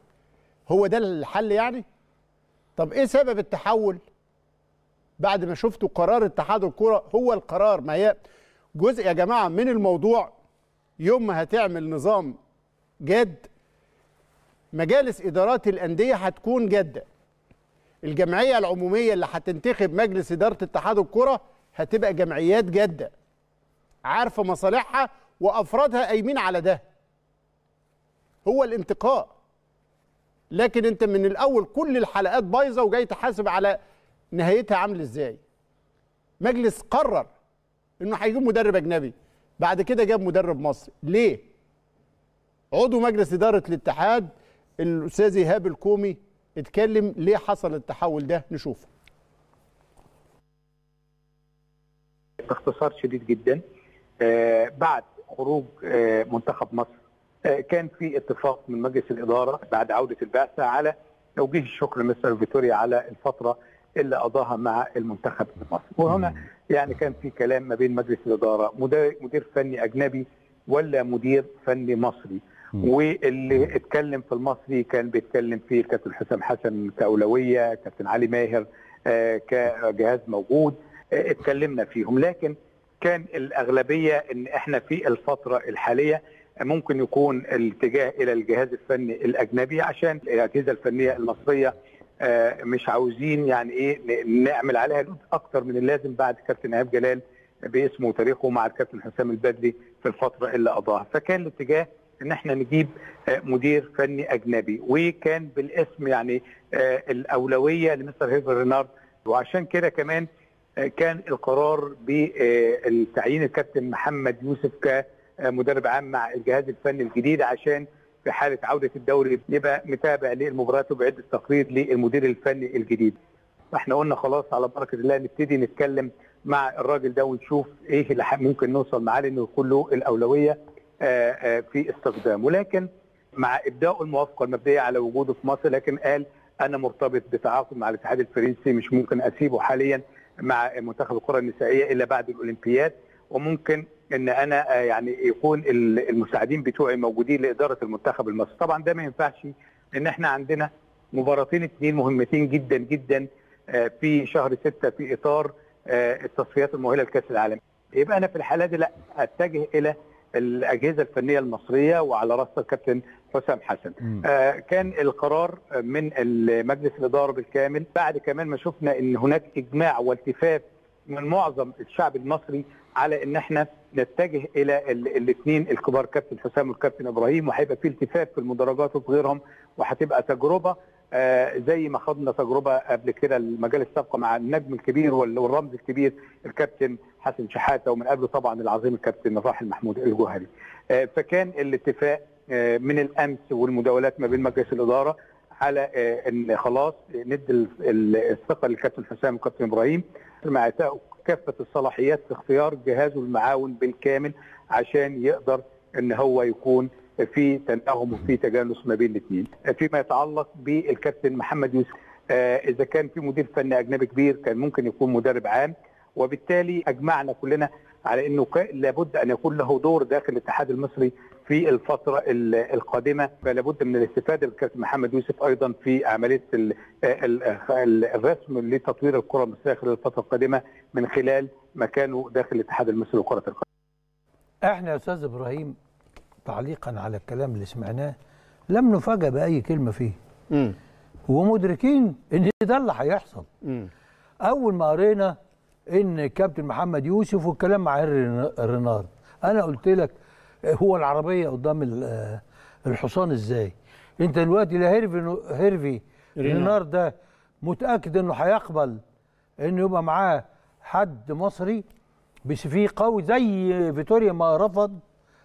هو ده الحل يعني طب ايه سبب التحول بعد ما شفتوا قرار اتحاد الكره هو القرار ما هي جزء يا جماعه من الموضوع يوم ما هتعمل نظام جاد مجالس إدارات الأندية هتكون جادة الجمعية العمومية اللي هتنتخب مجلس إدارة اتحاد الكرة هتبقى جمعيات جادة عارفة مصالحها وأفرادها قايمين على ده هو الانتقاء لكن انت من الاول كل الحلقات بايظه وجاي تحاسب على نهايتها عامل ازاي مجلس قرر انه هيجيب مدرب اجنبي بعد كده جاب مدرب مصري ليه عضو مجلس اداره الاتحاد الاستاذ ايهاب الكومي اتكلم ليه حصل التحول ده نشوفه باختصار شديد جدا آه، بعد خروج آه، منتخب مصر آه، كان في اتفاق من مجلس الاداره بعد عوده البعثه على توجيه الشكر لمستر فيتوريا على الفتره اللي قضاها مع المنتخب المصري وهنا يعني كان في كلام ما بين مجلس الاداره مدير فني اجنبي ولا مدير فني مصري واللي اتكلم في المصري كان بيتكلم فيه الكابتن حسام حسن كاولويه كابتن علي ماهر آه، كجهاز موجود آه، اتكلمنا فيهم لكن كان الاغلبيه ان احنا في الفتره الحاليه ممكن يكون الاتجاه الى الجهاز الفني الاجنبي عشان الاجهزه الفنيه المصريه آه، مش عاوزين يعني ايه نعمل عليها اكثر اكتر من اللازم بعد كابتن ايهاب جلال باسمه وتاريخه مع الكابتن حسام البدري في الفتره اللي قضاها فكان الاتجاه ان احنا نجيب آه، مدير فني اجنبي وكان بالاسم يعني آه، الاولويه لمستر هيفر رينارد وعشان كده كمان آه، كان القرار بتعيين الكابتن محمد يوسف كمدرب عام مع الجهاز الفني الجديد عشان في حاله عوده الدوري يبقى متابع للمباريات وبعد التقرير للمدير الفني الجديد. فاحنا قلنا خلاص على بركه الله نبتدي نتكلم مع الراجل ده ونشوف ايه اللي ممكن نوصل معاه لانه يكون له الاولويه آه، آه، في استخدامه لكن مع ابداء الموافقه المبدئيه على وجوده في مصر لكن قال انا مرتبط بتعاقد مع الاتحاد الفرنسي مش ممكن اسيبه حاليا مع منتخب الكره النسائيه الا بعد الاولمبياد وممكن ان انا آه، يعني يكون المساعدين بتوعي موجودين لاداره المنتخب المصري طبعا ده ما ينفعش ان احنا عندنا مباراتين اثنين مهمتين جدا جدا في شهر ستة في اطار التصفيات المؤهله لكاس العالم يبقى انا في الحاله دي لا اتجه الى الاجهزه الفنيه المصريه وعلى راسها الكابتن حسام حسن آه كان القرار من مجلس الاداره بالكامل بعد كمان ما شفنا ان هناك اجماع والتفاف من معظم الشعب المصري على ان احنا نتجه الى الاثنين الكبار كابتن حسام والكابتن ابراهيم وهيبقى في التفاف في المدرجات وفي غيرهم وهتبقى تجربه آه، زي ما خدنا تجربه قبل كده المجال السابقه مع النجم الكبير والرمز الكبير الكابتن حسن شحاته ومن قبله طبعا العظيم الكابتن الراحل محمود الجوهري آه، فكان الاتفاق آه، من الامس والمداولات ما بين مجلس الاداره على ان خلاص ندي الثقه للكابتن حسام والكابتن ابراهيم مع كافه الصلاحيات في اختيار جهازه المعاون بالكامل عشان يقدر ان هو يكون في تناغم وفي تجانس ما بين الاثنين فيما يتعلق بالكابتن محمد يوسف آه، اذا كان في مدير فني اجنبي كبير كان ممكن يكون مدرب عام وبالتالي اجمعنا كلنا على انه لابد ان يكون له دور داخل الاتحاد المصري في الفتره القادمه فلا بد من الاستفاده للكابتن محمد يوسف ايضا في عمليه آه، آه، الرسم لتطوير الكره المصريه خلال الفتره القادمه من خلال مكانه داخل الاتحاد المصري لكره القدم. احنا يا استاذ ابراهيم تعليقا على الكلام اللي سمعناه لم نفاجئ بأي كلمة فيه م. ومدركين ان ده اللي هيحصل اول ما قرينا ان كابتن محمد يوسف والكلام مع رينارد انا قلت لك هو العربيه قدام الحصان ازاي انت دلوقتي لا هيرفي هيرفي رينارد ده متاكد انه هيقبل انه يبقى معاه حد مصري بس فيه قوي زي فيتوريا ما رفض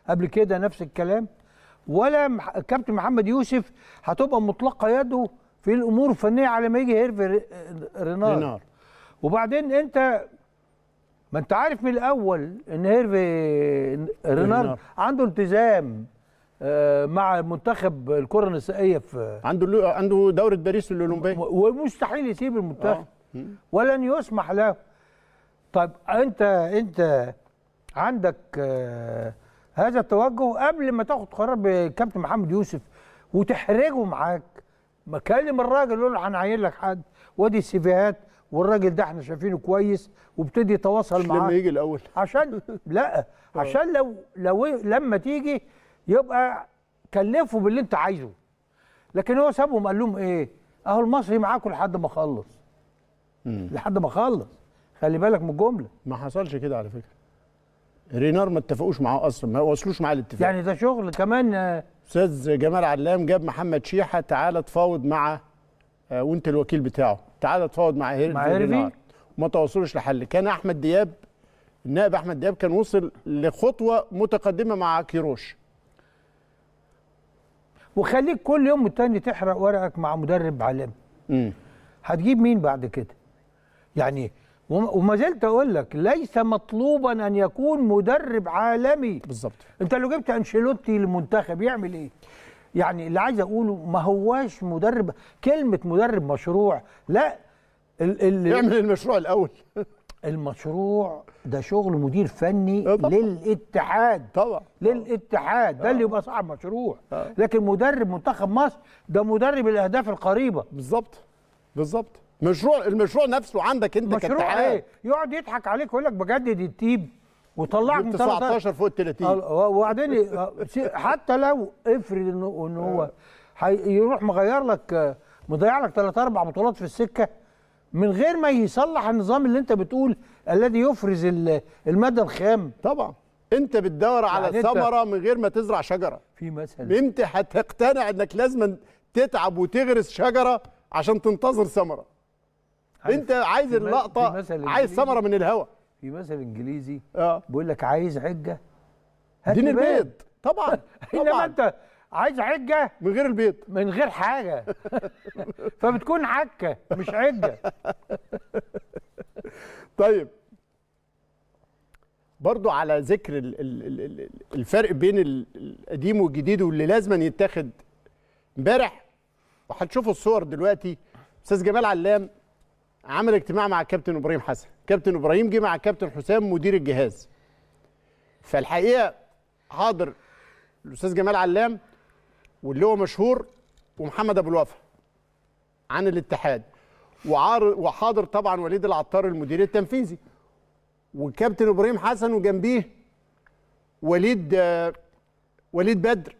قبل كده نفس الكلام ولا كابتن محمد يوسف هتبقى مطلقه يده في الامور الفنيه على ما يجي هيرفي رينار رينار وبعدين انت ما انت عارف من الاول ان هيرفي رينار عنده التزام آه، مع منتخب الكره النسائيه في عنده عنده دوره باريس الاولمبيه ومستحيل يسيب المنتخب اه. ولن يسمح له طيب انت انت عندك آه هذا التوجه قبل ما تاخد قرار بكابتن محمد يوسف وتحرجه معاك ما كلم الراجل يقول له هنعين لك حد وادي السيفيهات والراجل ده احنا شايفينه كويس وابتدي يتواصل معاه لما يجي الاول عشان <laughs> لا آه. عشان لو لو لما تيجي يبقى كلفه باللي انت عايزه لكن هو سابهم قال لهم ايه اهو المصري معاكم لحد ما اخلص لحد ما اخلص خلي بالك من الجمله ما حصلش كده على فكره رينار ما اتفقوش معاه اصلا ما وصلوش معاه الاتفاق يعني ده شغل كمان آه، استاذ جمال علام جاب محمد شيحه تعالى تفاوض مع آه، وانت الوكيل بتاعه تعالى تفاوض مع هيرفي مع هيرفي وما توصلوش لحل كان احمد دياب النائب احمد دياب كان وصل لخطوه متقدمه مع كيروش وخليك كل يوم والتاني تحرق ورقك مع مدرب عالمي هتجيب مين بعد كده يعني وما زلت اقول لك ليس مطلوبا ان يكون مدرب عالمي بالظبط انت لو جبت انشيلوتي للمنتخب يعمل ايه يعني اللي عايز اقوله ما هواش مدرب كلمه مدرب مشروع لا ال ال يعمل المشروع الاول <laughs> المشروع ده شغل مدير فني آه، طبعا. للاتحاد طبعا للاتحاد ده آه. اللي يبقى صاحب مشروع طبعا. آه. لكن مدرب منتخب مصر ده مدرب الاهداف القريبه بالظبط بالظبط مشروع المشروع نفسه عندك انت مشروع ايه يقعد يضحك عليك ويقول لك بجدد التيم وطلعك من 19 فوق 30 اه، وبعدين آه، <laughs> حتى لو افرض انه ان هو آه. يروح مغير لك مضيع لك ثلاث اربع بطولات في السكه من غير ما يصلح النظام اللي انت بتقول الذي يفرز المدى الخام طبعا انت بتدور يعني على ثمره من غير ما تزرع شجره في مثل امتى هتقتنع انك لازم تتعب وتغرس شجره عشان تنتظر ثمره انت عايز اللقطه عايز ثمره من الهوا في مثل انجليزي اه بيقول لك عايز عجه هات دين البيض طبعا <laughs> انما انت عايز عجه من غير البيض من غير حاجه <laughs> فبتكون عكه مش عجه طيب برضو على ذكر الفرق بين القديم والجديد واللي لازم يتاخد امبارح وهتشوفوا الصور دلوقتي استاذ جمال علام عمل اجتماع مع الكابتن ابراهيم حسن كابتن ابراهيم جه مع الكابتن حسام مدير الجهاز فالحقيقه حاضر الاستاذ جمال علام واللي هو مشهور ومحمد ابو الوفا عن الاتحاد وحاضر طبعا وليد العطار المدير التنفيذي والكابتن ابراهيم حسن وجنبيه وليد وليد بدر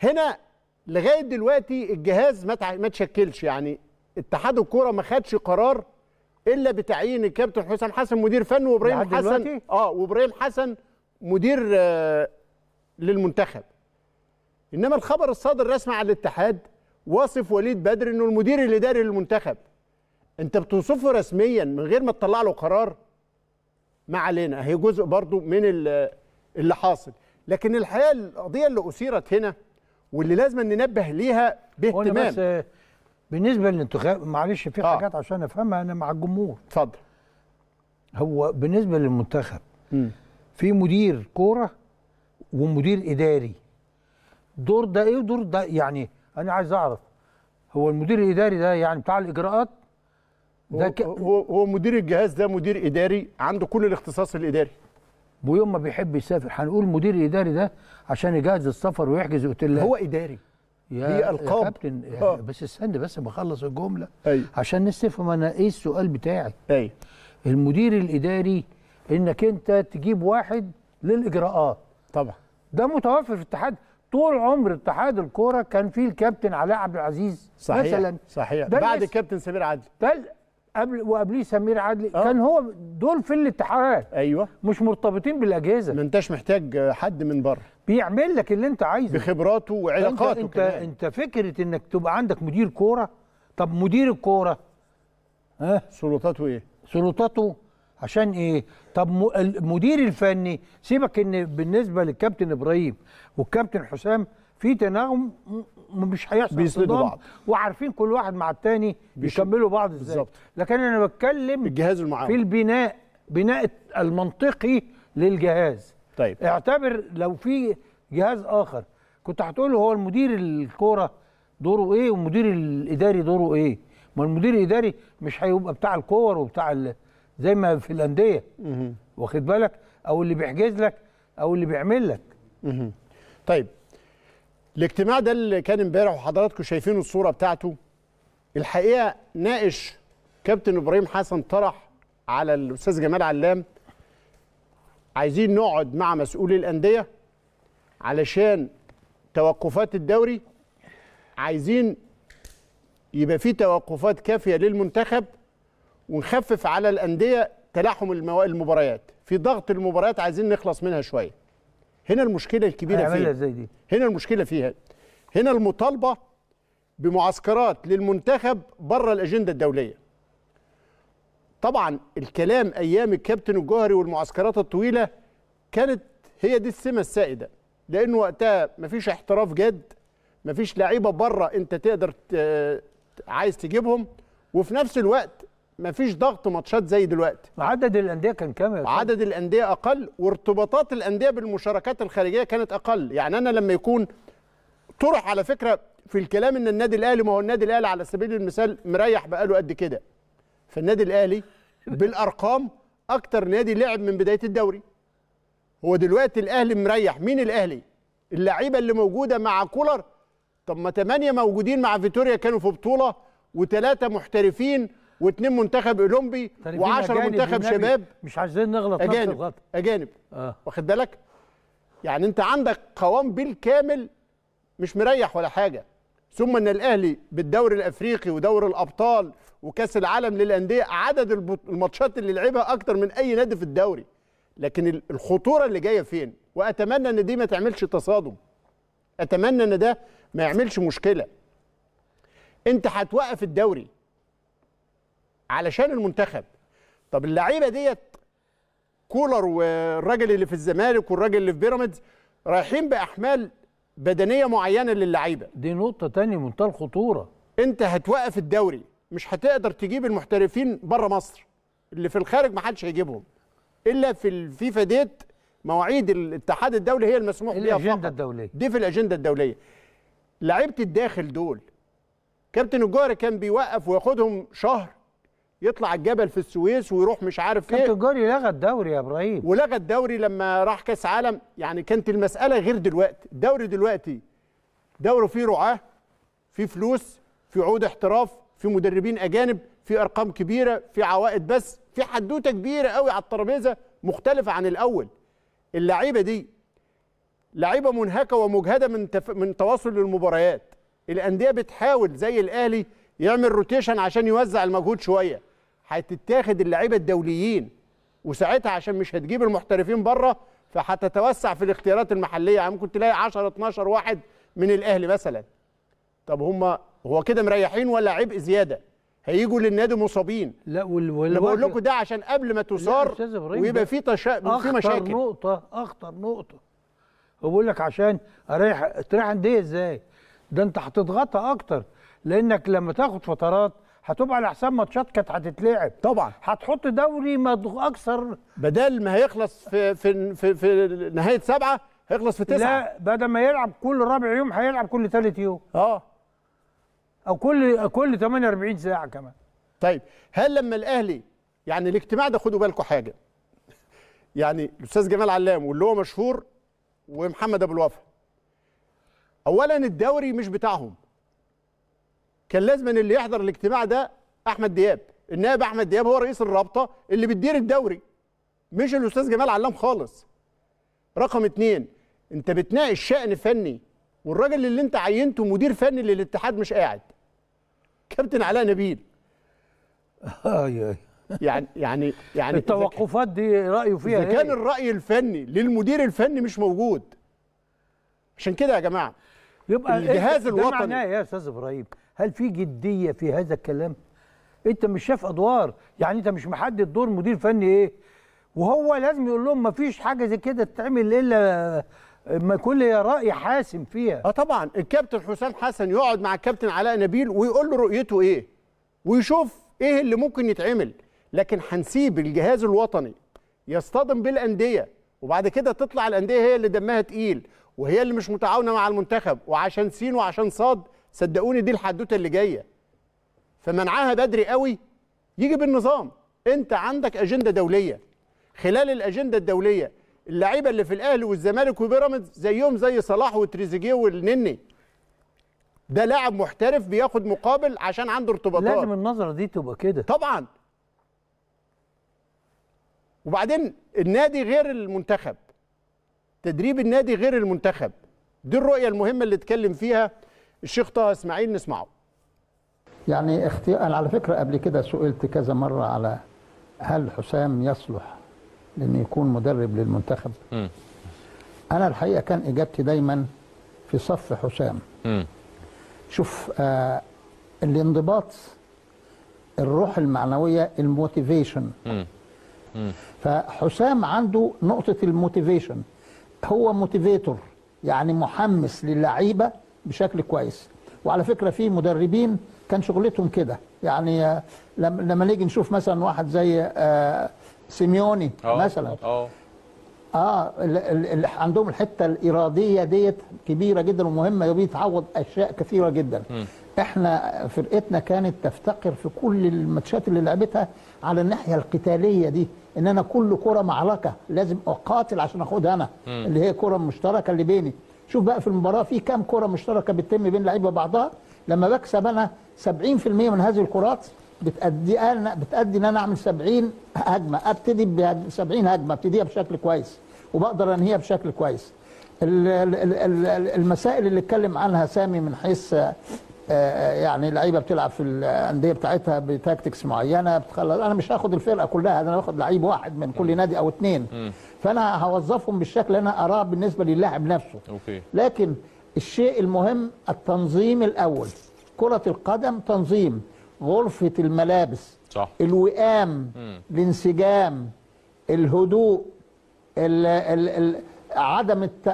هنا لغايه دلوقتي الجهاز ما ما تشكلش يعني اتحاد الكوره ما خدش قرار الا بتعيين الكابتن حسام حسن مدير فني وابراهيم حسن اه وابراهيم حسن مدير آه للمنتخب انما الخبر الصادر رسمي على الاتحاد واصف وليد بدر انه المدير الاداري للمنتخب انت بتوصفه رسميا من غير ما تطلع له قرار ما علينا هي جزء برضو من اللي حاصل لكن الحقيقه القضيه اللي اثيرت هنا واللي لازم ننبه ليها باهتمام بالنسبه للانتخاب معلش في آه. حاجات عشان افهمها انا مع الجمهور اتفضل هو بالنسبه للمنتخب م. في مدير كوره ومدير اداري دور ده ايه ودور ده يعني انا عايز اعرف هو المدير الاداري ده يعني بتاع الاجراءات ده ك... هو, هو مدير الجهاز ده مدير اداري عنده كل الاختصاص الاداري ويوم ما بيحب يسافر هنقول مدير اداري ده عشان يجهز السفر ويحجز اوتيلات هو اداري يا دي القاب يا كابتن آه. بس استنى بس ما اخلص الجمله أي. عشان نستفهم انا ايه السؤال بتاعي أي. المدير الاداري انك انت تجيب واحد للاجراءات طبعا ده متوفر في الاتحاد طول عمر اتحاد الكوره كان فيه الكابتن علاء عبد العزيز صحيح مثلا صحيح بعد الكابتن سمير عدلي ده قبل وقبليه سمير عدلي أوه. كان هو دول في الاتحاد ايوه مش مرتبطين بالاجهزه ما انتش محتاج حد من بره بيعمل لك اللي انت عايزه بخبراته وعلاقاته انت كمان. انت فكره انك تبقى عندك مدير كوره طب مدير الكوره ها سلطاته ايه سلطاته عشان ايه طب المدير الفني سيبك ان بالنسبه للكابتن ابراهيم والكابتن حسام في تناغم مش هيحصل بيسندوا بعض وعارفين كل واحد مع الثاني بيكملوا بعض ازاي بالزبط. لكن انا بتكلم الجهاز في البناء بناء المنطقي للجهاز طيب اعتبر لو في جهاز اخر كنت هتقول له هو المدير الكوره دوره ايه والمدير الاداري دوره ايه ما المدير الاداري مش هيبقى بتاع الكور وبتاع ال... زي ما في الانديه واخد بالك او اللي بيحجز لك او اللي بيعمل لك طيب الاجتماع ده اللي كان امبارح وحضراتكم شايفين الصوره بتاعته الحقيقه ناقش كابتن ابراهيم حسن طرح على الاستاذ جمال علام عايزين نقعد مع مسؤولي الانديه علشان توقفات الدوري عايزين يبقى في توقفات كافيه للمنتخب ونخفف على الانديه تلاحم المباريات في ضغط المباريات عايزين نخلص منها شويه هنا المشكله الكبيره فيها زي دي. هنا المشكله فيها هنا المطالبه بمعسكرات للمنتخب بره الاجنده الدوليه طبعا الكلام ايام الكابتن الجوهري والمعسكرات الطويله كانت هي دي السمه السائده لان وقتها مفيش احتراف جاد مفيش لعيبه بره انت تقدر آه، عايز تجيبهم وفي نفس الوقت مفيش ضغط ماتشات زي دلوقتي عدد الانديه كان كام عدد الانديه اقل وارتباطات الانديه بالمشاركات الخارجيه كانت اقل يعني انا لما يكون طرح على فكره في الكلام ان النادي الاهلي ما هو النادي الاهلي على سبيل المثال مريح بقاله قد كده فالنادي الاهلي بالارقام اكتر نادي لعب من بدايه الدوري هو دلوقتي الاهلي مريح مين الاهلي اللعيبه اللي موجوده مع كولر طب ما ثمانيه موجودين مع فيتوريا كانوا في بطوله وثلاثه محترفين واثنين منتخب اولمبي و10 منتخب شباب مش عايزين نغلط اجانب نفس اجانب آه. واخد بالك يعني انت عندك قوام بالكامل مش مريح ولا حاجه ثم ان الاهلي بالدوري الافريقي ودور الابطال وكاس العالم للانديه عدد الماتشات اللي لعبها اكتر من اي نادي في الدوري لكن الخطوره اللي جايه فين واتمنى ان دي ما تعملش تصادم اتمنى ان ده ما يعملش مشكله انت هتوقف الدوري علشان المنتخب طب اللعيبه ديت كولر والراجل اللي في الزمالك والراجل اللي في بيراميدز رايحين باحمال بدنيه معينه للعيبه دي نقطه تانية منتهى الخطوره انت هتوقف الدوري مش هتقدر تجيب المحترفين بره مصر اللي في الخارج ما حدش هيجيبهم الا في الفيفا ديت مواعيد الاتحاد الدولي هي المسموح إيه بيها فقط الاجنده الدوليه دي في الاجنده الدوليه لعيبه الداخل دول كابتن الجوهري كان بيوقف وياخدهم شهر يطلع الجبل في السويس ويروح مش عارف كابتن ايه كابتن الجوهري لغى الدوري يا ابراهيم ولغى الدوري لما راح كاس عالم يعني كانت المساله غير دلوقتي الدوري دلوقتي دوري فيه رعاه فيه فلوس فيه عقود احتراف في مدربين اجانب في ارقام كبيره في عوائد بس في حدوته كبيره قوي على الترابيزه مختلفه عن الاول اللعيبه دي لعيبه منهكه ومجهده من تف... من تواصل للمباريات الانديه بتحاول زي الاهلي يعمل روتيشن عشان يوزع المجهود شويه هتتاخد اللعيبه الدوليين وساعتها عشان مش هتجيب المحترفين بره فهتتوسع في الاختيارات المحليه يعني ممكن تلاقي 10 12 واحد من الاهلي مثلا طب هم هو كده مريحين ولا عبء زياده هيجوا للنادي مصابين لا وال... وال... بقول لكم ده عشان قبل ما تثار ويبقى في تشا... في مشاكل اخطر نقطه اخطر نقطه هو بيقول لك عشان اريح تريح انديه ازاي ده انت هتضغطها اكتر لانك لما تاخد فترات هتبقى على حساب ماتشات كانت هتتلعب طبعا هتحط دوري مضغ اكثر بدل ما هيخلص في في في, في نهايه سبعه هيخلص في تسعه لا بدل ما يلعب كل رابع يوم هيلعب كل ثالث يوم اه او كل كل 48 ساعه كمان طيب هل لما الاهلي يعني الاجتماع ده خدوا بالكم حاجه يعني الاستاذ جمال علام واللي هو مشهور ومحمد ابو الوفا اولا الدوري مش بتاعهم كان لازم ان اللي يحضر الاجتماع ده احمد دياب النائب احمد دياب هو رئيس الرابطه اللي بتدير الدوري مش الاستاذ جمال علام خالص رقم اتنين انت بتناقش شأن فني والراجل اللي انت عينته مدير فني للاتحاد مش قاعد كابتن علاء نبيل يعني يعني يعني التوقفات دي رايه فيها اذا كان إيه؟ الراي الفني للمدير الفني مش موجود عشان كده يا جماعه يبقى إيه؟ الجهاز الوطني ده معناه إيه يا استاذ ابراهيم هل في جديه في هذا الكلام انت مش شايف ادوار يعني انت مش محدد دور مدير فني ايه وهو لازم يقول لهم مفيش حاجه زي كده تتعمل الا ما يكون لي راي حاسم فيها اه طبعا الكابتن حسام حسن يقعد مع الكابتن علاء نبيل ويقول له رؤيته ايه ويشوف ايه اللي ممكن يتعمل لكن هنسيب الجهاز الوطني يصطدم بالانديه وبعد كده تطلع الانديه هي اللي دمها تقيل وهي اللي مش متعاونه مع المنتخب وعشان سين وعشان صاد صدقوني دي الحدوته اللي جايه فمنعها بدري قوي يجي بالنظام انت عندك اجنده دوليه خلال الاجنده الدوليه اللعيبه اللي في الاهلي والزمالك وبيراميدز زيهم زي صلاح وتريزيجيه والنني ده لاعب محترف بياخد مقابل عشان عنده ارتباطات لازم النظره دي تبقى كده طبعا وبعدين النادي غير المنتخب تدريب النادي غير المنتخب دي الرؤيه المهمه اللي اتكلم فيها الشيخ طه اسماعيل نسمعه يعني اختيار على فكره قبل كده سئلت كذا مره على هل حسام يصلح لأنه يكون مدرب للمنتخب م. أنا الحقيقة كان إجابتي دايما في صف حسام م. شوف آه الانضباط الروح المعنوية الموتيفيشن فحسام عنده نقطة الموتيفيشن هو موتيفيتور يعني محمس للعيبة بشكل كويس وعلى فكرة في مدربين كان شغلتهم كده يعني آه، لما نيجي نشوف مثلا واحد زي آه سيميوني آه. مثلا اه اه عندهم الحته الاراديه ديت كبيره جدا ومهمه وبيتعوض اشياء كثيره جدا م. احنا فرقتنا كانت تفتقر في كل الماتشات اللي لعبتها على الناحيه القتاليه دي ان انا كل كره معركه لازم اقاتل عشان اخدها انا م. اللي هي كره مشتركه اللي بيني شوف بقى في المباراه في كام كره مشتركه بتتم بين لعيبه بعضها لما بكسب انا 70% من هذه الكرات بتأدي أنا بتأدي إن أنا أعمل 70 هجمة أبتدي ب 70 هجمة أبتديها بشكل كويس وبقدر أنهيها بشكل كويس. المسائل اللي اتكلم عنها سامي من حيث آه، آه، يعني لعيبه بتلعب في الانديه بتاعتها بتاكتكس معينه بتخلص انا مش هاخد الفرقه كلها انا هاخد لعيب واحد من كل نادي او اثنين فانا هوظفهم بالشكل اللي انا اراه بالنسبه للاعب نفسه أوكي. لكن الشيء المهم التنظيم الاول كره القدم تنظيم غرفة الملابس صح. الوئام مم. الانسجام الهدوء الـ الـ الـ عدم الت...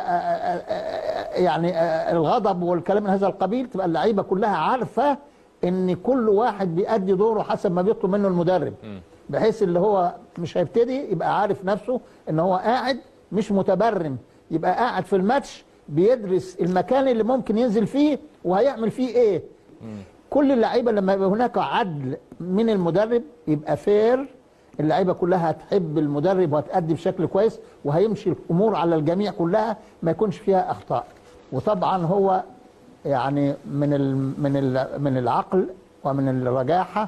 يعني الغضب والكلام من هذا القبيل تبقى اللعيبة كلها عارفة ان كل واحد بيأدي دوره حسب ما بيطلب منه المدرب مم. بحيث اللي هو مش هيبتدي يبقى عارف نفسه ان هو قاعد مش متبرم يبقى قاعد في الماتش بيدرس المكان اللي ممكن ينزل فيه وهيعمل فيه ايه كل اللعيبه لما يبقى هناك عدل من المدرب يبقى فير اللعيبه كلها هتحب المدرب وهتأدي بشكل كويس وهيمشي الامور على الجميع كلها ما يكونش فيها اخطاء وطبعا هو يعني من الـ من الـ من العقل ومن الرجاحه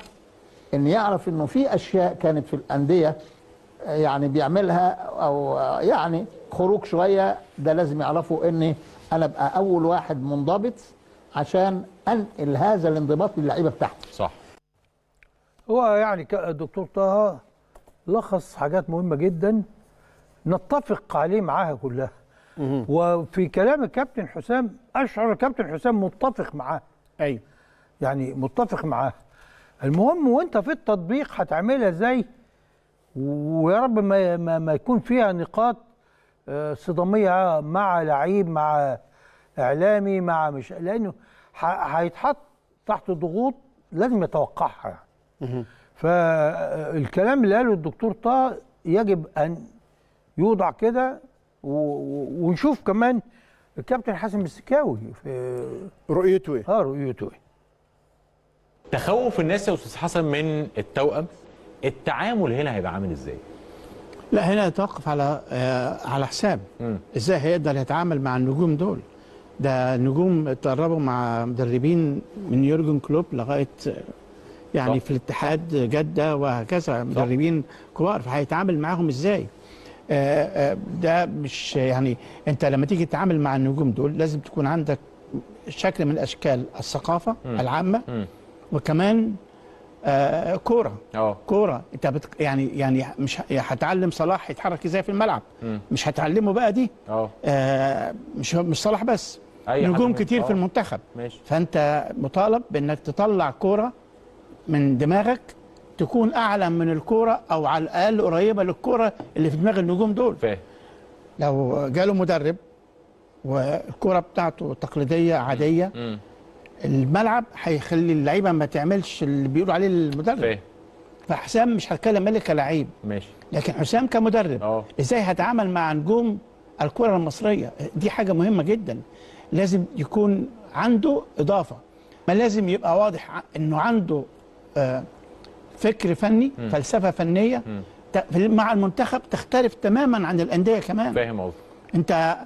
ان يعرف انه في اشياء كانت في الانديه يعني بيعملها او يعني خروج شويه ده لازم يعرفوا ان انا ابقى اول واحد منضبط عشان انقل هذا الانضباط للعيبه بتاعته صح هو يعني الدكتور طه لخص حاجات مهمه جدا نتفق عليه معاها كلها وفي كلام الكابتن حسام اشعر الكابتن حسام متفق معاه ايوه يعني متفق معاه المهم وانت في التطبيق هتعملها ازاي ويا رب ما, ما, ما يكون فيها نقاط آه، صداميه مع لعيب مع اعلامي مع مش لانه هيتحط تحت ضغوط لازم يتوقعها يعني. فالكلام اللي قاله الدكتور طه يجب ان يوضع كده ونشوف كمان الكابتن حسن السكاوي في رؤيته ايه؟ اه رؤيته ايه؟ تخوف الناس يا استاذ حسن من التوأم التعامل هنا هيبقى عامل ازاي؟ لا هنا يتوقف على آه، على حساب ازاي هيقدر يتعامل مع النجوم دول ده نجوم اتدربوا مع مدربين من يورجن كلوب لغايه يعني صح. في الاتحاد جده وهكذا مدربين كبار فهيتعامل معاهم ازاي؟ آه، آه، ده مش يعني انت لما تيجي تتعامل مع النجوم دول لازم تكون عندك شكل من اشكال الثقافه م. العامه م. وكمان آه، كوره كوره انت بت... يعني يعني مش يعني هتعلم صلاح يتحرك ازاي في الملعب م. مش هتعلمه بقى دي آه مش مش صلاح بس أي نجوم كتير في آه. المنتخب ماشي. فانت مطالب بانك تطلع كوره من دماغك تكون اعلى من الكوره او على الاقل قريبه للكوره اللي في دماغ النجوم دول فاهم لو جاله مدرب والكوره بتاعته تقليديه عاديه مم. الملعب هيخلي اللعيبه ما تعملش اللي بيقولوا عليه المدرب فاهم فحسام مش هتكلم مالك كلعيب ماشي لكن حسام كمدرب أوه. ازاي هتعامل مع نجوم الكره المصريه دي حاجه مهمه جدا لازم يكون عنده إضافة ما لازم يبقى واضح أنه عنده آه، فكر فني م. فلسفة فنية م. مع المنتخب تختلف تماما عن الأندية كمان فاهم قصدك أنت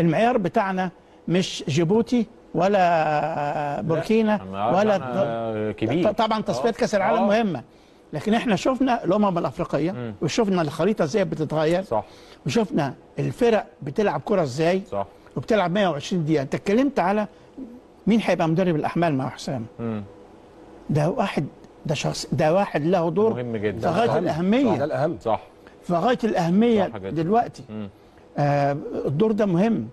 المعيار بتاعنا مش جيبوتي ولا بوركينا ولا كبير. طبعا تصفيات آه. كاس العالم أوه. مهمه لكن احنا شفنا الامم الافريقيه م. وشفنا الخريطه ازاي بتتغير صح. وشفنا الفرق بتلعب كره ازاي صح. وبتلعب 120 دقيقه انت اتكلمت على مين هيبقى مدرب الاحمال مع حسام ده واحد ده شخص ده واحد له دور مهم جدا في غايه الاهميه صح. ده الاهم صح في غايه الاهميه دلوقتي آه الدور ده مهم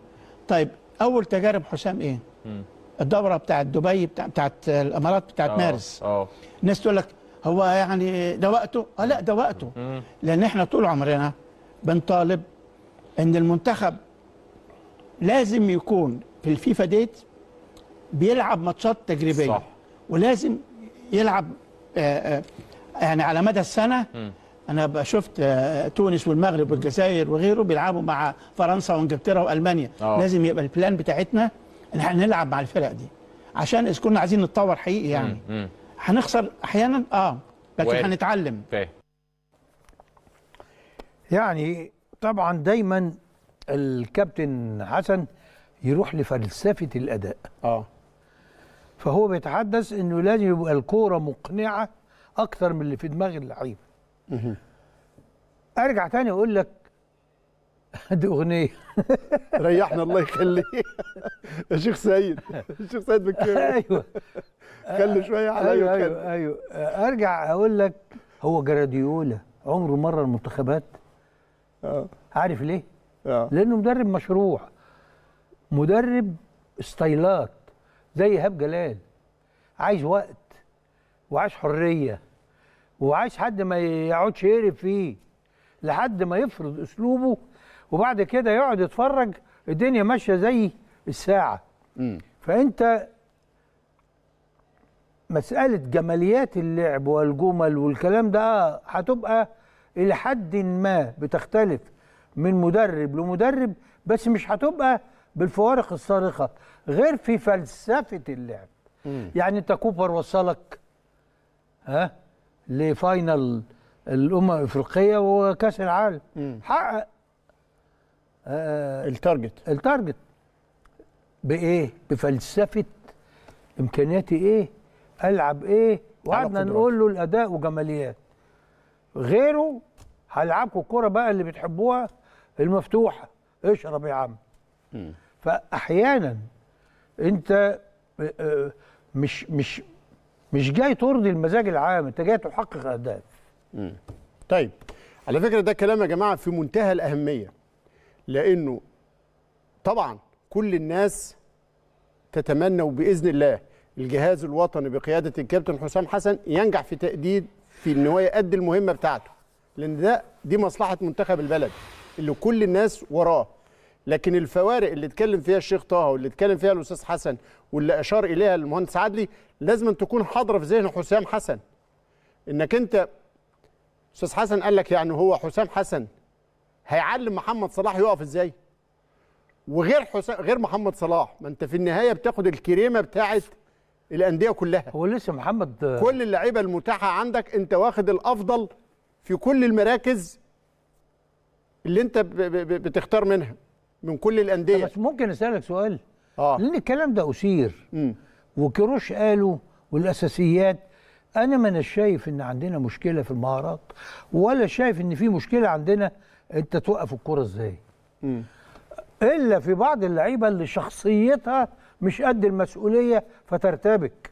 طيب اول تجارب حسام ايه مم. الدوره بتاعه دبي بتاع بتاعت الامارات بتاعه آه، مارس اه الناس تقول لك هو يعني ده وقته اه لا ده وقته مم. لان احنا طول عمرنا بنطالب ان المنتخب لازم يكون في الفيفا ديت بيلعب ماتشات تجريبيه صح. ولازم يلعب آآ آه، آآ آه، يعني على مدى السنه م. انا شفت آه، تونس والمغرب والجزائر وغيره بيلعبوا مع فرنسا وانجلترا والمانيا أوه. لازم يبقى البلان بتاعتنا ان احنا نلعب مع الفرق دي عشان اذا كنا عايزين نتطور حقيقي يعني هنخسر احيانا اه لكن هنتعلم يعني طبعا دايما الكابتن حسن يروح لفلسفه الاداء اه فهو بيتحدث انه لازم يبقى الكوره مقنعه اكثر من اللي في دماغ اللعيب ارجع تاني اقول لك <laughs> دي اغنيه <laughs> ريحنا الله يخليك يا <laughs> شيخ سيد يا شيخ سيد بالكامل ايوه خلي شويه عليا أيوة, ايوه ايوه ارجع اقول لك هو جراديولا عمره مره المنتخبات اه عارف ليه؟ آه. لانه مدرب مشروع مدرب ستايلات زي ايهاب جلال عايز وقت وعايز حريه وعايز حد ما يقعدش يقرب فيه لحد ما يفرض اسلوبه وبعد كده يقعد يتفرج الدنيا ماشيه زي الساعه م. فانت مساله جماليات اللعب والجمل والكلام ده هتبقى الى حد ما بتختلف من مدرب لمدرب بس مش هتبقى بالفوارق الصارخه غير في فلسفه اللعب مم. يعني انت كوبر وصلك ها لفاينل الامم الافريقيه وكاس العالم حقق آه، آه، التارجت التارجت بايه بفلسفه امكانياتي ايه العب ايه وقعدنا نقول له الاداء وجماليات غيره هلعبكم الكوره بقى اللي بتحبوها المفتوحه اشرب يا عم م. فاحيانا انت آه، آه، مش مش مش جاي ترضي المزاج العام انت جاي تحقق اهداف طيب على فكره ده كلام يا جماعه في منتهى الاهميه لانه طبعا كل الناس تتمنى وباذن الله الجهاز الوطني بقياده الكابتن حسام حسن ينجح في تأديد في ان هو يؤدي المهمه بتاعته لان ده دي مصلحه منتخب البلد اللي كل الناس وراه لكن الفوارق اللي اتكلم فيها الشيخ طه واللي اتكلم فيها الاستاذ حسن واللي اشار اليها المهندس عدلي لازم تكون حاضره في ذهن حسام حسن انك انت استاذ حسن قال لك يعني هو حسام حسن هيعلم محمد صلاح يقف ازاي وغير حسام غير محمد صلاح ما انت في النهايه بتاخد الكريمه بتاعت الانديه كلها هو لسه محمد كل اللعيبه المتاحه عندك انت واخد الافضل في كل المراكز اللي انت بتختار منها من كل الانديه بس ممكن اسالك سؤال اه لان الكلام ده اثير وكروش قاله والاساسيات انا ما انا شايف ان عندنا مشكله في المهارات ولا شايف ان في مشكله عندنا انت توقف الكره ازاي الا في بعض اللعيبه اللي شخصيتها مش قد المسؤوليه فترتبك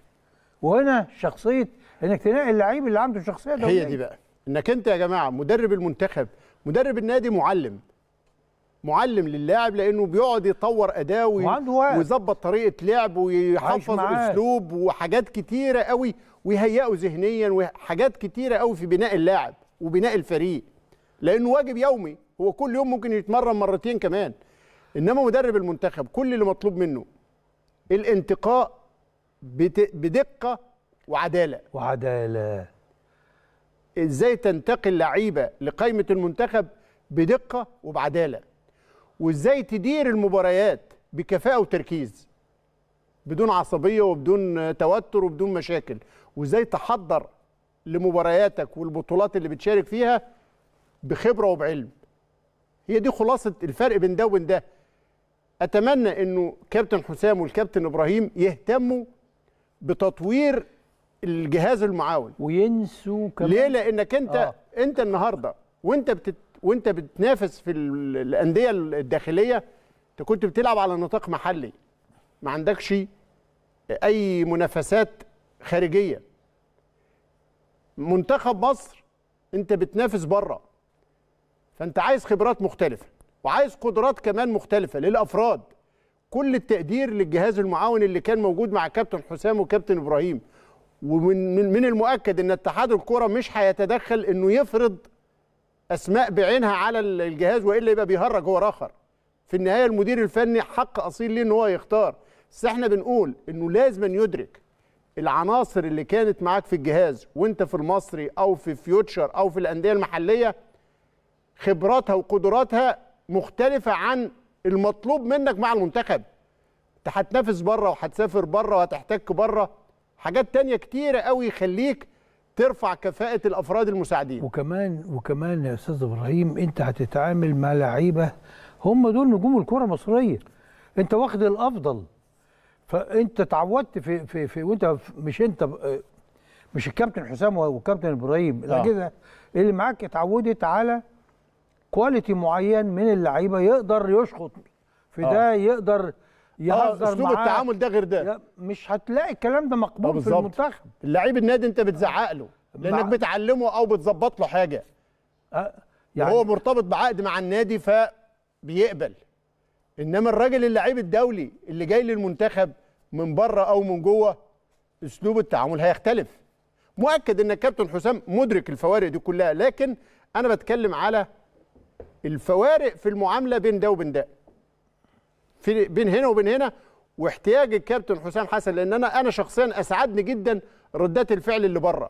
وهنا شخصيه انك تنقي اللعيب اللي عنده شخصيه هي دي بقى انك انت يا جماعه مدرب المنتخب مدرب النادي معلم معلم للاعب لانه بيقعد يطور اداوي ويظبط طريقه لعب ويحفظ اسلوب وحاجات كتيره قوي ويهيئه ذهنيا وحاجات كتيره قوي في بناء اللاعب وبناء الفريق لانه واجب يومي هو كل يوم ممكن يتمرن مرتين كمان انما مدرب المنتخب كل اللي مطلوب منه الانتقاء بدقه وعداله وعداله ازاي تنتقي اللعيبه لقائمه المنتخب بدقه وبعداله وازاي تدير المباريات بكفاءه وتركيز بدون عصبيه وبدون توتر وبدون مشاكل وازاي تحضر لمبارياتك والبطولات اللي بتشارك فيها بخبره وبعلم هي دي خلاصه الفرق بين ده وبين ده اتمنى انه كابتن حسام والكابتن ابراهيم يهتموا بتطوير الجهاز المعاون وينسوا كمان ليه لانك انت آه. انت النهارده وانت بتت وانت بتنافس في الانديه الداخليه انت كنت بتلعب على نطاق محلي ما عندكش اي منافسات خارجيه منتخب مصر انت بتنافس بره فانت عايز خبرات مختلفه وعايز قدرات كمان مختلفه للافراد كل التقدير للجهاز المعاون اللي كان موجود مع كابتن حسام وكابتن ابراهيم ومن من المؤكد ان اتحاد الكوره مش هيتدخل انه يفرض اسماء بعينها على الجهاز والا يبقى بيهرج هو اخر في النهايه المدير الفني حق اصيل ليه ان هو يختار بس احنا بنقول انه لازم أن يدرك العناصر اللي كانت معاك في الجهاز وانت في المصري او في فيوتشر او في الانديه المحليه خبراتها وقدراتها مختلفه عن المطلوب منك مع المنتخب انت هتنافس بره وهتسافر بره وهتحتك بره حاجات تانية كتيرة قوي يخليك ترفع كفاءة الأفراد المساعدين وكمان وكمان يا أستاذ إبراهيم أنت هتتعامل مع لعيبة هم دول نجوم الكرة المصرية أنت واخد الأفضل فأنت اتعودت في, في, في وأنت مش أنت آه، مش الكابتن حسام والكابتن إبراهيم الأجهزة اللي معاك اتعودت على كواليتي معين من اللعيبة يقدر يشخط في ده آه. يقدر آه، يهزر اسلوب التعامل ده غير ده مش هتلاقي الكلام ده مقبول آه، في المنتخب اللعيب النادي انت بتزعق له لانك بتعلمه او بتظبط له حاجه أه يعني, يعني هو مرتبط بعقد مع النادي فبيقبل انما الراجل اللعيب الدولي اللي جاي للمنتخب من بره او من جوه اسلوب التعامل هيختلف مؤكد ان الكابتن حسام مدرك الفوارق دي كلها لكن انا بتكلم على الفوارق في المعامله بين ده وبين ده في بين هنا وبين هنا واحتياج الكابتن حسام حسن لان انا انا شخصيا اسعدني جدا ردات الفعل اللي بره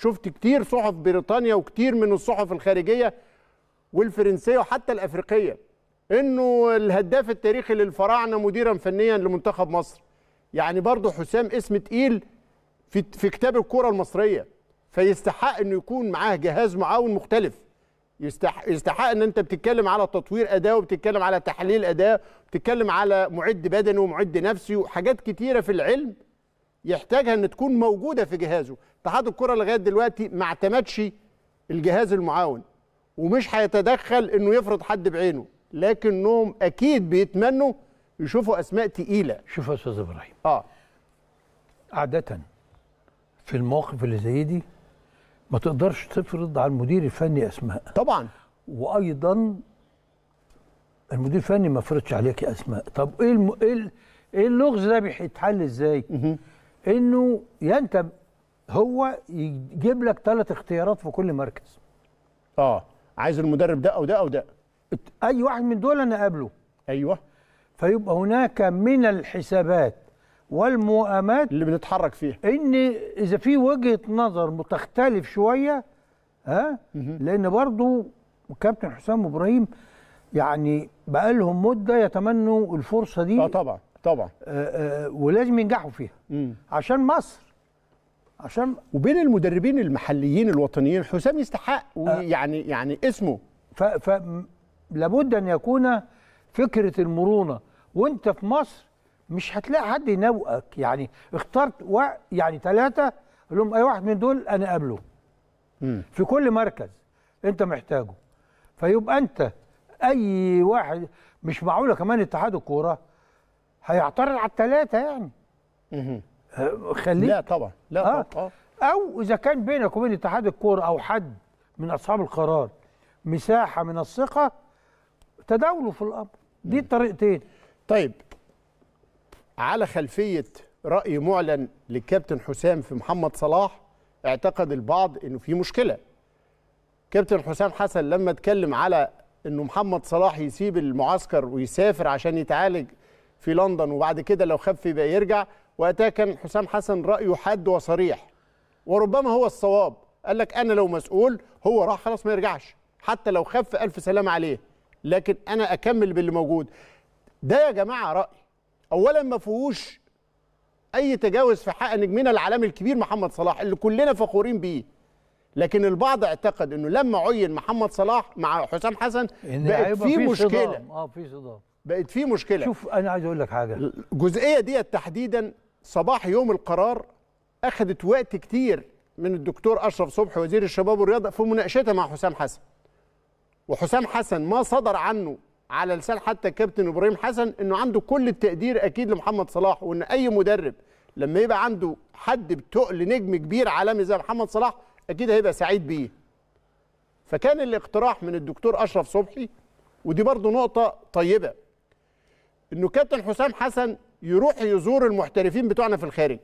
شفت كتير صحف بريطانيا وكتير من الصحف الخارجيه والفرنسيه وحتى الافريقيه انه الهداف التاريخي للفراعنه مديرا فنيا لمنتخب مصر يعني برضه حسام اسم تقيل في في كتاب الكوره المصريه فيستحق انه يكون معاه جهاز معاون مختلف يستحق, يستحق ان انت بتتكلم على تطوير اداء وبتتكلم على تحليل اداء وبتتكلم على معد بدني ومعد نفسي وحاجات كتيره في العلم يحتاجها ان تكون موجوده في جهازه اتحاد الكره لغايه دلوقتي ما اعتمدش الجهاز المعاون ومش هيتدخل انه يفرض حد بعينه لكنهم اكيد بيتمنوا يشوفوا اسماء تقيله شوف يا استاذ ابراهيم اه عاده في المواقف اللي زي دي ما تقدرش تفرض على المدير الفني اسماء طبعا وايضا المدير الفني ما فرضش عليك اسماء طب ايه الم... ايه ايه اللغز ده بيتحل ازاي انه ينتب هو يجيب لك ثلاث اختيارات في كل مركز اه عايز المدرب ده او ده او ده اي واحد من دول انا قابله ايوه فيبقى هناك من الحسابات والمؤامات اللي بنتحرك فيها ان اذا في وجهه نظر تختلف شويه ها لان برضو كابتن حسام ابراهيم يعني بقى لهم مده يتمنوا الفرصه دي اه طبعا طبعا آه، آه، ولازم ينجحوا فيها مم. عشان مصر عشان وبين المدربين المحليين الوطنيين حسام يستحق آه. يعني يعني اسمه ف لابد ان يكون فكره المرونه وانت في مصر مش هتلاقي حد يناوئك يعني اخترت و... يعني ثلاثه لهم اي واحد من دول انا قابله في كل مركز انت محتاجه فيبقى انت اي واحد مش معقوله كمان اتحاد الكوره هيعترض على الثلاثه يعني خليك لا طبعا لا آه. طبعا آه. او اذا كان بينك وبين اتحاد الكوره او حد من اصحاب القرار مساحه من الثقه تداولوا في الامر دي الطريقتين طيب على خلفيه راي معلن للكابتن حسام في محمد صلاح اعتقد البعض انه في مشكله كابتن حسام حسن لما اتكلم على انه محمد صلاح يسيب المعسكر ويسافر عشان يتعالج في لندن وبعد كده لو خف يبقى يرجع وقتها كان حسام حسن رايه حاد وصريح وربما هو الصواب قال لك انا لو مسؤول هو راح خلاص ما يرجعش حتى لو خف الف سلام عليه لكن انا اكمل باللي موجود ده يا جماعه راي اولا ما فيهوش اي تجاوز في حق نجمنا العالمي الكبير محمد صلاح اللي كلنا فخورين بيه لكن البعض اعتقد انه لما عين محمد صلاح مع حسام حسن بقت في مشكله صدام. اه في صدام بقت في مشكله شوف انا عايز اقول لك حاجه الجزئيه دي تحديدا صباح يوم القرار اخذت وقت كتير من الدكتور اشرف صبحي وزير الشباب والرياضه في مناقشتها مع حسام حسن وحسام حسن ما صدر عنه على لسان حتى كابتن ابراهيم حسن انه عنده كل التقدير اكيد لمحمد صلاح وان اي مدرب لما يبقى عنده حد بتقل نجم كبير عالمي زي محمد صلاح اكيد هيبقى سعيد بيه فكان الاقتراح من الدكتور اشرف صبحي ودي برضو نقطه طيبه انه كابتن حسام حسن يروح يزور المحترفين بتوعنا في الخارج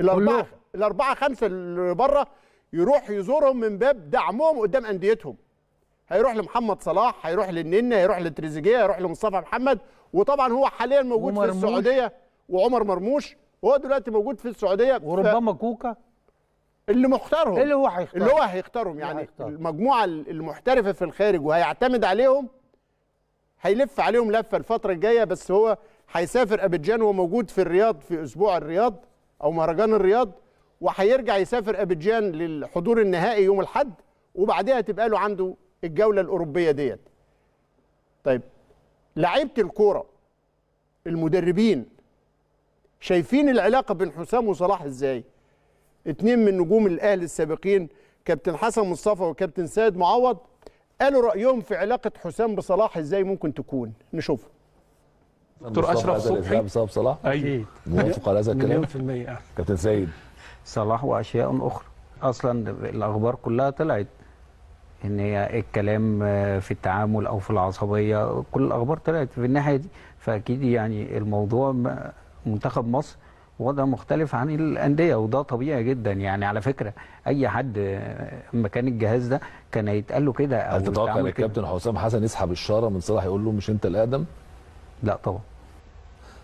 الاربعه الاربعه خمسه اللي بره يروح يزورهم من باب دعمهم قدام انديتهم هيروح لمحمد صلاح هيروح للنني هيروح لتريزيجيه هيروح لمصطفى محمد وطبعا هو حاليا موجود في السعوديه وعمر مرموش وهو دلوقتي موجود في السعوديه وربما ف... كوكا اللي مختارهم اللي هو هيختار اللي هو هيختارهم يعني هيختار. المجموعه المحترفه في الخارج وهيعتمد عليهم هيلف عليهم لفه الفتره الجايه بس هو هيسافر ابيجان وموجود في الرياض في اسبوع الرياض او مهرجان الرياض وهيرجع يسافر ابيجان للحضور النهائي يوم الاحد وبعدها تبقى له عنده الجوله الاوروبيه ديت طيب لعيبه الكوره المدربين شايفين العلاقه بين حسام وصلاح ازاي اتنين من نجوم الاهلي السابقين كابتن حسن مصطفى وكابتن سيد معوض قالوا رايهم في علاقه حسام بصلاح ازاي ممكن تكون نشوف دكتور اشرف صبحي بسبب صلاح أيوه. اكيد موافق على هذا الكلام كابتن سيد صلاح واشياء اخرى اصلا الاخبار كلها طلعت ان هي الكلام آه، في التعامل او في العصبيه كل الاخبار طلعت في الناحيه دي فاكيد يعني الموضوع منتخب مصر وضع مختلف عن الانديه وده طبيعي جدا يعني على فكره اي حد آه، مكان الجهاز ده كان هيتقال له كده او تتوقع ان الكابتن حسام حسن يسحب الشاره من صلاح يقول له مش انت الاقدم؟ لا طبعا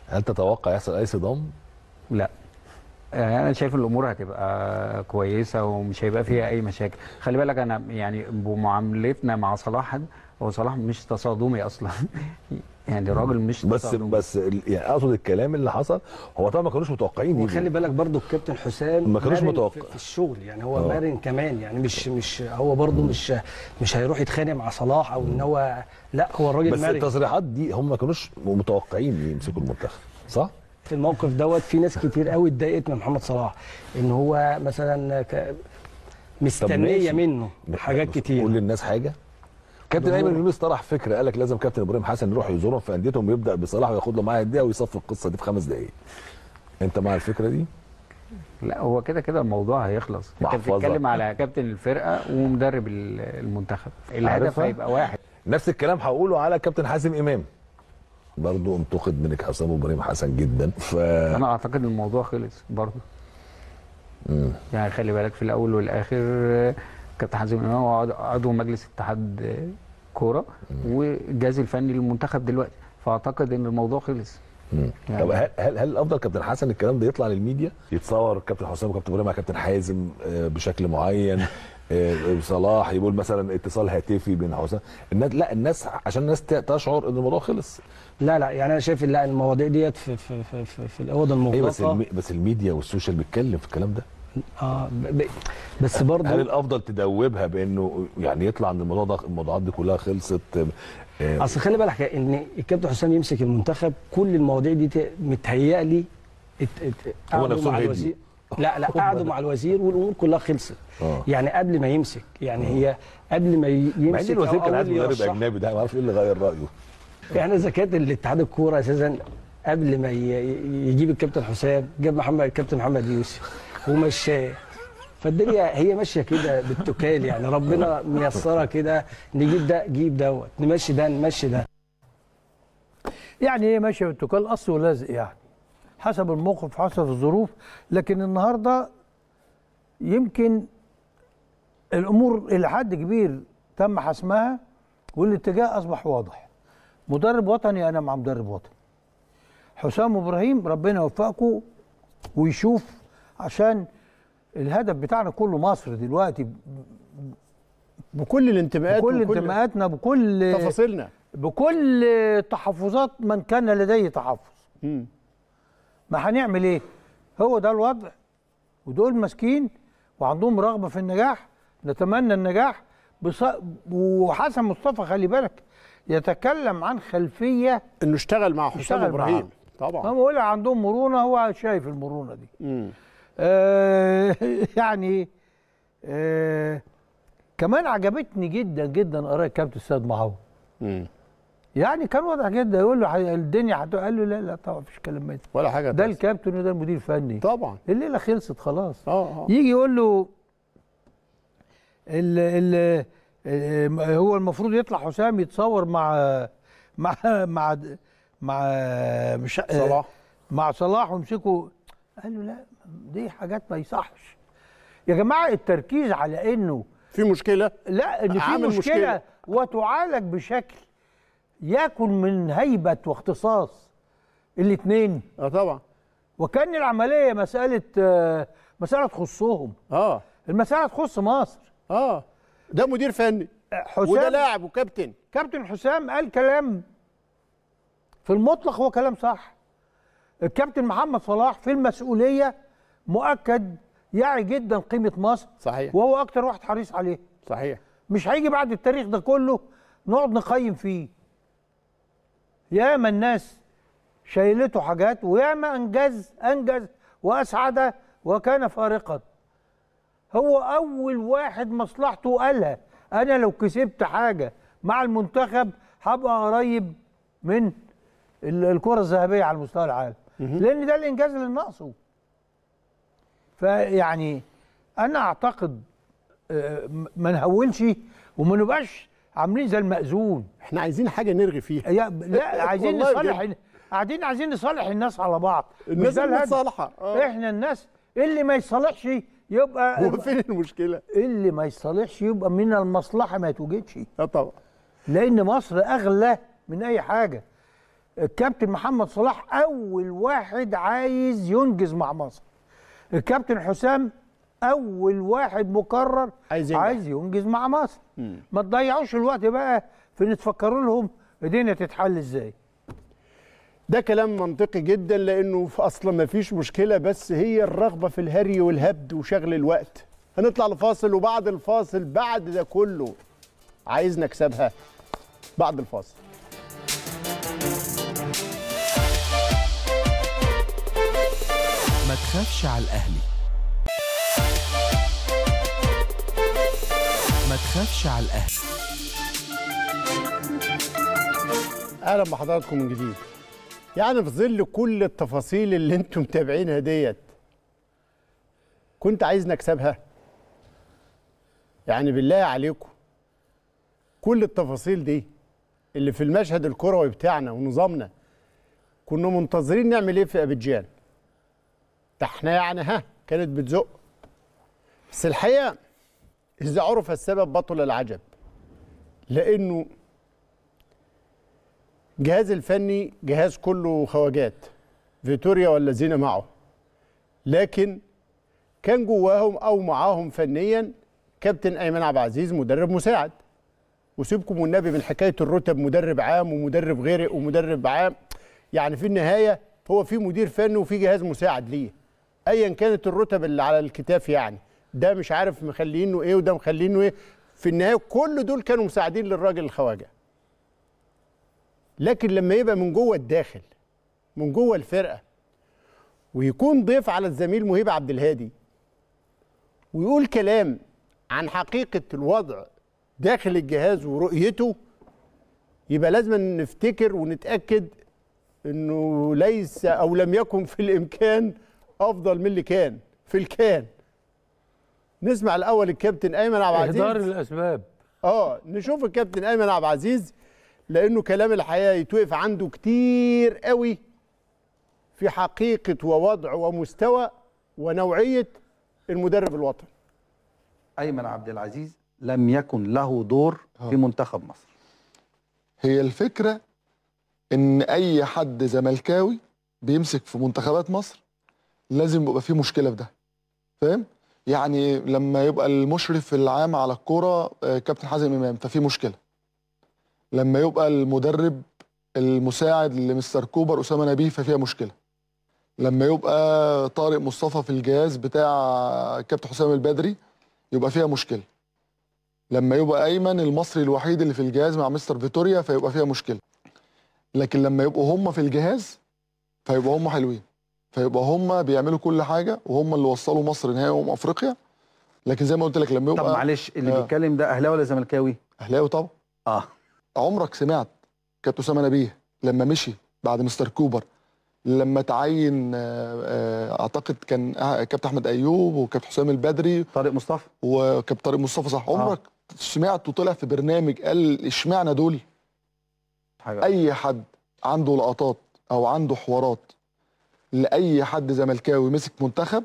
هل تتوقع يحصل اي صدام؟ لا يعني انا شايف الامور هتبقى كويسه ومش هيبقى فيها اي مشاكل خلي بالك انا يعني بمعاملتنا مع صلاح هو صلاح مش تصادمي اصلا <laughs> يعني راجل مش بس تصادمي. بس يعني اقصد الكلام اللي حصل هو طبعا ما كانوش متوقعين وخلي بالك برضو الكابتن حسام ما كانوش متوقع في الشغل يعني هو أوه. مرن كمان يعني مش مش هو برضو مش مش هيروح يتخانق مع صلاح او ان هو لا هو الراجل بس مارن. بس التصريحات دي هم ما كانوش متوقعين يمسكوا المنتخب صح؟ في الموقف دوت في ناس كتير قوي اتضايقت من محمد صلاح ان هو مثلا ك... مستنيه منه حاجات كتير قول للناس حاجه كابتن ايمن يونس طرح فكره قال لك لازم كابتن ابراهيم حسن يروح يزورهم في انديتهم ويبدا بصلاح وياخد له معاه الدقيقه ويصفي القصه دي في خمس دقائق انت مع الفكره دي؟ لا هو كده كده الموضوع هيخلص انت بتتكلم على كابتن الفرقه ومدرب المنتخب الهدف هيبقى واحد نفس الكلام هقوله على كابتن حازم امام برضه انتقد منك حسام ابراهيم حسن جدا ف انا اعتقد الموضوع خلص برضه مم. يعني خلي بالك في الاول والاخر آه، كابتن حازم امام هو عضو مجلس اتحاد آه، كوره والجهاز الفني للمنتخب دلوقتي فاعتقد ان الموضوع خلص يعني طب هل هل هل الافضل كابتن حسن الكلام ده يطلع للميديا يتصور كابتن حسام وكابتن ابراهيم مع كابتن حازم آه، بشكل معين صلاح يقول مثلا اتصال هاتفي بين حسام الناس لا الناس عشان الناس تشعر ان الموضوع خلص لا لا يعني انا شايف لا المواضيع ديت في في في, في, في الاوضه إيه، المغلقه ايوه بس المي بس الميديا والسوشيال بيتكلم في الكلام ده اه بس برضه هل الافضل تدوبها بانه يعني يطلع ان الموضوع ده الموضوعات دي كلها خلصت آه, آه، اصل خلي بالك ان الكابتن حسام يمسك المنتخب كل المواضيع دي متهيألي هو نفسه مع الوزير لا لا قعدوا مع الوزير والامور كلها خلصت آه. يعني قبل ما يمسك يعني آه. هي قبل ما يمسك مع ان الوزير كان عايز مدرب اجنبي ده ما اعرفش ايه اللي غير رايه يعني احنا زكاه الاتحاد الكوره اساسا قبل ما يجيب الكابتن حسام جاب محمد الكابتن محمد يوسف ومشاه فالدنيا هي ماشيه كده بالتكال يعني ربنا ميسره كده نجيب ده جيب دوت نمشي ده نمشي ده يعني ايه ماشيه بالتكال اصل ولازق يعني حسب الموقف حسب الظروف لكن النهارده يمكن الامور الى حد كبير تم حسمها والاتجاه اصبح واضح مدرب وطني انا مع مدرب وطني حسام ابراهيم ربنا يوفقكم ويشوف عشان الهدف بتاعنا كله مصر دلوقتي بكل الانتماءات بكل انتماءاتنا بكل تفاصيلنا بكل تحفظات من كان لديه تحفظ ما هنعمل ايه هو ده الوضع ودول ماسكين وعندهم رغبه في النجاح نتمنى النجاح بص... وحسن مصطفى خلي بالك يتكلم عن خلفيه انه اشتغل مع حسام ابراهيم طبعا هم بيقول عندهم مرونه هو شايف المرونه دي آه <laughs> يعني آه كمان عجبتني جدا جدا اراء كابتن السيد معوض يعني كان واضح جدا يقول له الدنيا هتقول قال له لا لا طبعا مفيش كلام ميت ولا حاجه ده الكابتن وده المدير الفني طبعا الليله خلصت خلاص اه اه يجي يقول له ال ال آه، هو المفروض يطلع حسام يتصور مع مع مع مع مش آه، صلاح مع صلاح ومسكوا قال له لا دي حاجات ما يصحش يا جماعه التركيز على انه في مشكله لا ان في مشكله, مشكلة. وتعالج بشكل ياكل من هيبه واختصاص الاثنين اه طبعا وكان العمليه مساله آه، مساله تخصهم اه المساله تخص مصر اه ده مدير فني حسام وده لاعب وكابتن كابتن حسام قال كلام في المطلق هو كلام صح الكابتن محمد صلاح في المسؤوليه مؤكد يعي جدا قيمه مصر صحيح وهو اكتر واحد حريص عليه صحيح مش هيجي بعد التاريخ ده كله نقعد نقيم فيه ياما الناس شايلته حاجات وياما انجز انجز واسعد وكان فارقا هو اول واحد مصلحته قالها انا لو كسبت حاجه مع المنتخب هبقى قريب من الكره الذهبيه على مستوى العالم لان ده الانجاز اللي ناقصه فيعني انا اعتقد آه، ما نهولش وما نبقاش عاملين زي المأذون احنا عايزين حاجه نرغي فيها لا, لا <laughs> عايزين نصالح قاعدين عايزين نصالح الناس على بعض الناس مش آه. احنا الناس اللي ما يصالحش يبقى هو فين المشكله؟ اللي ما يصالحش يبقى من المصلحه ما يتوجدش اه طبعا لان مصر اغلى من اي حاجه الكابتن محمد صلاح اول واحد عايز ينجز مع مصر الكابتن حسام اول واحد مقرر عايز, عايز ينجز مع مصر مم. ما تضيعوش الوقت بقى في ان تفكروا لهم الدنيا تتحل ازاي ده كلام منطقي جدا لانه في اصلا ما فيش مشكله بس هي الرغبه في الهري والهبد وشغل الوقت هنطلع لفاصل وبعد الفاصل بعد ده كله عايز نكسبها بعد الفاصل ما تخافش على الاهلي ما تخافش على الاهلي اهلا بحضراتكم من جديد يعني في ظل كل التفاصيل اللي انتم متابعينها ديت كنت عايز نكسبها يعني بالله عليكم كل التفاصيل دي اللي في المشهد الكروي بتاعنا ونظامنا كنا منتظرين نعمل ايه في ابيجان ده احنا يعني ها كانت بتزق بس الحقيقه اذا عرف السبب بطل العجب لانه الجهاز الفني جهاز كله خواجات فيتوريا والذين معه لكن كان جواهم او معاهم فنيا كابتن ايمن عبد العزيز مدرب مساعد وسيبكم والنبي من حكايه الرتب مدرب عام ومدرب غرق ومدرب عام يعني في النهايه هو في مدير فني وفي جهاز مساعد ليه ايا كانت الرتب اللي على الكتاف يعني ده مش عارف مخلينه ايه وده مخلينه ايه في النهايه كل دول كانوا مساعدين للراجل الخواجه لكن لما يبقى من جوه الداخل من جوه الفرقه ويكون ضيف على الزميل مهيب عبد الهادي ويقول كلام عن حقيقه الوضع داخل الجهاز ورؤيته يبقى لازم نفتكر ونتاكد انه ليس او لم يكن في الامكان افضل من اللي كان في الكان نسمع الاول الكابتن ايمن عبد العزيز اهدار الاسباب اه نشوف الكابتن ايمن عبد العزيز لانه كلام الحقيقه يتوقف عنده كتير قوي في حقيقه ووضع ومستوى ونوعيه المدرب الوطني ايمن عبد العزيز لم يكن له دور في منتخب مصر هي الفكره ان اي حد زملكاوي بيمسك في منتخبات مصر لازم يبقى فيه مشكله في ده فاهم يعني لما يبقى المشرف العام على الكوره آه، كابتن حازم امام ففي مشكله لما يبقى المدرب المساعد لمستر كوبر اسامه نبيه ففيها مشكله لما يبقى طارق مصطفى في الجهاز بتاع كابتن حسام البدري يبقى فيها مشكله لما يبقى ايمن المصري الوحيد اللي في الجهاز مع مستر فيتوريا فيبقى فيها مشكله لكن لما يبقوا هم في الجهاز فيبقى هم حلوين فيبقى هم بيعملوا كل حاجه وهم اللي وصلوا مصر نهائي امم افريقيا لكن زي ما قلت لك لما يبقى طب معلش اللي آه بيتكلم ده اهلاوي ولا زملكاوي اهلاوي طبعا اه عمرك سمعت كابتن اسامه نبيه لما مشي بعد مستر كوبر لما تعين آه، آه، اعتقد كان أه، كابتن احمد ايوب وكابتن حسام البدري طارق مصطفى وكابتن طارق مصطفى صح عمرك آه. سمعت وطلع في برنامج قال اشمعنى دول حاجة. اي حد عنده لقطات او عنده حوارات لاي حد زملكاوي مسك منتخب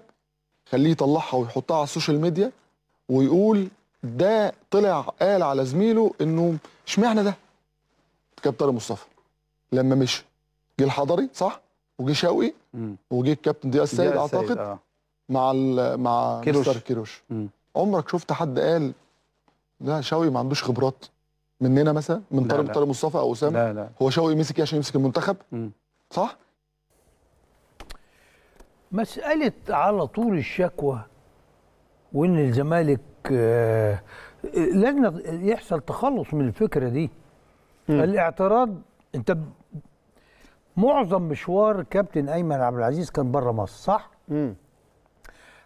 خليه يطلعها ويحطها على السوشيال ميديا ويقول ده طلع قال على زميله انه اشمعنى ده الكابتن مصطفى لما مشي جه الحضري صح وجه شوقي وجه الكابتن ضياء السيد اعتقد آه. مع مع كيروش. مستر كيروش مم. عمرك شفت حد قال لا شوقي ما عندوش خبرات مننا مثلا من طارق طارق مصطفى او اسامه لا لا. هو شوقي مسك ايه عشان يمسك المنتخب مم. صح مساله على طول الشكوى وان الزمالك آه لجنه يحصل تخلص من الفكره دي م. الاعتراض انت معظم مشوار كابتن ايمن عبد العزيز كان بره مصر صح؟ م.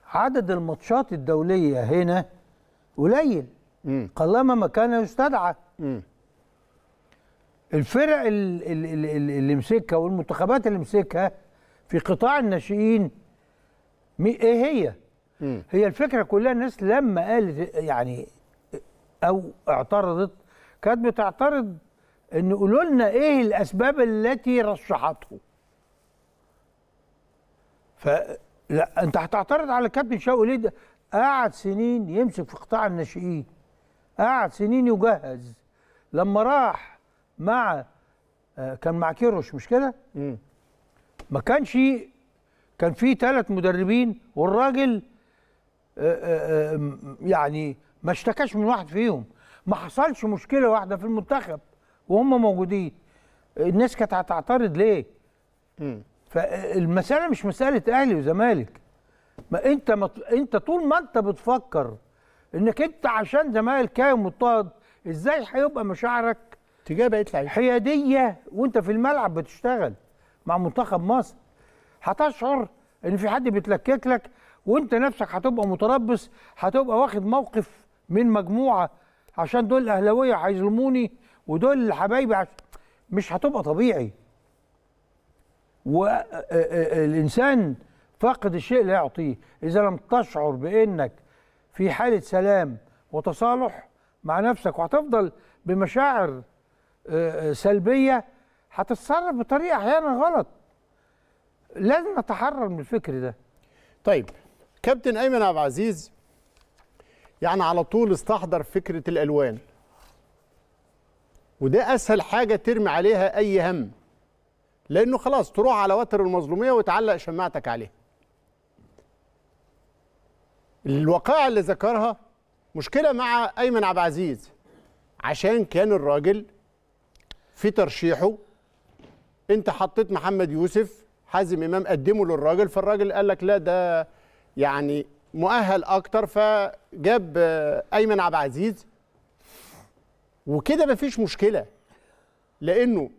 عدد الماتشات الدوليه هنا قليل قلما ما كان يستدعى م. الفرق اللي مسكها والمنتخبات اللي مسكها في قطاع الناشئين ايه هي؟ م. هي الفكره كلها الناس لما قالت يعني او اعترضت كانت بتعترض ان قولوا لنا ايه الاسباب التي رشحته فلا انت هتعترض على كابتن شوقي ليه ده قعد سنين يمسك في قطاع الناشئين قعد سنين يجهز لما راح مع آه، كان مع كيروش مش كده ما كانش كان في ثلاث مدربين والراجل آه، آه، يعني ما اشتكاش من واحد فيهم ما حصلش مشكله واحده في المنتخب وهم موجودين الناس كانت هتعترض ليه؟ م. فالمساله مش مساله اهلي وزمالك ما انت ما انت طول ما انت بتفكر انك انت عشان زمالك زملكاوي مضطهد ازاي هيبقى مشاعرك تجاه بقيه لعيبه حياديه وانت في الملعب بتشتغل مع منتخب مصر هتشعر ان في حد بيتلكك لك وانت نفسك هتبقى متربص هتبقى واخد موقف من مجموعه عشان دول اهلاويه هيظلموني ودول حبايبي مش هتبقى طبيعي والانسان فاقد الشيء لا يعطيه اذا لم تشعر بانك في حاله سلام وتصالح مع نفسك وهتفضل بمشاعر سلبيه هتتصرف بطريقه احيانا غلط لازم نتحرر من الفكر ده طيب كابتن ايمن عبد العزيز يعني على طول استحضر فكره الالوان وده اسهل حاجه ترمي عليها اي هم لانه خلاص تروح على وتر المظلوميه وتعلق شماعتك عليها الوقائع اللي ذكرها مشكله مع ايمن عبد العزيز عشان كان الراجل في ترشيحه انت حطيت محمد يوسف حازم امام قدمه للراجل فالراجل قال لك لا ده يعني مؤهل اكتر فجاب آه، ايمن عبد العزيز وكده مفيش مشكله لانه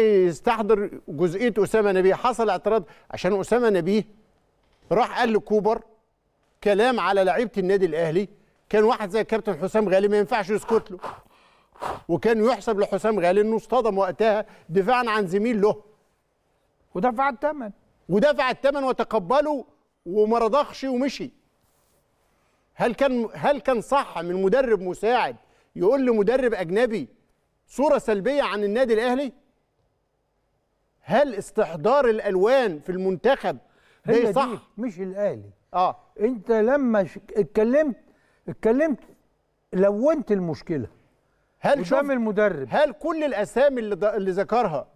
يستحضر جزئيه اسامه نبيه حصل اعتراض عشان اسامه نبيه راح قال لكوبر كلام على لعيبه النادي الاهلي كان واحد زي كابتن حسام غالي ما ينفعش يسكت له وكان يحسب لحسام غالي انه اصطدم وقتها دفاعا عن زميل له ودفع الثمن ودفع الثمن وتقبله وما رضخش ومشي هل كان هل كان صح من مدرب مساعد يقول لمدرب اجنبي صوره سلبيه عن النادي الاهلي هل استحضار الالوان في المنتخب ده صح مش الاهلي اه انت لما اتكلمت اتكلمت لونت المشكله هل شوف المدرب هل كل الاسامي اللي, اللي ذكرها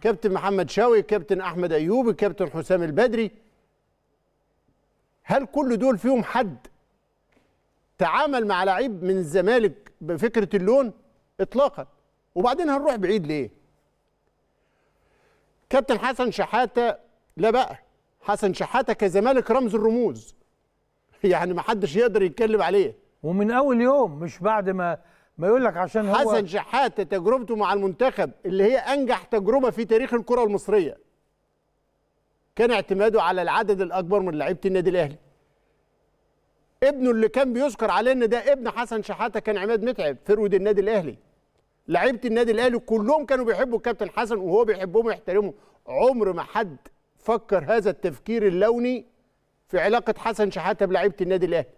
كابتن محمد شاوي كابتن احمد ايوب كابتن حسام البدري هل كل دول فيهم حد تعامل مع لعيب من الزمالك بفكره اللون اطلاقا وبعدين هنروح بعيد ليه كابتن حسن شحاته لا بقى حسن شحاته كزمالك رمز الرموز <laughs> يعني ما حدش يقدر يتكلم عليه ومن اول يوم مش بعد ما ما يقول لك عشان هو حسن شحاته تجربته مع المنتخب اللي هي انجح تجربه في تاريخ الكره المصريه كان اعتماده على العدد الاكبر من لعيبه النادي الاهلي ابنه اللي كان بيذكر عليه ان ده ابن حسن شحاته كان عماد متعب فرود النادي الاهلي لعيبه النادي الاهلي كلهم كانوا بيحبوا الكابتن حسن وهو بيحبهم ويحترمهم عمر ما حد فكر هذا التفكير اللوني في علاقه حسن شحاته بلعيبه النادي الاهلي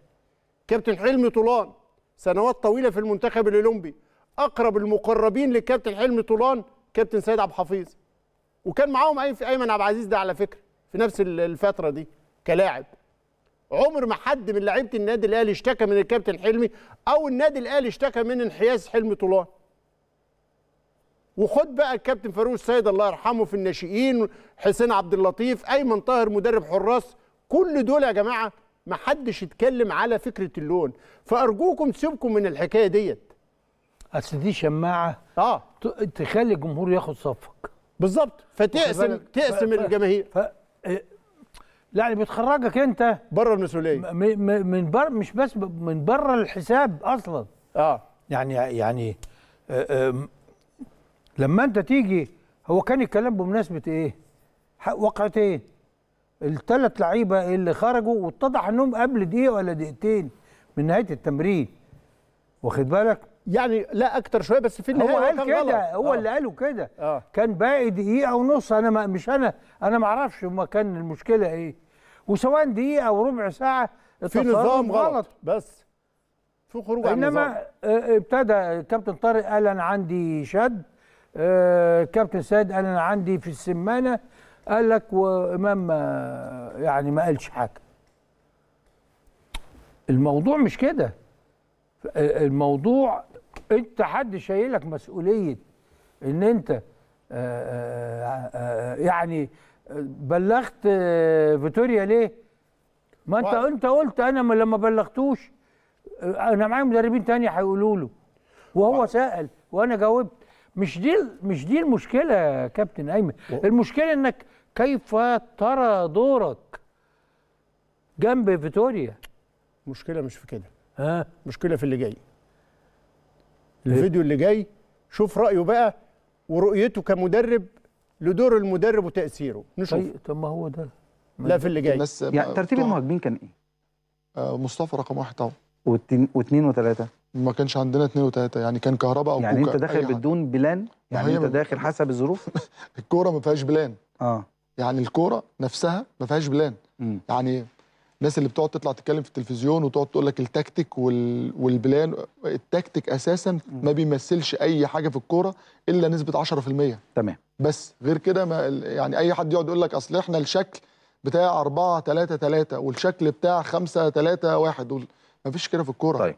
كابتن حلمي طولان سنوات طويله في المنتخب الاولمبي اقرب المقربين لكابتن حلمي طولان كابتن سيد عبد الحفيظ وكان معاهم ايمن عبد العزيز ده على فكره في نفس الفتره دي كلاعب عمر ما حد من لعيبه النادي الاهلي اشتكى من الكابتن حلمي او النادي الاهلي اشتكى من انحياز حلمي طولان وخد بقى الكابتن فاروق السيد الله يرحمه في الناشئين حسين عبد اللطيف ايمن طاهر مدرب حراس كل دول يا جماعه ما حدش يتكلم على فكره اللون فارجوكم تسيبكم من الحكايه ديت اصل دي شماعه اه تخلي الجمهور ياخد صفك بالظبط فتقسم تقسم الجماهير إيه، يعني بتخرجك انت بره المسؤوليه من بره مش بس من بره الحساب اصلا اه يعني يعني آه، لما انت تيجي هو كان الكلام بمناسبه ايه؟ وقعتين الثلاث لعيبه اللي خرجوا واتضح انهم قبل دقيقه ولا دقيقتين من نهايه التمرين واخد بالك؟ يعني لا اكتر شويه بس في النهايه هو قال كده هو آه. اللي قاله كده آه. كان باقي دقيقه ونص انا ما مش انا انا ما اعرفش ما كان المشكله ايه وسواء دقيقه او ربع ساعه في نظام غلط, غلط بس في خروج عن النظام انما آه، آه، ابتدى كابتن طارق قال انا عندي شد آه، كابتن سيد قال انا عندي في السمانه قال لك وامام يعني ما قالش حاجه الموضوع مش كده الموضوع انت حد شايلك مسؤوليه ان انت آه، آه، آه، يعني بلغت فيتوريا ليه؟ ما انت انت قلت انا ما لما بلغتوش انا معايا مدربين تاني هيقولوا له وهو سال وانا جاوبت مش دي مش دي المشكله يا كابتن ايمن المشكله انك كيف ترى دورك جنب فيتوريا مشكله مش في كده ها مشكله في اللي جاي الفيديو اللي جاي شوف رايه بقى ورؤيته كمدرب لدور المدرب وتاثيره نشوف طيب طب ما هو ده لا في اللي جاي يعني ترتيب المهاجمين كان ايه آه مصطفى رقم واحد طبعا واثنين وثلاثه ما كانش عندنا اثنين وثلاثه يعني كان كهرباء او يعني انت داخل بدون بلان يعني انت داخل حسب الظروف <laughs> الكوره ما فيهاش بلان اه يعني الكوره نفسها ما فيهاش بلان م. يعني الناس اللي بتقعد تطلع تتكلم في التلفزيون وتقعد تقول لك التكتيك وال... والبلان التكتيك اساسا ما بيمثلش اي حاجه في الكوره الا نسبه 10% تمام بس غير كده ما يعني اي حد يقعد يقول لك اصل احنا الشكل بتاع 4 3 3 والشكل بتاع 5 3 1 وال... ما فيش كده في الكوره طيب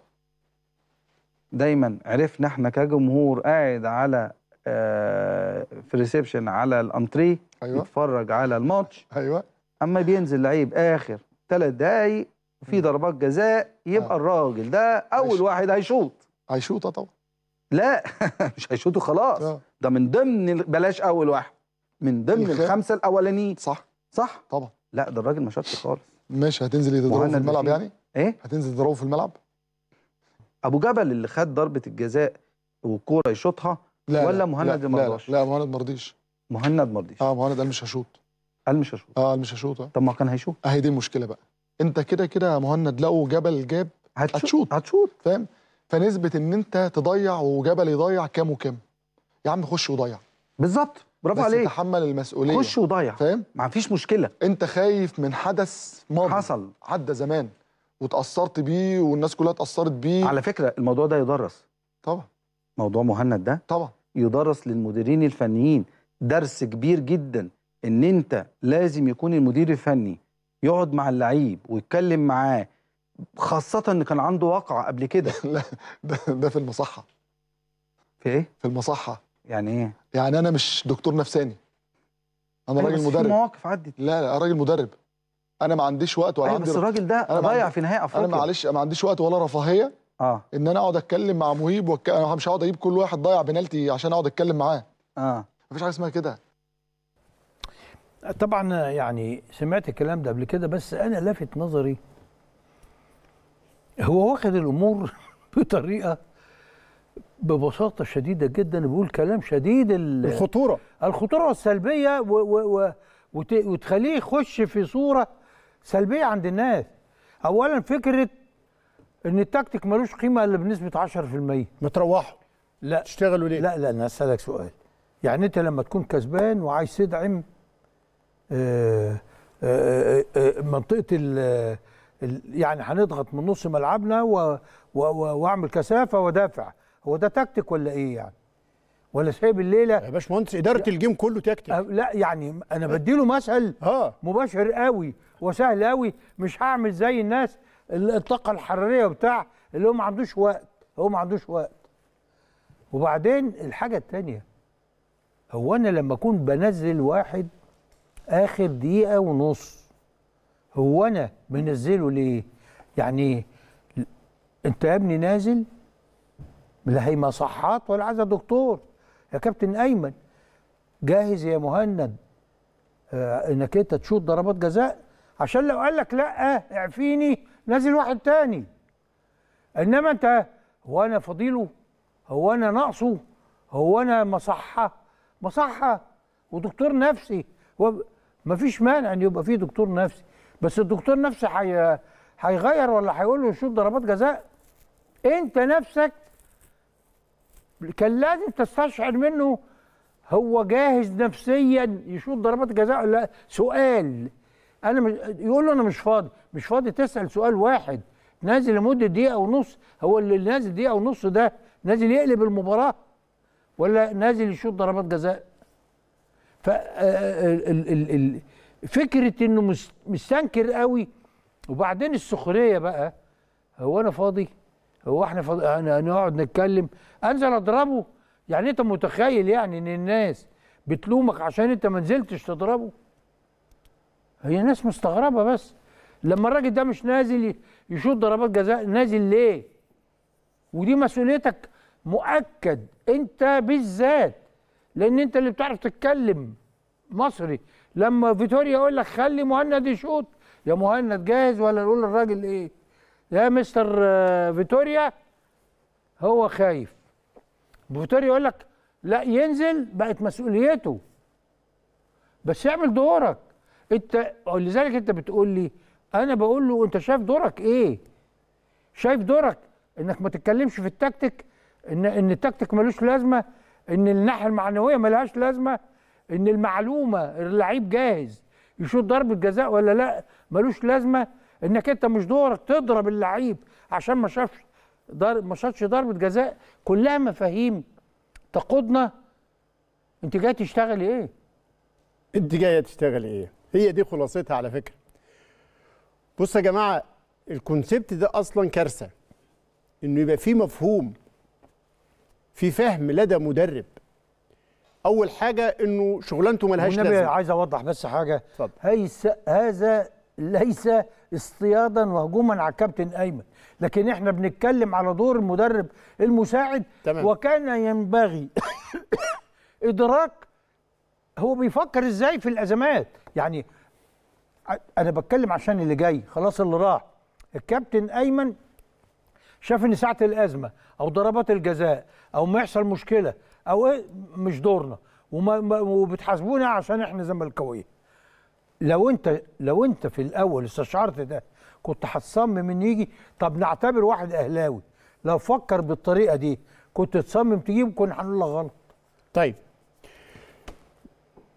دايما عرفنا احنا كجمهور قاعد على آه في ريسبشن على الانتريه أيوة. يتفرج على الماتش ايوه اما بينزل لعيب اخر ثلاث دقايق في ضربات جزاء يبقى آه. الراجل ده اول عايش. واحد هيشوط هيشوط آه، طبعا لا <laughs> مش هيشوطه خلاص آه. ده من ضمن بلاش اول واحد من ضمن الخمسه الاولانيين صح صح طبعا لا ده الراجل ما شاطش خالص ماشي هتنزل تضربه في الملعب يعني ايه هتنزل تضربه في الملعب ابو جبل اللي خد ضربه الجزاء والكوره يشوطها ولا مهند ما رضاش لا, لا مهند ما رضيش مهند ما رضيش اه مهند قال مش هشوط قال مش هشوط اه قال مش هشوط آه. طب ما كان هيشوط اهي آه، دي المشكله بقى انت كده كده يا مهند لقوا جبل جاب هتشوط هتشوط فاهم فنسبه ان انت تضيع وجبل يضيع كام وكام يا عم خش وضيع بالظبط برافو عليك بس تحمل المسؤوليه خش وضيع فاهم ما فيش مشكله انت خايف من حدث ماضي حصل عدى زمان وتاثرت بيه والناس كلها اتاثرت بيه على فكره الموضوع ده يدرس طبعا موضوع مهند ده طبعا يدرس للمديرين الفنيين درس كبير جدا ان انت لازم يكون المدير الفني يقعد مع اللعيب ويتكلم معاه خاصة ان كان عنده واقعة قبل كده <laughs> لا ده ده في المصحة في ايه؟ في المصحة يعني ايه؟ يعني انا مش دكتور نفساني انا أيوة، راجل مدرب في مواقف عدت لا لا راجل مدرب انا ما عنديش وقت ولا أيوة عندي بس الراجل ده ضيع في نهائي افريقيا انا معلش ما عنديش وقت ولا رفاهيه اه ان انا اقعد اتكلم مع مهيب وك... انا مش هقعد اجيب كل واحد ضيع بنالتي عشان اقعد اتكلم معاه اه مفيش حاجه اسمها كده طبعا يعني سمعت الكلام ده قبل كده بس انا لفت نظري هو واخد الامور <laughs> بطريقه ببساطه شديده جدا بيقول كلام شديد الخطوره الخطوره السلبيه و و و وتخليه يخش في صوره سلبيه عند الناس اولا فكره ان التكتيك ملوش قيمه الا بنسبه 10% ما تروحوا لا تشتغلوا ليه لا لا انا اسالك سؤال يعني انت لما تكون كسبان وعايز تدعم منطقه ال يعني هنضغط من نص ملعبنا واعمل كثافه ودافع هو ده تكتيك ولا ايه يعني ولا سايب الليله يا باشمهندس اداره الجيم كله تكتيك أه، لا يعني انا أه. بديله مسأل آه. مباشر قوي وسهل قوي مش هعمل زي الناس الطاقه الحراريه وبتاع اللي هو ما عندوش وقت هو ما عندوش وقت وبعدين الحاجه الثانيه هو انا لما اكون بنزل واحد اخر دقيقه ونص هو انا منزله ليه يعني انت يا ابني نازل لا هي مصحات ولا عايزه دكتور يا كابتن ايمن جاهز يا مهند آه انك انت تشوط ضربات جزاء عشان لو قال لك لا اعفيني نازل واحد تاني انما انت هو انا فضيله هو انا ناقصه هو انا مصحه مصحه ودكتور نفسي ما فيش مانع ان يبقى في دكتور نفسي بس الدكتور نفسي حي... هيغير ولا هيقول له شوف ضربات جزاء انت نفسك كان لازم تستشعر منه هو جاهز نفسيا يشوط ضربات جزاء ولا سؤال انا مش يقول له انا مش فاضي مش فاضي تسال سؤال واحد نازل لمده دقيقه ونص هو اللي نازل دقيقه ونص ده نازل يقلب المباراه ولا نازل يشوط ضربات جزاء آه، آه، فكره انه مستنكر قوي وبعدين السخريه بقى هو انا فاضي هو احنا فاضي هنقعد نتكلم انزل اضربه يعني انت متخيل يعني ان الناس بتلومك عشان انت ما نزلتش تضربه هي ناس مستغربه بس لما الراجل ده مش نازل يشوط ضربات جزاء نازل ليه ودي مسؤوليتك مؤكد انت بالذات لان انت اللي بتعرف تتكلم مصري لما فيتوريا يقول لك خلي مهند يشوط يا مهند جاهز ولا نقول للراجل ايه يا مستر آه، فيتوريا هو خايف فيتوريا يقول لك لا ينزل بقت مسؤوليته بس اعمل دورك انت لذلك انت بتقول لي انا بقول له انت شايف دورك ايه شايف دورك انك ما تتكلمش في التكتيك ان ان التكتيك ملوش لازمه ان الناحيه المعنويه ملهاش لازمه ان المعلومه اللعيب جاهز يشوط ضربه جزاء ولا لا ملوش لازمه انك انت مش دورك تضرب اللعيب عشان ما شافش ضرب ما شاطش ضربه جزاء كلها مفاهيم تقودنا انت جاي تشتغل ايه؟ انت جايه تشتغل ايه؟ هي دي خلاصتها على فكره. بصوا يا جماعه الكونسيبت ده اصلا كارثه انه يبقى فيه مفهوم في فهم لدى مدرب اول حاجه انه شغلانته ملهاش لازمه النبي عايز اوضح بس حاجه هيس هذا ليس اصطيادا وهجوما على الكابتن ايمن لكن احنا بنتكلم على دور المدرب المساعد تمام. وكان ينبغي ادراك هو بيفكر ازاي في الازمات يعني انا بتكلم عشان اللي جاي خلاص اللي راح الكابتن ايمن شاف ان ساعه الازمه او ضربات الجزاء او ما يحصل مشكله او ايه مش دورنا وما وبتحاسبونا عشان احنا زملكاويه لو انت لو انت في الاول استشعرت ده كنت هتصمم ان يجي طب نعتبر واحد اهلاوي لو فكر بالطريقه دي كنت تصمم تجيب كنا هنقول غلط طيب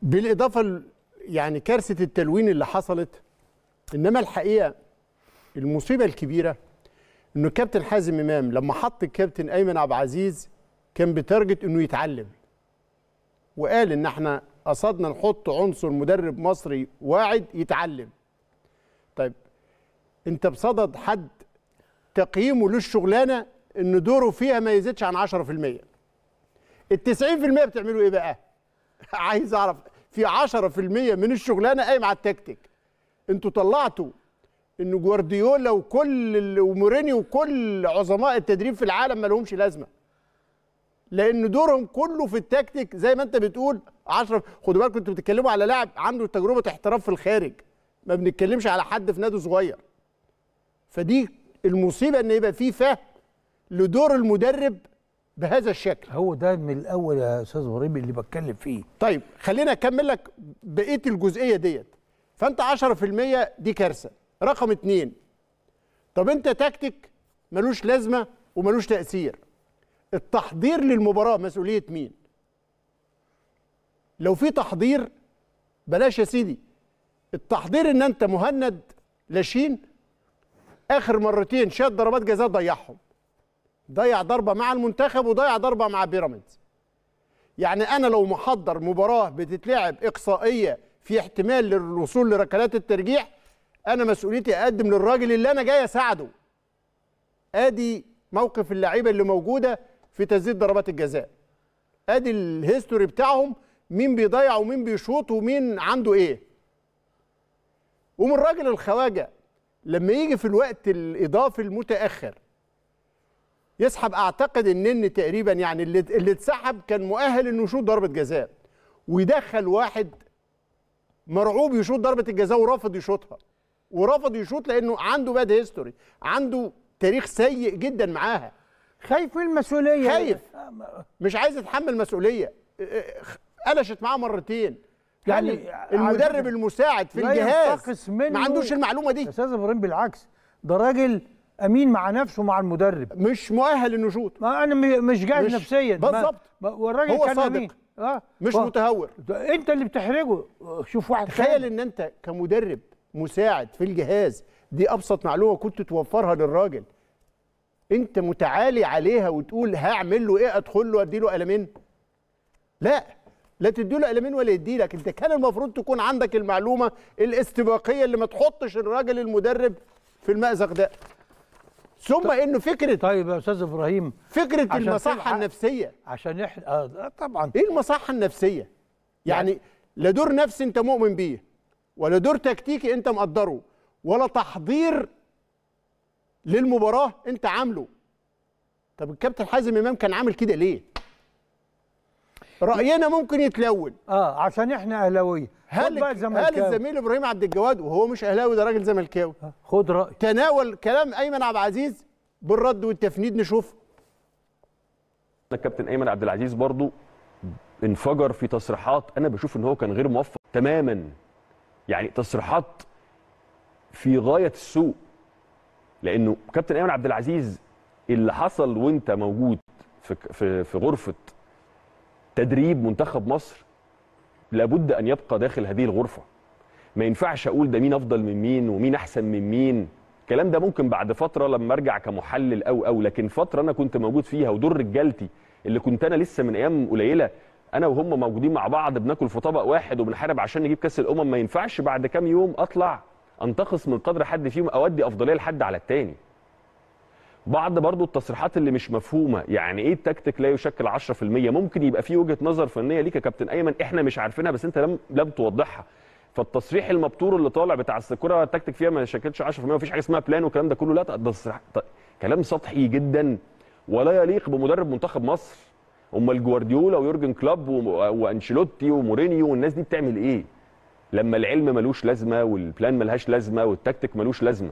بالاضافه يعني كارثه التلوين اللي حصلت انما الحقيقه المصيبه الكبيره انه كابتن حازم امام لما حط الكابتن ايمن عبد العزيز كان بتارجت انه يتعلم وقال ان احنا قصدنا نحط عنصر مدرب مصري واعد يتعلم طيب انت بصدد حد تقييمه للشغلانه ان دوره فيها ما يزيدش عن 10% ال 90% بتعملوا ايه بقى <laughs> عايز اعرف في 10% من الشغلانه قايم على التكتيك انتوا طلعتوا ان جوارديولا وكل ومورينيو وكل عظماء التدريب في العالم ما لهمش لازمه لان دورهم كله في التكتيك زي ما انت بتقول عشرة خدوا بالكم انتوا بتتكلموا على لاعب عنده تجربه احتراف في الخارج ما بنتكلمش على حد في نادي صغير فدي المصيبه ان يبقى في فهم لدور المدرب بهذا الشكل هو ده من الاول يا استاذ غريب اللي بتكلم فيه طيب خلينا اكمل لك بقيه الجزئيه ديت فانت 10% دي كارثه رقم اتنين طب انت تكتيك ملوش لازمه وملوش تاثير التحضير للمباراه مسؤوليه مين لو في تحضير بلاش يا سيدي التحضير ان انت مهند لاشين اخر مرتين شاد ضربات جزاء ضيعهم ضيع ضربه مع المنتخب وضيع ضربه مع بيراميدز يعني انا لو محضر مباراه بتتلعب اقصائيه في احتمال للوصول لركلات الترجيح انا مسؤوليتي اقدم للراجل اللي انا جاي اساعده ادي موقف اللعيبه اللي موجوده في تسديد ضربات الجزاء ادي الهيستوري بتاعهم مين بيضيع ومين بيشوط ومين عنده ايه ومن راجل الخواجه لما يجي في الوقت الاضافي المتاخر يسحب اعتقد ان ان تقريبا يعني اللي اللي اتسحب كان مؤهل انه يشوط ضربه جزاء ويدخل واحد مرعوب يشوط ضربه الجزاء ورافض يشوطها ورفض يشوط لانه عنده باد هيستوري عنده تاريخ سيء جدا معاها خايف من المسؤوليه خايف مش عايز يتحمل مسؤوليه قلشت معاه مرتين يعني, يعني المدرب المساعد في الجهاز ما عندوش المعلومه دي استاذ ابراهيم بالعكس ده راجل امين مع نفسه مع المدرب مش مؤهل يشوط ما انا مش جاهز نفسيا بالظبط والراجل هو كان صادق أمين. اه مش و... متهور انت اللي بتحرجه شوف واحد تخيل ان انت كمدرب مساعد في الجهاز دي ابسط معلومه كنت توفرها للراجل انت متعالي عليها وتقول هعمل له ايه ادخل له ادي له قلمين لا لا تدي له قلمين ولا يدي لك انت كان المفروض تكون عندك المعلومه الاستباقيه اللي ما تحطش الراجل المدرب في المأزق ده ثم طيب انه فكره طيب يا استاذ ابراهيم فكره المصحه النفسيه عشان يح... آه،, آه طبعا ايه المصحه النفسيه يعني, يعني لا دور نفسي انت مؤمن بيه ولا دور تكتيكي انت مقدره ولا تحضير للمباراه انت عامله طب الكابتن حازم امام كان عامل كده ليه راينا ممكن يتلون اه عشان احنا اهلاويه هل هل الزميل ابراهيم عبد الجواد وهو مش اهلاوي ده راجل زملكاوي آه، خد راي تناول كلام ايمن عبد العزيز بالرد والتفنيد نشوف الكابتن ايمن عبد العزيز برضو انفجر في تصريحات انا بشوف ان هو كان غير موفق تماما يعني تصريحات في غايه السوء لانه كابتن ايمن عبد العزيز اللي حصل وانت موجود في في, في غرفه تدريب منتخب مصر لابد ان يبقى داخل هذه الغرفه ما ينفعش اقول ده مين افضل من مين ومين احسن من مين الكلام ده ممكن بعد فتره لما ارجع كمحلل او او لكن فتره انا كنت موجود فيها ودور رجالتي اللي كنت انا لسه من ايام قليله انا وهم موجودين مع بعض بناكل في طبق واحد وبنحارب عشان نجيب كاس الامم ما ينفعش بعد كام يوم اطلع انتقص من قدر حد فيهم اودي افضليه لحد على الثاني بعض برضو التصريحات اللي مش مفهومه يعني ايه التكتيك لا يشكل 10% ممكن يبقى في وجهه نظر فنيه ليك يا كابتن ايمن احنا مش عارفينها بس انت لم لم توضحها فالتصريح المبتور اللي طالع بتاع الكره التكتيك فيها ما شكلش 10% مفيش حاجه اسمها بلان والكلام ده كله لا تصريح كلام سطحي جدا ولا يليق بمدرب منتخب مصر امال جوارديولا ويورجن كلوب وانشيلوتي ومورينيو والناس دي بتعمل ايه لما العلم ملوش لازمه والبلان ملهاش لازمه والتكتيك ملوش لازمه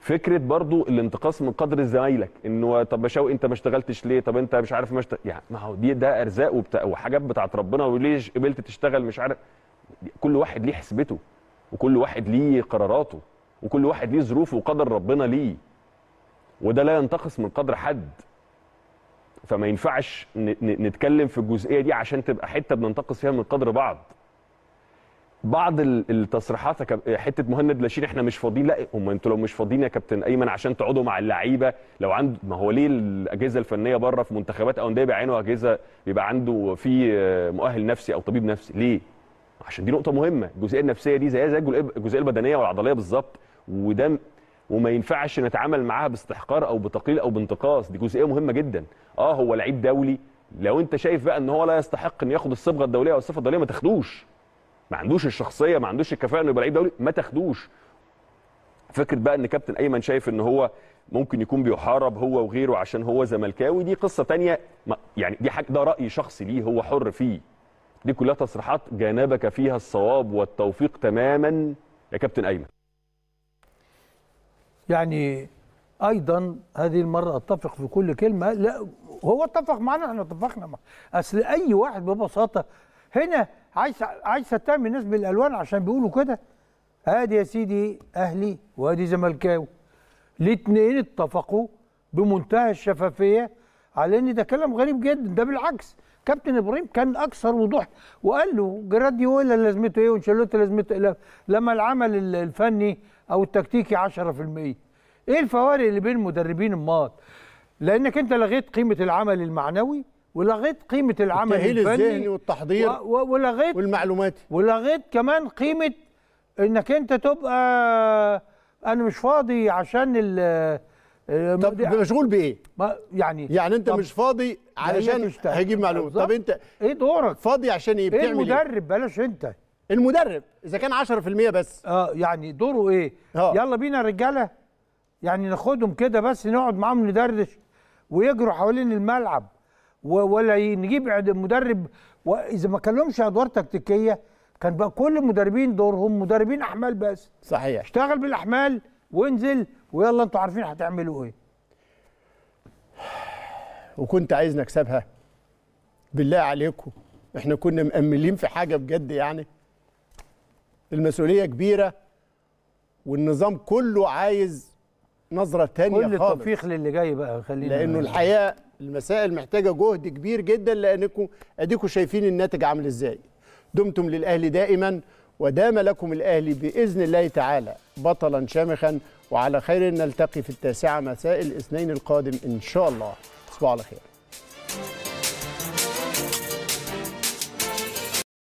فكره برضو الانتقاص من قدر زمايلك انه طب شوقي انت ما اشتغلتش ليه طب انت مش عارف ما اشتغل يعني ما هو دي ده ارزاق وبتاع وحاجات بتاعت ربنا وليش قبلت تشتغل مش عارف كل واحد ليه حسبته وكل واحد ليه قراراته وكل واحد ليه ظروفه وقدر ربنا ليه وده لا ينتقص من قدر حد فما ينفعش نتكلم في الجزئيه دي عشان تبقى حته بننتقص فيها من قدر بعض بعض التصريحات حته مهند لاشين احنا مش فاضيين لا هم انتوا لو مش فاضيين يا كابتن ايمن عشان تقعدوا مع اللعيبه لو عند ما هو ليه الاجهزه الفنيه بره في منتخبات او انديه بيعينوا اجهزه بيبقى عنده في آه، مؤهل نفسي او طبيب نفسي ليه؟ عشان دي نقطه مهمه الجزئيه النفسيه دي زيها زي الجزئيه البدنيه والعضليه بالظبط وده وما ينفعش نتعامل معاها باستحقار او بتقليل او بانتقاص دي جزئيه مهمه جدا اه هو لعيب دولي لو انت شايف بقى ان هو لا يستحق ان ياخد الصبغه الدوليه او الصفه الدوليه ما تاخدوش ما عندوش الشخصيه ما عندوش الكفاءه انه يبقى لعيب دولي ما تاخدوش فكره بقى ان كابتن ايمن شايف ان هو ممكن يكون بيحارب هو وغيره عشان هو زملكاوي دي قصه تانية يعني دي حاجه ده راي شخصي ليه هو حر فيه دي كلها تصريحات جانبك فيها الصواب والتوفيق تماما يا كابتن ايمن يعني ايضا هذه المره اتفق في كل كلمه لا هو اتفق معنا احنا اتفقنا معه اصل اي واحد ببساطه هنا عايز عايز تتهم الناس بالالوان عشان بيقولوا كده ادي يا سيدي اهلي وادي زملكاوي الاثنين اتفقوا بمنتهى الشفافيه على ان ده كلام غريب جدا ده بالعكس كابتن ابراهيم كان اكثر وضوح وقال له جراديولا لازمته ايه وانشيلوتي لازمته إيه لما العمل الفني او التكتيكي 10% ايه الفوارق اللي بين المدربين امال لانك انت لغيت قيمه العمل المعنوي ولغيت قيمه العمل الفني الذهني والتحضير و... ولغيت والمعلوماتي ولغيت كمان قيمه انك انت تبقى انا مش فاضي عشان ال طب مشغول بايه؟ ما يعني يعني انت مش فاضي علشان هجيب معلومات طب انت ايه دورك؟ فاضي عشان إيه؟, ايه؟ بتعمل ايه؟ المدرب بلاش انت المدرب اذا كان 10% بس اه يعني دوره ايه؟ آه. يلا بينا يا رجاله يعني ناخدهم كده بس نقعد معاهم ندردش ويجروا حوالين الملعب ولا نجيب مدرب اذا ما كان لهمش ادوار تكتيكيه كان بقى كل المدربين دورهم مدربين احمال بس صحيح اشتغل بالاحمال وانزل ويلا انتوا عارفين هتعملوا ايه وكنت عايز نكسبها بالله عليكم احنا كنا مأملين في حاجه بجد يعني المسؤوليه كبيره والنظام كله عايز نظره تانية كل خالص كل التوفيق للي جاي بقى خلينا لانه الحقيقه المسائل محتاجه جهد كبير جدا لانكم اديكم شايفين الناتج عامل ازاي دمتم للاهلي دائما ودام لكم الاهلي باذن الله تعالى بطلا شامخا وعلى خير نلتقي في التاسعه مساء الاثنين القادم ان شاء الله تصبحوا على خير